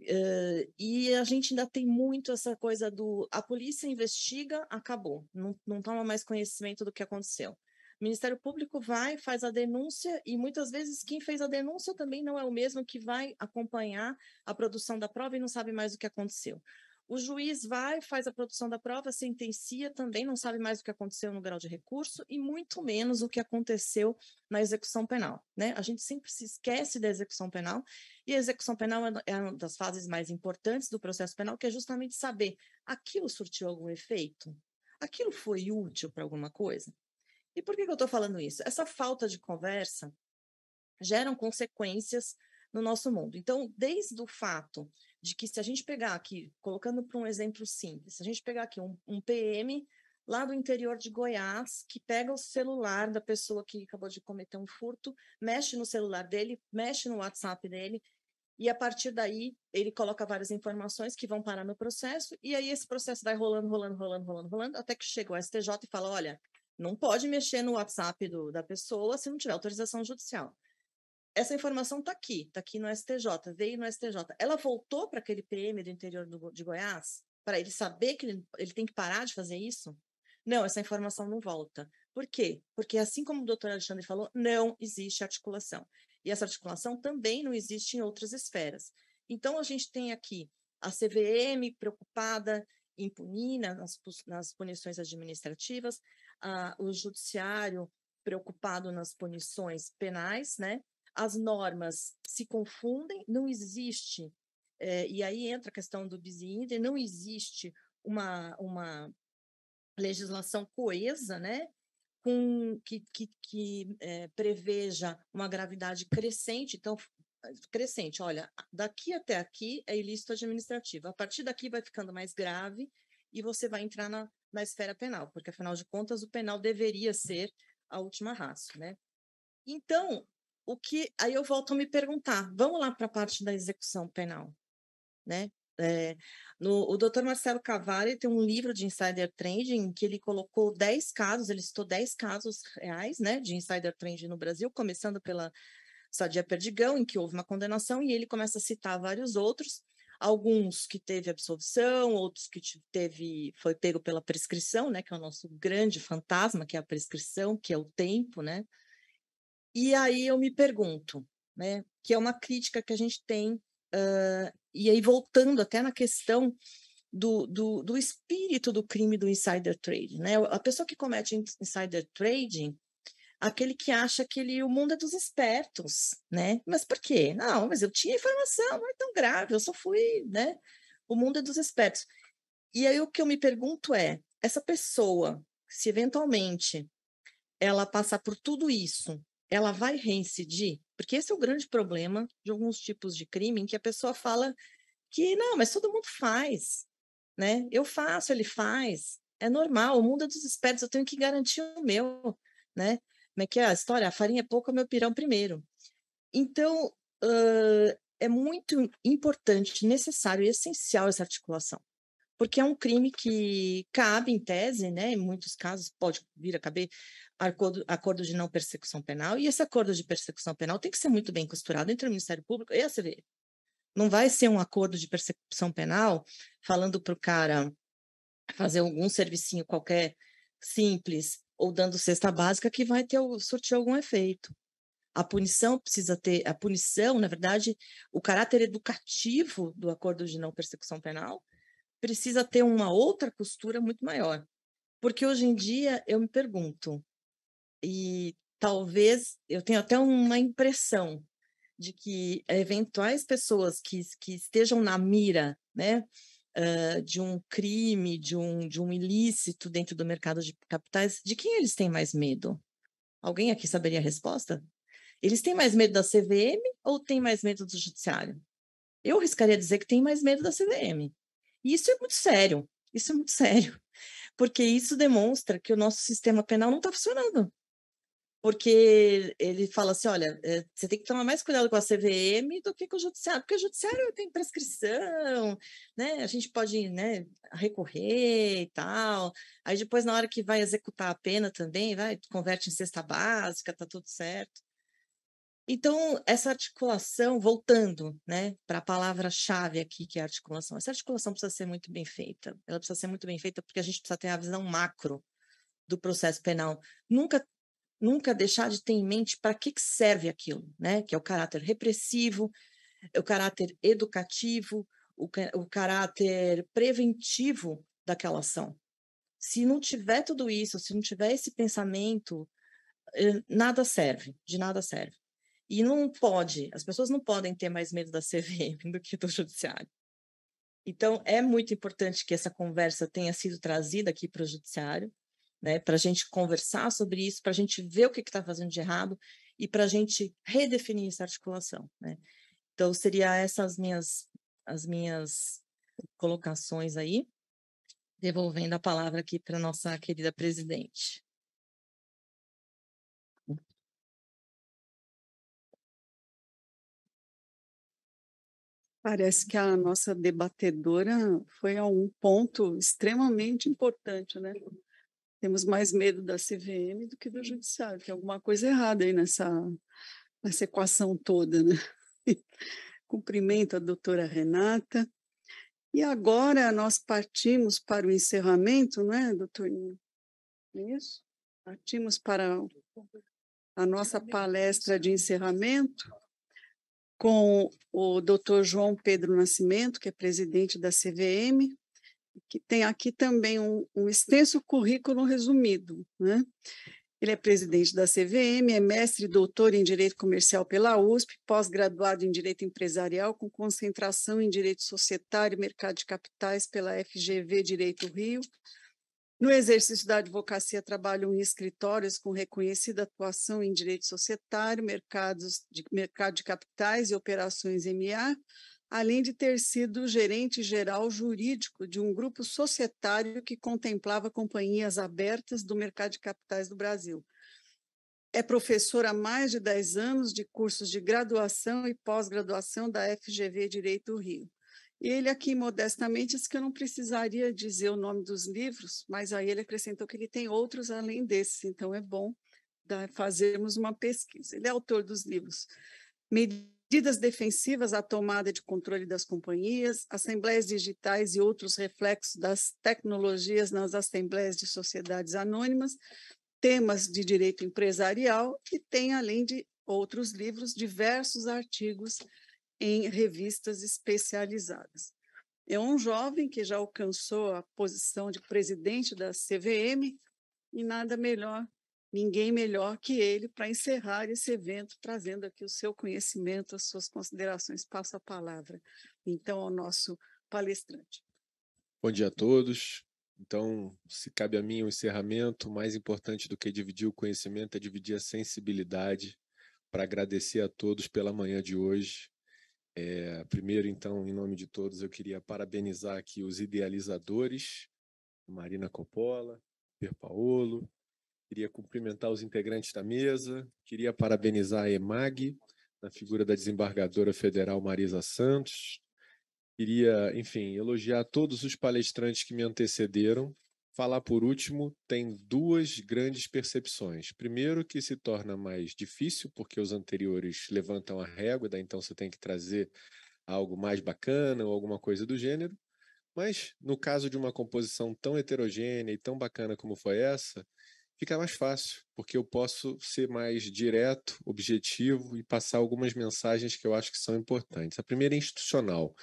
Uh, e a gente ainda tem muito essa coisa do a polícia investiga, acabou, não, não toma mais conhecimento do que aconteceu. O Ministério Público vai, faz a denúncia, e muitas vezes quem fez a denúncia também não é o mesmo que vai acompanhar a produção da prova e não sabe mais o que aconteceu. O juiz vai, faz a produção da prova, sentencia, também não sabe mais o que aconteceu no grau de recurso e muito menos o que aconteceu na execução penal. Né? A gente sempre se esquece da execução penal, e a execução penal é, é uma das fases mais importantes do processo penal, que é justamente saber aquilo surtiu algum efeito? Aquilo foi útil para alguma coisa? E por que, que eu estou falando isso? Essa falta de conversa geram consequências no nosso mundo. Então, desde o fato de que se a gente pegar aqui, colocando para um exemplo simples, se a gente pegar aqui um, um PM lá do interior de Goiás, que pega o celular da pessoa que acabou de cometer um furto, mexe no celular dele, mexe no WhatsApp dele, e a partir daí ele coloca várias informações que vão parar no processo, e aí esse processo vai rolando, rolando, rolando, rolando, rolando, até que chega o STJ e fala: olha, não pode mexer no WhatsApp do, da pessoa se não tiver autorização judicial essa informação está aqui, está aqui no STJ, veio no STJ. Ela voltou para aquele PM do interior do, de Goiás para ele saber que ele, ele tem que parar de fazer isso? Não, essa informação não volta. Por quê? Porque, assim como o doutor Alexandre falou, não existe articulação. E essa articulação também não existe em outras esferas. Então, a gente tem aqui a CVM preocupada em punir nas, nas punições administrativas, a, o judiciário preocupado nas punições penais, né? as normas se confundem, não existe, é, e aí entra a questão do BISINDE, não existe uma, uma legislação coesa, né? Com, que, que, que é, preveja uma gravidade crescente, então crescente. Olha, daqui até aqui é ilícito administrativo. A partir daqui vai ficando mais grave e você vai entrar na, na esfera penal, porque afinal de contas o penal deveria ser a última raça, né? Então, o que aí eu volto a me perguntar vamos lá para a parte da execução penal né é, no, o doutor Marcelo Cavalli tem um livro de insider trading que ele colocou 10 casos, ele citou 10 casos reais né, de insider trading no Brasil, começando pela Sadia Perdigão, em que houve uma condenação, e ele começa a citar vários outros, alguns que teve absolvição, outros que teve foi pego pela prescrição, né, que é o nosso grande fantasma, que é a prescrição, que é o tempo, né? E aí eu me pergunto, né, que é uma crítica que a gente tem, uh, e aí voltando até na questão do, do, do, espírito do crime do insider trading. Né? A pessoa que comete insider trading, aquele que acha que ele, o mundo é dos espertos, né? Mas por quê? Não, mas eu tinha informação, não é tão grave, eu só fui, né? O mundo é dos espertos. E aí o que eu me pergunto é, essa pessoa, se eventualmente ela passar por tudo isso ela vai reincidir? Porque esse é o grande problema de alguns tipos de crime em que a pessoa fala que não, mas todo mundo faz, né? Eu faço, ele faz, é normal, o mundo é dos espertos, eu tenho que garantir o meu, né? Como é que é a história? A farinha é pouca, é meu pirão primeiro. Então, uh, é muito importante, necessário e essencial essa articulação porque é um crime que cabe em tese, né, em muitos casos pode vir a caber acordo, acordo de não persecução penal, e esse acordo de persecução penal tem que ser muito bem costurado entre o Ministério Público e a CV. Não vai ser um acordo de persecução penal falando para o cara fazer algum servicinho qualquer simples ou dando cesta básica que vai ter surtir algum efeito. A punição precisa ter, a punição, na verdade, o caráter educativo do acordo de não persecução penal precisa ter uma outra costura muito maior. Porque hoje em dia eu me pergunto, e talvez eu tenho até uma impressão de que eventuais pessoas que, que estejam na mira né, uh, de um crime, de um, de um ilícito dentro do mercado de capitais, de quem eles têm mais medo? Alguém aqui saberia a resposta? Eles têm mais medo da CVM ou têm mais medo do judiciário? Eu riscaria dizer que tem mais medo da CVM, e isso é muito sério, isso é muito sério, porque isso demonstra que o nosso sistema penal não está funcionando. Porque ele fala assim: olha, eh, você tem que tomar mais cuidado com a CVM do que com o judiciário, porque o judiciário tem prescrição, né? A gente pode né, recorrer e tal. Aí depois, na hora que vai executar a pena também, vai, converte em cesta básica, tá tudo certo. Então, essa articulação, voltando né, para a palavra-chave aqui, que é articulação, essa articulação precisa ser muito bem feita. Ela precisa ser muito bem feita porque a gente precisa ter a visão macro do processo penal. Nunca, nunca deixar de ter em mente para que, que serve aquilo, né? que é o caráter repressivo, é o caráter educativo, o, o caráter preventivo daquela ação. Se não tiver tudo isso, se não tiver esse pensamento, eh, nada serve, de nada serve. E não pode, as pessoas não podem ter mais medo da CVM do que do judiciário. Então, é muito importante que essa conversa tenha sido trazida aqui para o judiciário, né, para a gente conversar sobre isso, para a gente ver o que está fazendo de errado e para a gente redefinir essa articulação. Né? Então, seria essas minhas, as minhas colocações aí, devolvendo a palavra aqui para nossa querida presidente. Parece que a nossa debatedora foi a um ponto extremamente importante, né? Temos mais medo da CVM do que do judiciário, tem alguma coisa errada aí nessa, nessa equação toda, né? Cumprimento a doutora Renata. E agora nós partimos para o encerramento, né, doutor? É isso? Partimos para a nossa palestra de encerramento com o Dr. João Pedro Nascimento, que é presidente da CVM, que tem aqui também um, um extenso currículo resumido. Né? Ele é presidente da CVM, é mestre e doutor em Direito Comercial pela USP, pós-graduado em Direito Empresarial, com concentração em Direito Societário e Mercado de Capitais pela FGV Direito Rio, no exercício da advocacia, trabalham em escritórios com reconhecida atuação em direito societário, mercados de, mercado de capitais e operações MA, além de ter sido gerente geral jurídico de um grupo societário que contemplava companhias abertas do mercado de capitais do Brasil. É professor há mais de 10 anos de cursos de graduação e pós-graduação da FGV Direito Rio. Ele aqui modestamente disse que eu não precisaria dizer o nome dos livros, mas aí ele acrescentou que ele tem outros além desses, então é bom fazermos uma pesquisa. Ele é autor dos livros Medidas Defensivas à Tomada de Controle das Companhias, Assembleias Digitais e Outros Reflexos das Tecnologias nas Assembleias de Sociedades Anônimas, Temas de Direito Empresarial e tem, além de outros livros, diversos artigos em revistas especializadas. É um jovem que já alcançou a posição de presidente da CVM e nada melhor, ninguém melhor que ele para encerrar esse evento, trazendo aqui o seu conhecimento, as suas considerações. Passo a palavra, então, ao nosso palestrante. Bom dia a todos. Então, se cabe a mim o um encerramento, mais importante do que dividir o conhecimento é dividir a sensibilidade para agradecer a todos pela manhã de hoje. É, primeiro, então, em nome de todos, eu queria parabenizar aqui os idealizadores, Marina Coppola, Per Paolo, queria cumprimentar os integrantes da mesa, queria parabenizar a EMAG, na figura da desembargadora federal Marisa Santos, queria, enfim, elogiar todos os palestrantes que me antecederam, falar por último tem duas grandes percepções. Primeiro, que se torna mais difícil, porque os anteriores levantam a régua, daí então você tem que trazer algo mais bacana ou alguma coisa do gênero. Mas no caso de uma composição tão heterogênea e tão bacana como foi essa, fica mais fácil, porque eu posso ser mais direto, objetivo e passar algumas mensagens que eu acho que são importantes. A primeira é institucional.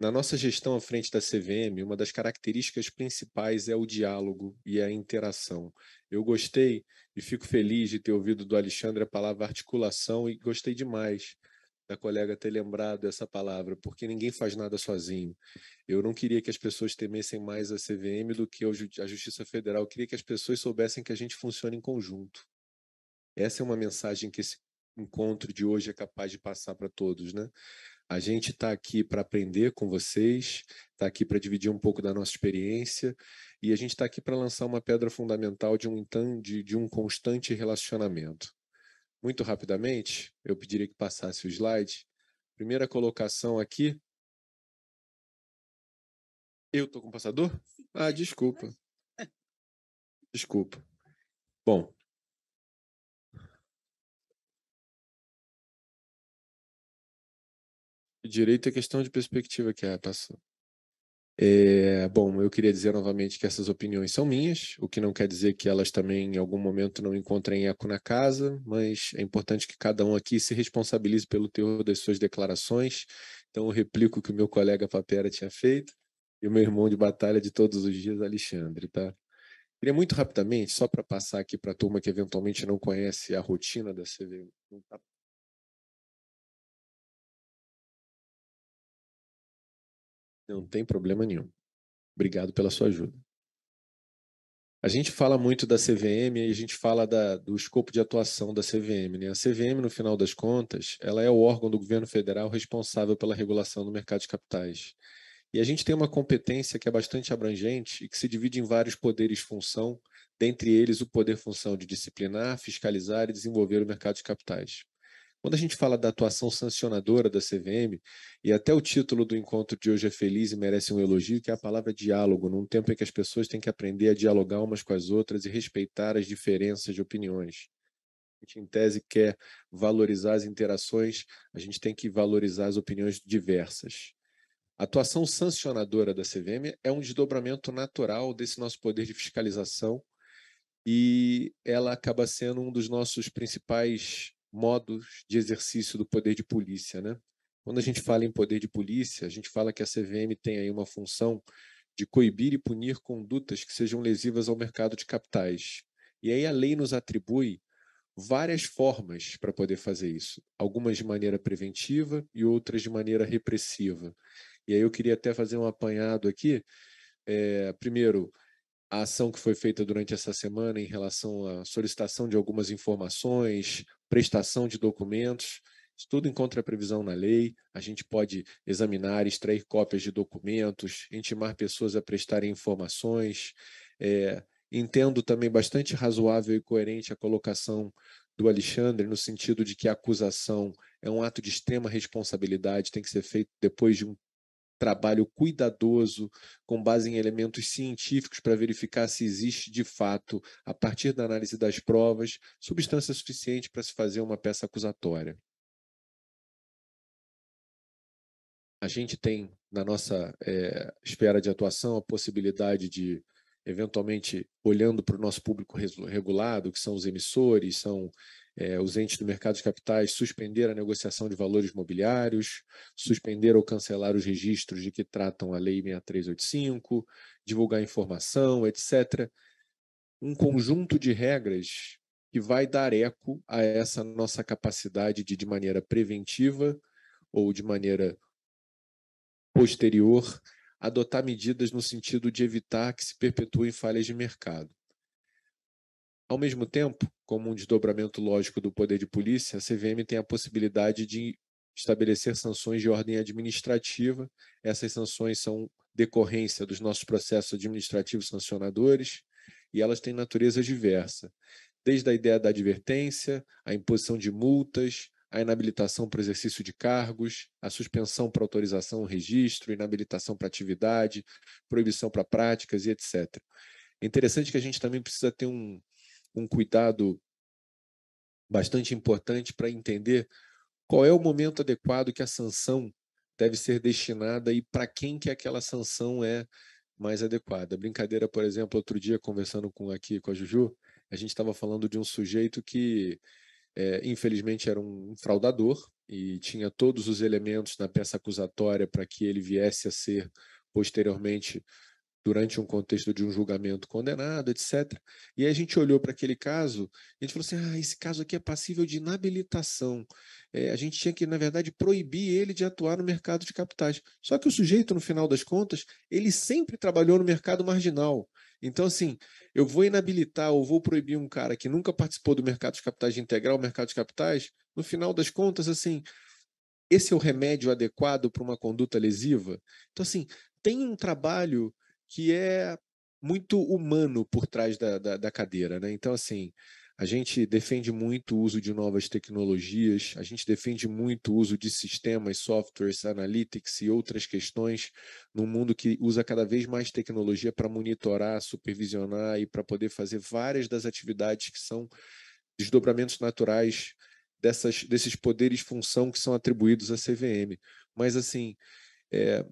Na nossa gestão à frente da CVM, uma das características principais é o diálogo e a interação. Eu gostei e fico feliz de ter ouvido do Alexandre a palavra articulação e gostei demais da colega ter lembrado essa palavra, porque ninguém faz nada sozinho. Eu não queria que as pessoas temessem mais a CVM do que a Justiça Federal, Eu queria que as pessoas soubessem que a gente funciona em conjunto. Essa é uma mensagem que esse encontro de hoje é capaz de passar para todos, né? A gente está aqui para aprender com vocês, está aqui para dividir um pouco da nossa experiência e a gente está aqui para lançar uma pedra fundamental de um, de, de um constante relacionamento. Muito rapidamente, eu pediria que passasse o slide. Primeira colocação aqui. Eu estou com o passador? Ah, desculpa. Desculpa. Bom, Direito é questão de perspectiva que é, passou. É, bom, eu queria dizer novamente que essas opiniões são minhas, o que não quer dizer que elas também em algum momento não encontrem eco na casa, mas é importante que cada um aqui se responsabilize pelo teor das suas declarações. Então, eu replico o que o meu colega Papera tinha feito e o meu irmão de batalha de todos os dias, Alexandre, tá? Queria muito rapidamente, só para passar aqui para a turma que eventualmente não conhece a rotina da CVM. não está Não tem problema nenhum. Obrigado pela sua ajuda. A gente fala muito da CVM e a gente fala da, do escopo de atuação da CVM. Né? A CVM, no final das contas, ela é o órgão do governo federal responsável pela regulação do mercado de capitais. E a gente tem uma competência que é bastante abrangente e que se divide em vários poderes-função, dentre eles o poder-função de disciplinar, fiscalizar e desenvolver o mercado de capitais. Quando a gente fala da atuação sancionadora da CVM, e até o título do encontro de hoje é feliz e merece um elogio, que é a palavra diálogo, num tempo em que as pessoas têm que aprender a dialogar umas com as outras e respeitar as diferenças de opiniões. A gente, em tese, quer valorizar as interações, a gente tem que valorizar as opiniões diversas. A atuação sancionadora da CVM é um desdobramento natural desse nosso poder de fiscalização e ela acaba sendo um dos nossos principais modos de exercício do poder de polícia, né? Quando a gente fala em poder de polícia, a gente fala que a CVM tem aí uma função de coibir e punir condutas que sejam lesivas ao mercado de capitais. E aí a lei nos atribui várias formas para poder fazer isso, algumas de maneira preventiva e outras de maneira repressiva. E aí eu queria até fazer um apanhado aqui. É, primeiro, a ação que foi feita durante essa semana em relação à solicitação de algumas informações, prestação de documentos. Isso tudo encontra previsão na lei. A gente pode examinar, extrair cópias de documentos, intimar pessoas a prestarem informações. É, entendo também bastante razoável e coerente a colocação do Alexandre, no sentido de que a acusação é um ato de extrema responsabilidade, tem que ser feito depois de um trabalho cuidadoso, com base em elementos científicos para verificar se existe de fato, a partir da análise das provas, substância suficiente para se fazer uma peça acusatória. A gente tem na nossa é, esfera de atuação a possibilidade de, eventualmente, olhando para o nosso público regulado, que são os emissores, são é, os entes do mercado de capitais suspender a negociação de valores mobiliários, suspender ou cancelar os registros de que tratam a Lei 6385, divulgar informação, etc. Um conjunto de regras que vai dar eco a essa nossa capacidade de, de maneira preventiva ou de maneira posterior, adotar medidas no sentido de evitar que se perpetuem falhas de mercado. Ao mesmo tempo, como um desdobramento lógico do poder de polícia, a CVM tem a possibilidade de estabelecer sanções de ordem administrativa. Essas sanções são decorrência dos nossos processos administrativos sancionadores e elas têm natureza diversa, desde a ideia da advertência, a imposição de multas, a inabilitação para exercício de cargos, a suspensão para autorização ou registro, inabilitação para atividade, proibição para práticas e etc. É interessante que a gente também precisa ter um, um cuidado bastante importante para entender qual é o momento adequado que a sanção deve ser destinada e para quem que aquela sanção é mais adequada. Brincadeira, por exemplo, outro dia conversando com aqui com a Juju, a gente estava falando de um sujeito que é, infelizmente era um fraudador e tinha todos os elementos na peça acusatória para que ele viesse a ser posteriormente durante um contexto de um julgamento condenado, etc. E aí a gente olhou para aquele caso e a gente falou assim: ah, esse caso aqui é passível de inabilitação. É, a gente tinha que, na verdade, proibir ele de atuar no mercado de capitais. Só que o sujeito, no final das contas, ele sempre trabalhou no mercado marginal. Então, assim, eu vou inabilitar ou vou proibir um cara que nunca participou do mercado de capitais, de integrar o mercado de capitais, no final das contas, assim, esse é o remédio adequado para uma conduta lesiva? Então, assim, tem um trabalho que é muito humano por trás da, da, da cadeira, né? Então, assim, a gente defende muito o uso de novas tecnologias, a gente defende muito o uso de sistemas, softwares, analytics e outras questões num mundo que usa cada vez mais tecnologia para monitorar, supervisionar e para poder fazer várias das atividades que são desdobramentos naturais dessas, desses poderes função que são atribuídos à CVM. Mas assim, é,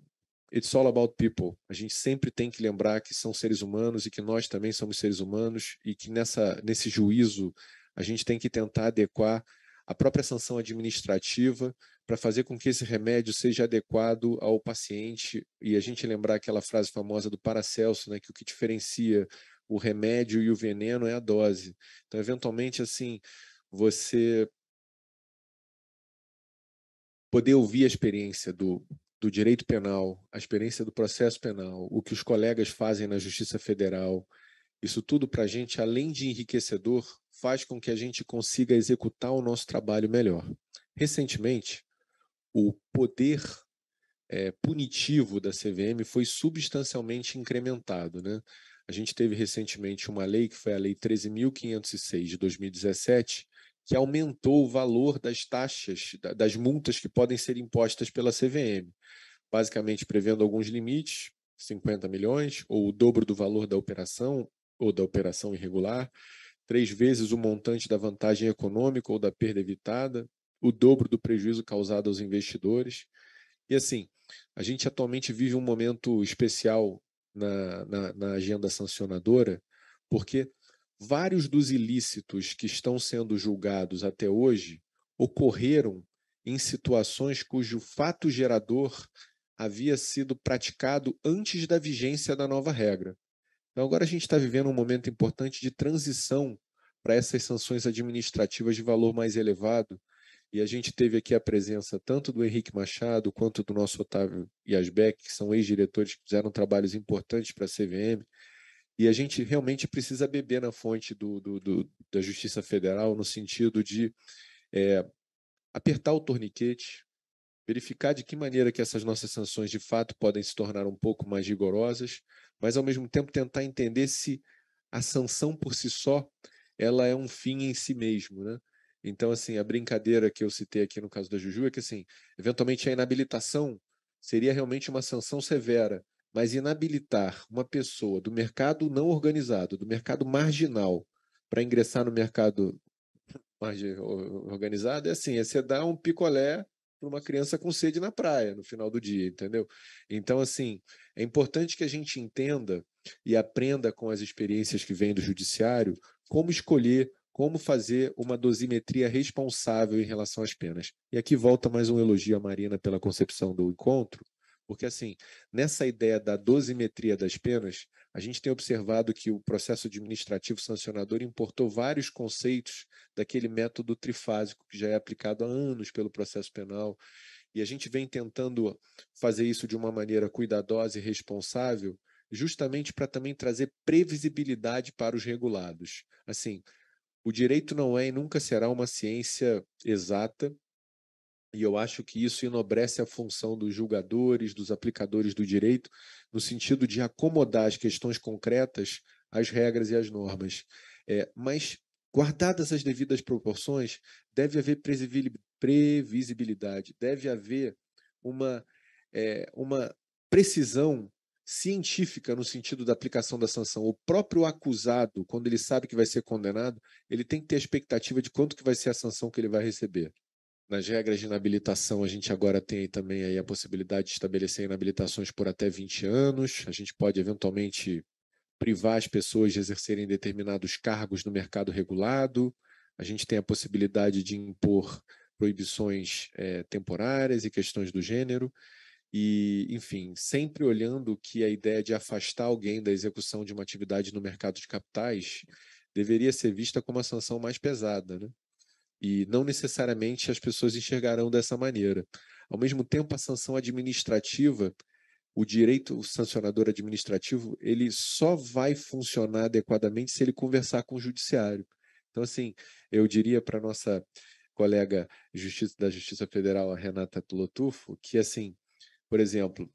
It's all about people. A gente sempre tem que lembrar que são seres humanos e que nós também somos seres humanos e que nessa, nesse juízo a gente tem que tentar adequar a própria sanção administrativa para fazer com que esse remédio seja adequado ao paciente e a gente lembrar aquela frase famosa do Paracelso, né, que o que diferencia o remédio e o veneno é a dose. Então, eventualmente, assim, você poder ouvir a experiência do, do direito penal, a experiência do processo penal, o que os colegas fazem na Justiça Federal, isso tudo para a gente, além de enriquecedor, faz com que a gente consiga executar o nosso trabalho melhor. Recentemente, o poder é, punitivo da CVM foi substancialmente incrementado. Né? A gente teve recentemente uma lei, que foi a Lei 13.506 de 2017, que aumentou o valor das taxas, das multas que podem ser impostas pela CVM, basicamente prevendo alguns limites, 50 milhões, ou o dobro do valor da operação ou da operação irregular, três vezes o montante da vantagem econômica ou da perda evitada, o dobro do prejuízo causado aos investidores. E assim, a gente atualmente vive um momento especial na, na, na agenda sancionadora, porque vários dos ilícitos que estão sendo julgados até hoje ocorreram em situações cujo fato gerador havia sido praticado antes da vigência da nova regra. Então, agora a gente está vivendo um momento importante de transição para essas sanções administrativas de valor mais elevado. E a gente teve aqui a presença tanto do Henrique Machado quanto do nosso Otávio Yasbeck, que são ex-diretores que fizeram trabalhos importantes para a CVM, e a gente realmente precisa beber na fonte do, do, do da Justiça Federal, no sentido de é, apertar o torniquete, verificar de que maneira que essas nossas sanções de fato podem se tornar um pouco mais rigorosas, mas ao mesmo tempo tentar entender se a sanção por si só ela é um fim em si mesmo, né? Então, assim, a brincadeira que eu citei aqui no caso da Juju é que, assim, eventualmente a inabilitação seria realmente uma sanção severa, mas inabilitar uma pessoa do mercado não organizado, do mercado marginal, para ingressar no mercado organizado, é assim: é você dar um picolé para uma criança com sede na praia no final do dia, entendeu? Então, assim, é importante que a gente entenda e aprenda com as experiências que vêm do judiciário como escolher, como fazer uma dosimetria responsável em relação às penas. E aqui volta mais um elogio à Marina pela concepção do encontro, porque, assim, nessa ideia da dosimetria das penas, a gente tem observado que o processo administrativo sancionador importou vários conceitos daquele método trifásico que já é aplicado há anos pelo processo penal. E a gente vem tentando fazer isso de uma maneira cuidadosa e responsável, justamente para também trazer previsibilidade para os regulados. Assim, o direito não é e nunca será uma ciência exata, e eu acho que isso enobrece a função dos julgadores, dos aplicadores do direito, no sentido de acomodar as questões concretas às regras e às normas. É, mas, guardadas as devidas proporções, deve haver previsibilidade, deve haver uma, é, uma precisão científica no sentido da aplicação da sanção. O próprio acusado, quando ele sabe que vai ser condenado, ele tem que ter a expectativa de quanto que vai ser a sanção que ele vai receber. Nas regras de inabilitação, a gente agora tem também aí a possibilidade de estabelecer inabilitações por até 20 anos. A gente pode eventualmente privar as pessoas de exercerem determinados cargos no mercado regulado. A gente tem a possibilidade de impor proibições é, temporárias e questões do gênero. E, enfim, sempre olhando que a ideia de afastar alguém da execução de uma atividade no mercado de capitais deveria ser vista como a sanção mais pesada. Né? e não necessariamente as pessoas enxergarão dessa maneira. Ao mesmo tempo, a sanção administrativa, o direito o sancionador administrativo, ele só vai funcionar adequadamente se ele conversar com o judiciário. Então, assim, eu diria para nossa colega justiça, da Justiça Federal, a Renata Tulotufo, que, assim, por exemplo,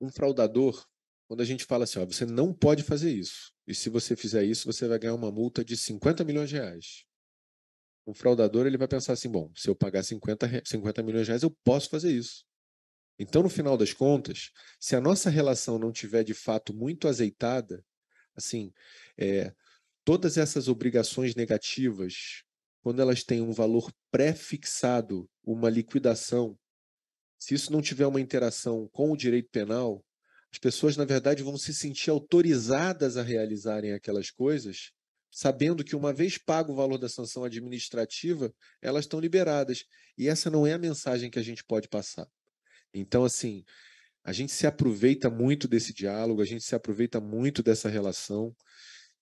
um fraudador, quando a gente fala assim, ó, você não pode fazer isso, e se você fizer isso, você vai ganhar uma multa de 50 milhões de reais o fraudador ele vai pensar assim, bom, se eu pagar 50, 50 milhões de reais, eu posso fazer isso. Então, no final das contas, se a nossa relação não tiver de fato muito azeitada, assim, é, todas essas obrigações negativas, quando elas têm um valor pré-fixado, uma liquidação, se isso não tiver uma interação com o direito penal, as pessoas, na verdade, vão se sentir autorizadas a realizarem aquelas coisas sabendo que uma vez pago o valor da sanção administrativa, elas estão liberadas. E essa não é a mensagem que a gente pode passar. Então, assim, a gente se aproveita muito desse diálogo, a gente se aproveita muito dessa relação.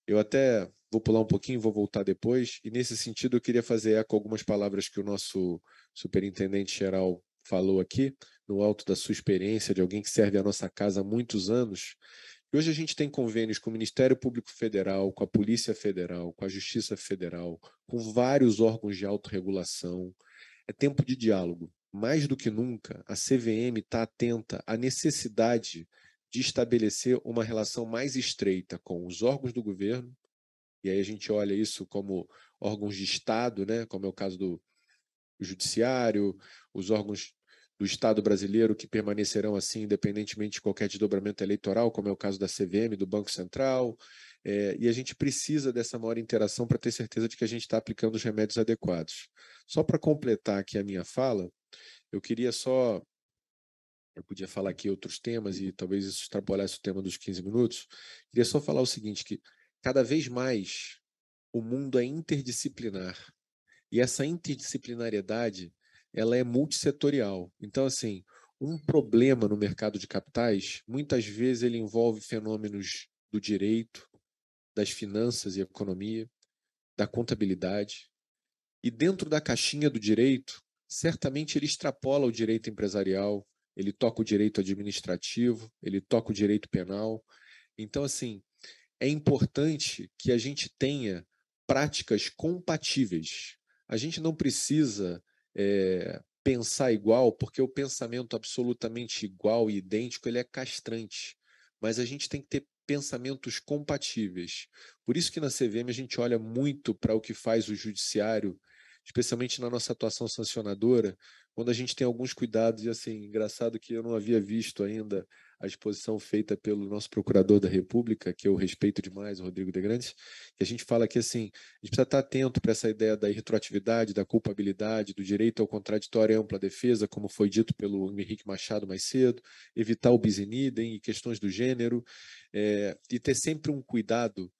Eu até vou pular um pouquinho, vou voltar depois. E nesse sentido, eu queria fazer eco algumas palavras que o nosso superintendente geral falou aqui, no alto da sua experiência, de alguém que serve a nossa casa há muitos anos e hoje a gente tem convênios com o Ministério Público Federal, com a Polícia Federal, com a Justiça Federal, com vários órgãos de autorregulação. É tempo de diálogo. Mais do que nunca, a CVM está atenta à necessidade de estabelecer uma relação mais estreita com os órgãos do governo, e aí a gente olha isso como órgãos de Estado, né, como é o caso do Judiciário, os órgãos do Estado brasileiro que permanecerão assim, independentemente de qualquer desdobramento eleitoral, como é o caso da CVM, do Banco Central. É, e a gente precisa dessa maior interação para ter certeza de que a gente está aplicando os remédios adequados. Só para completar aqui a minha fala, eu queria só. Eu podia falar aqui outros temas e talvez isso extrapolasse o tema dos 15 minutos. Queria só falar o seguinte: que cada vez mais o mundo é interdisciplinar. E essa interdisciplinariedade ela é multissetorial. Então, assim, um problema no mercado de capitais, muitas vezes ele envolve fenômenos do direito, das finanças e economia, da contabilidade. E dentro da caixinha do direito, certamente ele extrapola o direito empresarial, ele toca o direito administrativo, ele toca o direito penal. Então, assim, é importante que a gente tenha práticas compatíveis. A gente não precisa é, pensar igual, porque o pensamento absolutamente igual e idêntico ele é castrante. Mas a gente tem que ter pensamentos compatíveis. Por isso que na CVM a gente olha muito para o que faz o judiciário, especialmente na nossa atuação sancionadora, quando a gente tem alguns cuidados e assim, engraçado que eu não havia visto ainda a exposição feita pelo nosso procurador da República, que eu respeito demais, o Rodrigo de Grandes, que a gente fala que assim, a gente precisa estar atento para essa ideia da retroatividade da culpabilidade, do direito ao contraditório e ampla defesa, como foi dito pelo Henrique Machado mais cedo, evitar o bis in idem e questões do gênero, é, e ter sempre um cuidado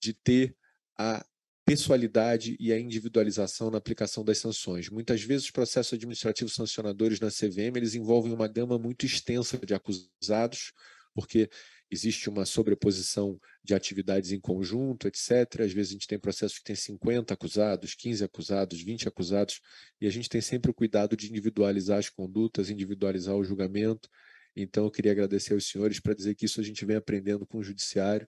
de ter a pessoalidade e a individualização na aplicação das sanções. Muitas vezes os processos administrativos sancionadores na CVM eles envolvem uma gama muito extensa de acusados, porque existe uma sobreposição de atividades em conjunto, etc. Às vezes a gente tem processos que tem 50 acusados, 15 acusados, 20 acusados, e a gente tem sempre o cuidado de individualizar as condutas, individualizar o julgamento. Então eu queria agradecer aos senhores para dizer que isso a gente vem aprendendo com o judiciário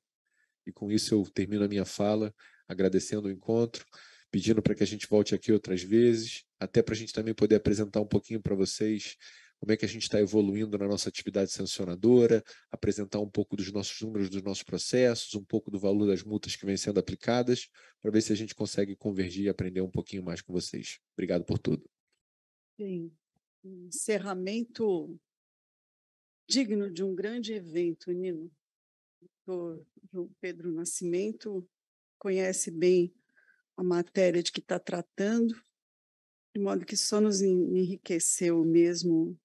e com isso eu termino a minha fala agradecendo o encontro, pedindo para que a gente volte aqui outras vezes, até para a gente também poder apresentar um pouquinho para vocês como é que a gente está evoluindo na nossa atividade sancionadora, apresentar um pouco dos nossos números, dos nossos processos, um pouco do valor das multas que vem sendo aplicadas, para ver se a gente consegue convergir e aprender um pouquinho mais com vocês. Obrigado por tudo. Bem, um encerramento digno de um grande evento, Nino. Doutor João Pedro Nascimento conhece bem a matéria de que está tratando, de modo que só nos enriqueceu mesmo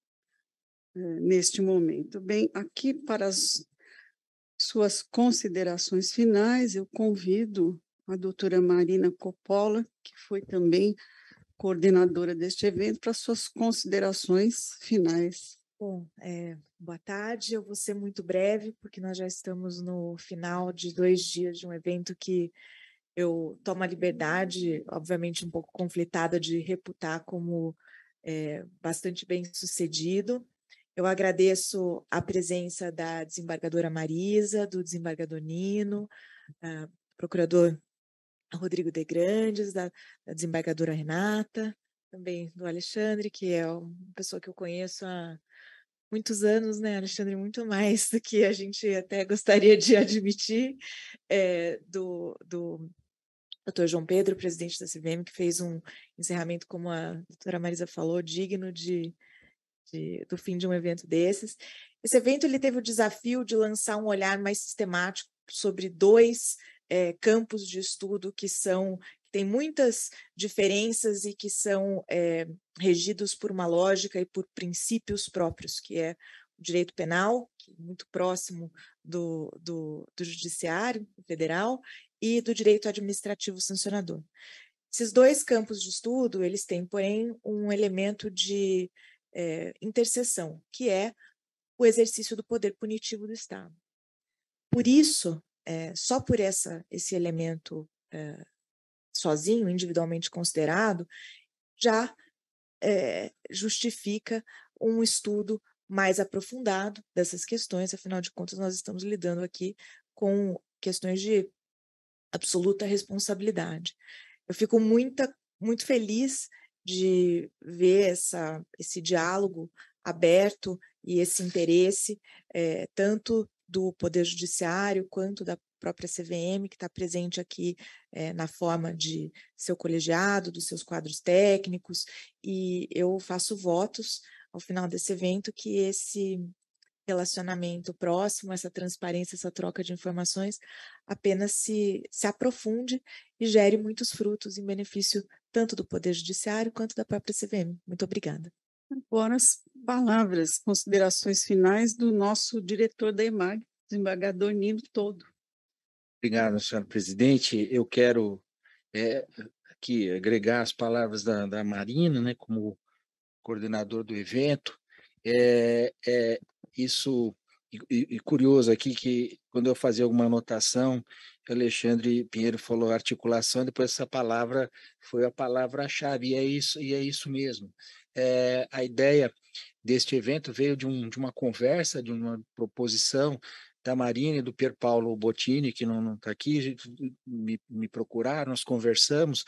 é, neste momento. Bem, aqui para as suas considerações finais, eu convido a doutora Marina Coppola, que foi também coordenadora deste evento, para suas considerações finais. Bom, é, boa tarde. Eu vou ser muito breve, porque nós já estamos no final de dois dias de um evento que eu tomo a liberdade, obviamente um pouco conflitada, de reputar como é, bastante bem sucedido. Eu agradeço a presença da desembargadora Marisa, do desembargador Nino, uh, procurador Rodrigo de Grandes, da, da desembargadora Renata, também do Alexandre, que é uma pessoa que eu conheço há muitos anos, né, Alexandre? Muito mais do que a gente até gostaria de admitir, é, do, do doutor João Pedro, presidente da CVM, que fez um encerramento, como a doutora Marisa falou, digno de, de, do fim de um evento desses. Esse evento ele teve o desafio de lançar um olhar mais sistemático sobre dois é, campos de estudo que são tem muitas diferenças e que são é, regidos por uma lógica e por princípios próprios, que é o direito penal, que é muito próximo do, do, do judiciário federal, e do direito administrativo sancionador. Esses dois campos de estudo, eles têm, porém, um elemento de é, interseção, que é o exercício do poder punitivo do Estado. Por isso, é, só por essa, esse elemento é, sozinho, individualmente considerado, já é, justifica um estudo mais aprofundado dessas questões, afinal de contas, nós estamos lidando aqui com questões de absoluta responsabilidade. Eu fico muita, muito feliz de ver essa, esse diálogo aberto e esse interesse, é, tanto do Poder Judiciário quanto da própria CVM, que está presente aqui é, na forma de seu colegiado, dos seus quadros técnicos, e eu faço votos ao final desse evento que esse relacionamento próximo, essa transparência, essa troca de informações, apenas se, se aprofunde e gere muitos frutos em benefício tanto do Poder Judiciário quanto da própria CVM. Muito obrigada. Agora as palavras, considerações finais do nosso diretor da EMAG, desembargador Nino Todo. Obrigado, senhor presidente. Eu quero é, aqui agregar as palavras da, da, Marina, né, como coordenador do evento. É, é isso e, e, curioso aqui que quando eu fazia alguma anotação, Alexandre Pinheiro falou articulação, depois essa palavra foi a palavra-chave e é isso e é isso mesmo. É, a ideia deste evento veio de, um, de uma conversa, de uma proposição da Marina e do Pierpaolo Bottini, que não está aqui, me, me procuraram, nós conversamos,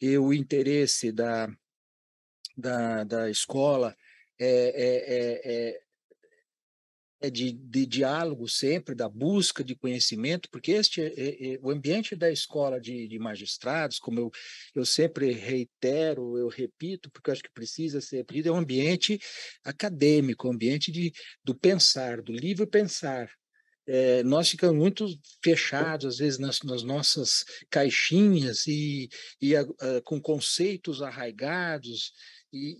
e o interesse da, da, da escola é, é, é, é, é de, de diálogo sempre, da busca de conhecimento, porque este é, é, é, o ambiente da escola de, de, magistrados, como eu, eu sempre reitero, eu repito, porque eu acho que precisa ser repetido, é um ambiente acadêmico, um ambiente de, do pensar, do livre pensar, é, nós ficamos muito fechados, às vezes, nas, nas nossas caixinhas e, e a, ah, a, ah, com conceitos arraigados, e,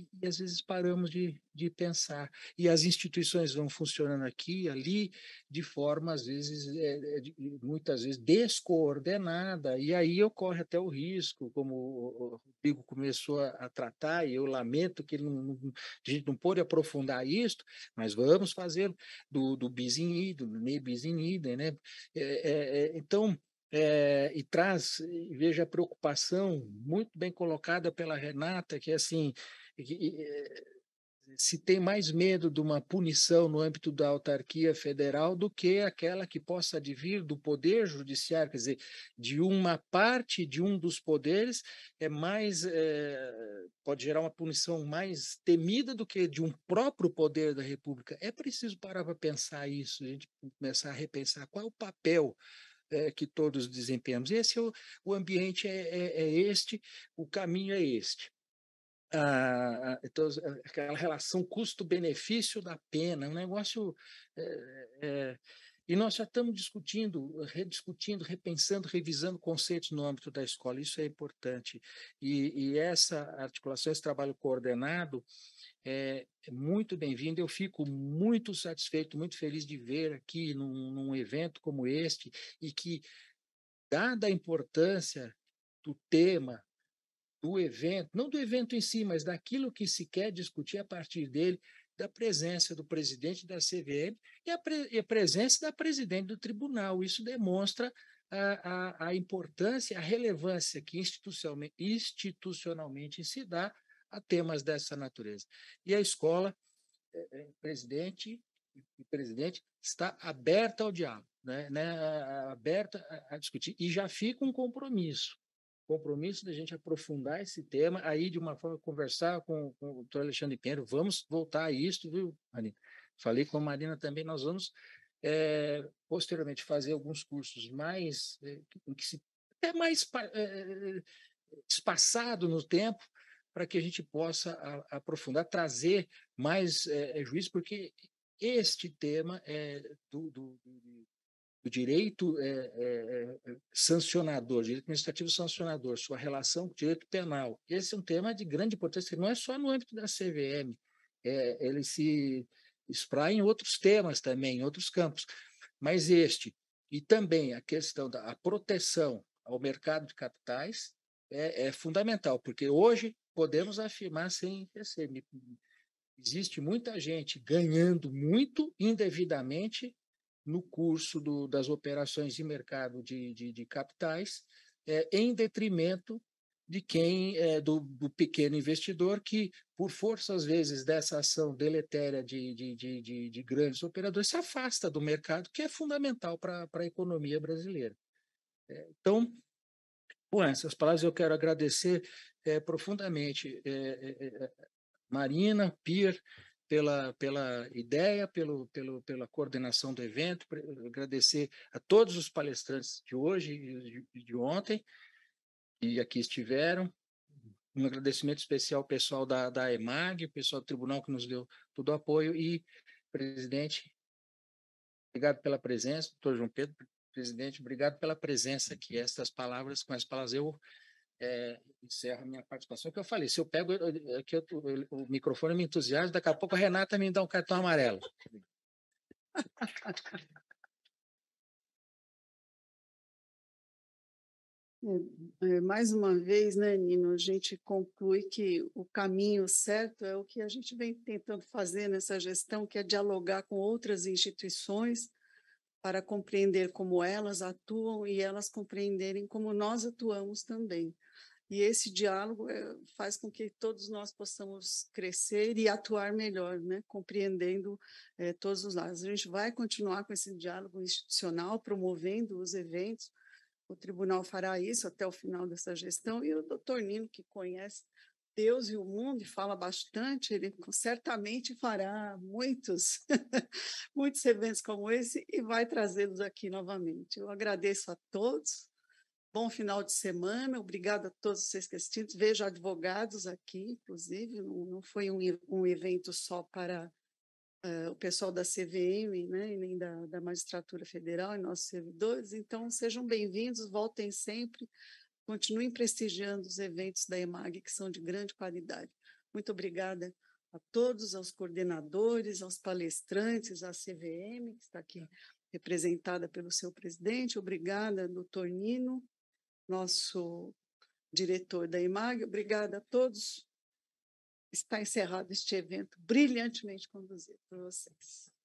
e, e, às vezes paramos de, de pensar. E as instituições vão funcionando aqui ali de forma, às vezes, é, é, muitas vezes descoordenada, e aí ocorre até o risco, como amigo começou a, tratar, e eu lamento que não, não, a gente não pôde aprofundar isto, mas vamos fazer do, do bis in idem, né? Bis in idem, né? É, é, então, é, e traz, veja a preocupação muito bem colocada pela Renata, que é assim, que, se tem mais medo de uma punição no âmbito da autarquia federal do que aquela que possa advir do poder judiciário, quer dizer, de uma parte de um dos poderes é mais é, pode gerar uma punição mais temida do que de um próprio poder da República. É preciso parar para pensar isso, a gente começar a repensar qual é o papel é, que todos desempenhamos. Esse é o, o ambiente é, é, é este, o caminho é este. Ah, então, ah, aquela relação custo-benefício da pena, é um negócio. É, é, e nós já estamos discutindo, rediscutindo, repensando, revisando conceitos no âmbito da escola, isso é importante. E, e essa articulação, esse trabalho coordenado é, é muito bem-vindo. Eu fico muito satisfeito, muito feliz de ver aqui num, num evento como este e que, dada a importância do tema do evento, não do evento em si, mas daquilo que se quer discutir a partir dele, da presença do presidente da CVM e a, pre e a presença da presidente do tribunal. Isso demonstra a, a, a importância, a relevância que institucionalmente, institucionalmente se dá a temas dessa natureza. E a escola, é, é, presidente e presidente, está aberta ao diálogo, né, né aberta a, a discutir. E já fica um compromisso compromisso da gente aprofundar esse tema, aí de uma forma conversar com, com o doutor Alexandre Pinheiro, vamos voltar a isso, viu, Marina? Falei com a Marina também, nós vamos é, posteriormente fazer alguns cursos mais, é, que se, até mais é, espaçado no tempo, para que a gente possa a, aprofundar, trazer mais é, juízo, porque este tema é do, do o direito é, é, sancionador, direito administrativo sancionador, sua relação com o direito penal. Esse é um tema de grande importância, não é só no âmbito da CVM, é, ele se espraia em outros temas também, em outros campos. Mas este, e também a questão da a proteção ao mercado de capitais, é, é, fundamental, porque hoje podemos afirmar sem receber. Existe muita gente ganhando muito indevidamente no curso do, das operações de mercado de, de, de capitais, é, em detrimento de quem é, do, do, pequeno investidor que, por força às vezes dessa ação deletéria de, de, de, de grandes operadores, se afasta do mercado, que é fundamental para a economia brasileira. É, então, com essas palavras, eu quero agradecer é, profundamente é, é, é, Marina, Pier, pela, pela ideia, pelo, pelo, pela coordenação do evento, agradecer a todos os palestrantes de hoje e de, de ontem, que aqui estiveram. Um agradecimento especial ao pessoal da, da EMAG, o pessoal do tribunal que nos deu todo o apoio, e, presidente, obrigado pela presença, doutor João Pedro, presidente, obrigado pela presença aqui. Estas palavras, com as palavras, eu é, encerro a minha participação, é o que eu falei, se eu pego aqui eu, o microfone me entusiasma, daqui a pouco a Renata me dá um cartão amarelo. É, é, mais uma vez, né, Nino, a gente conclui que o caminho certo é o que a gente vem tentando fazer nessa gestão, que é dialogar com outras instituições para compreender como elas atuam e elas compreenderem como nós atuamos também. E esse diálogo eh, faz com que todos nós possamos crescer e atuar melhor, né? compreendendo eh, todos os lados. A gente vai continuar com esse diálogo institucional, promovendo os eventos. O tribunal fará isso até o final dessa gestão. E o doutor Nino, que conhece Deus e o mundo e fala bastante, ele certamente fará muitos, muitos eventos como esse e vai trazê-los aqui novamente. Eu agradeço a todos Bom final de semana, obrigada a todos vocês que assistiram. Vejo advogados aqui, inclusive, não, não foi um, um, evento só para uh, o pessoal da CVM, né, e nem da, da Magistratura Federal e nossos servidores. Então, sejam bem-vindos, voltem sempre, continuem prestigiando os eventos da EMAG, que são de grande qualidade. Muito obrigada a todos, aos coordenadores, aos palestrantes, à CVM, que está aqui representada pelo seu presidente. Obrigada, doutor Nino nosso diretor da IMAG. Obrigada a todos. Está encerrado este evento brilhantemente conduzido por vocês.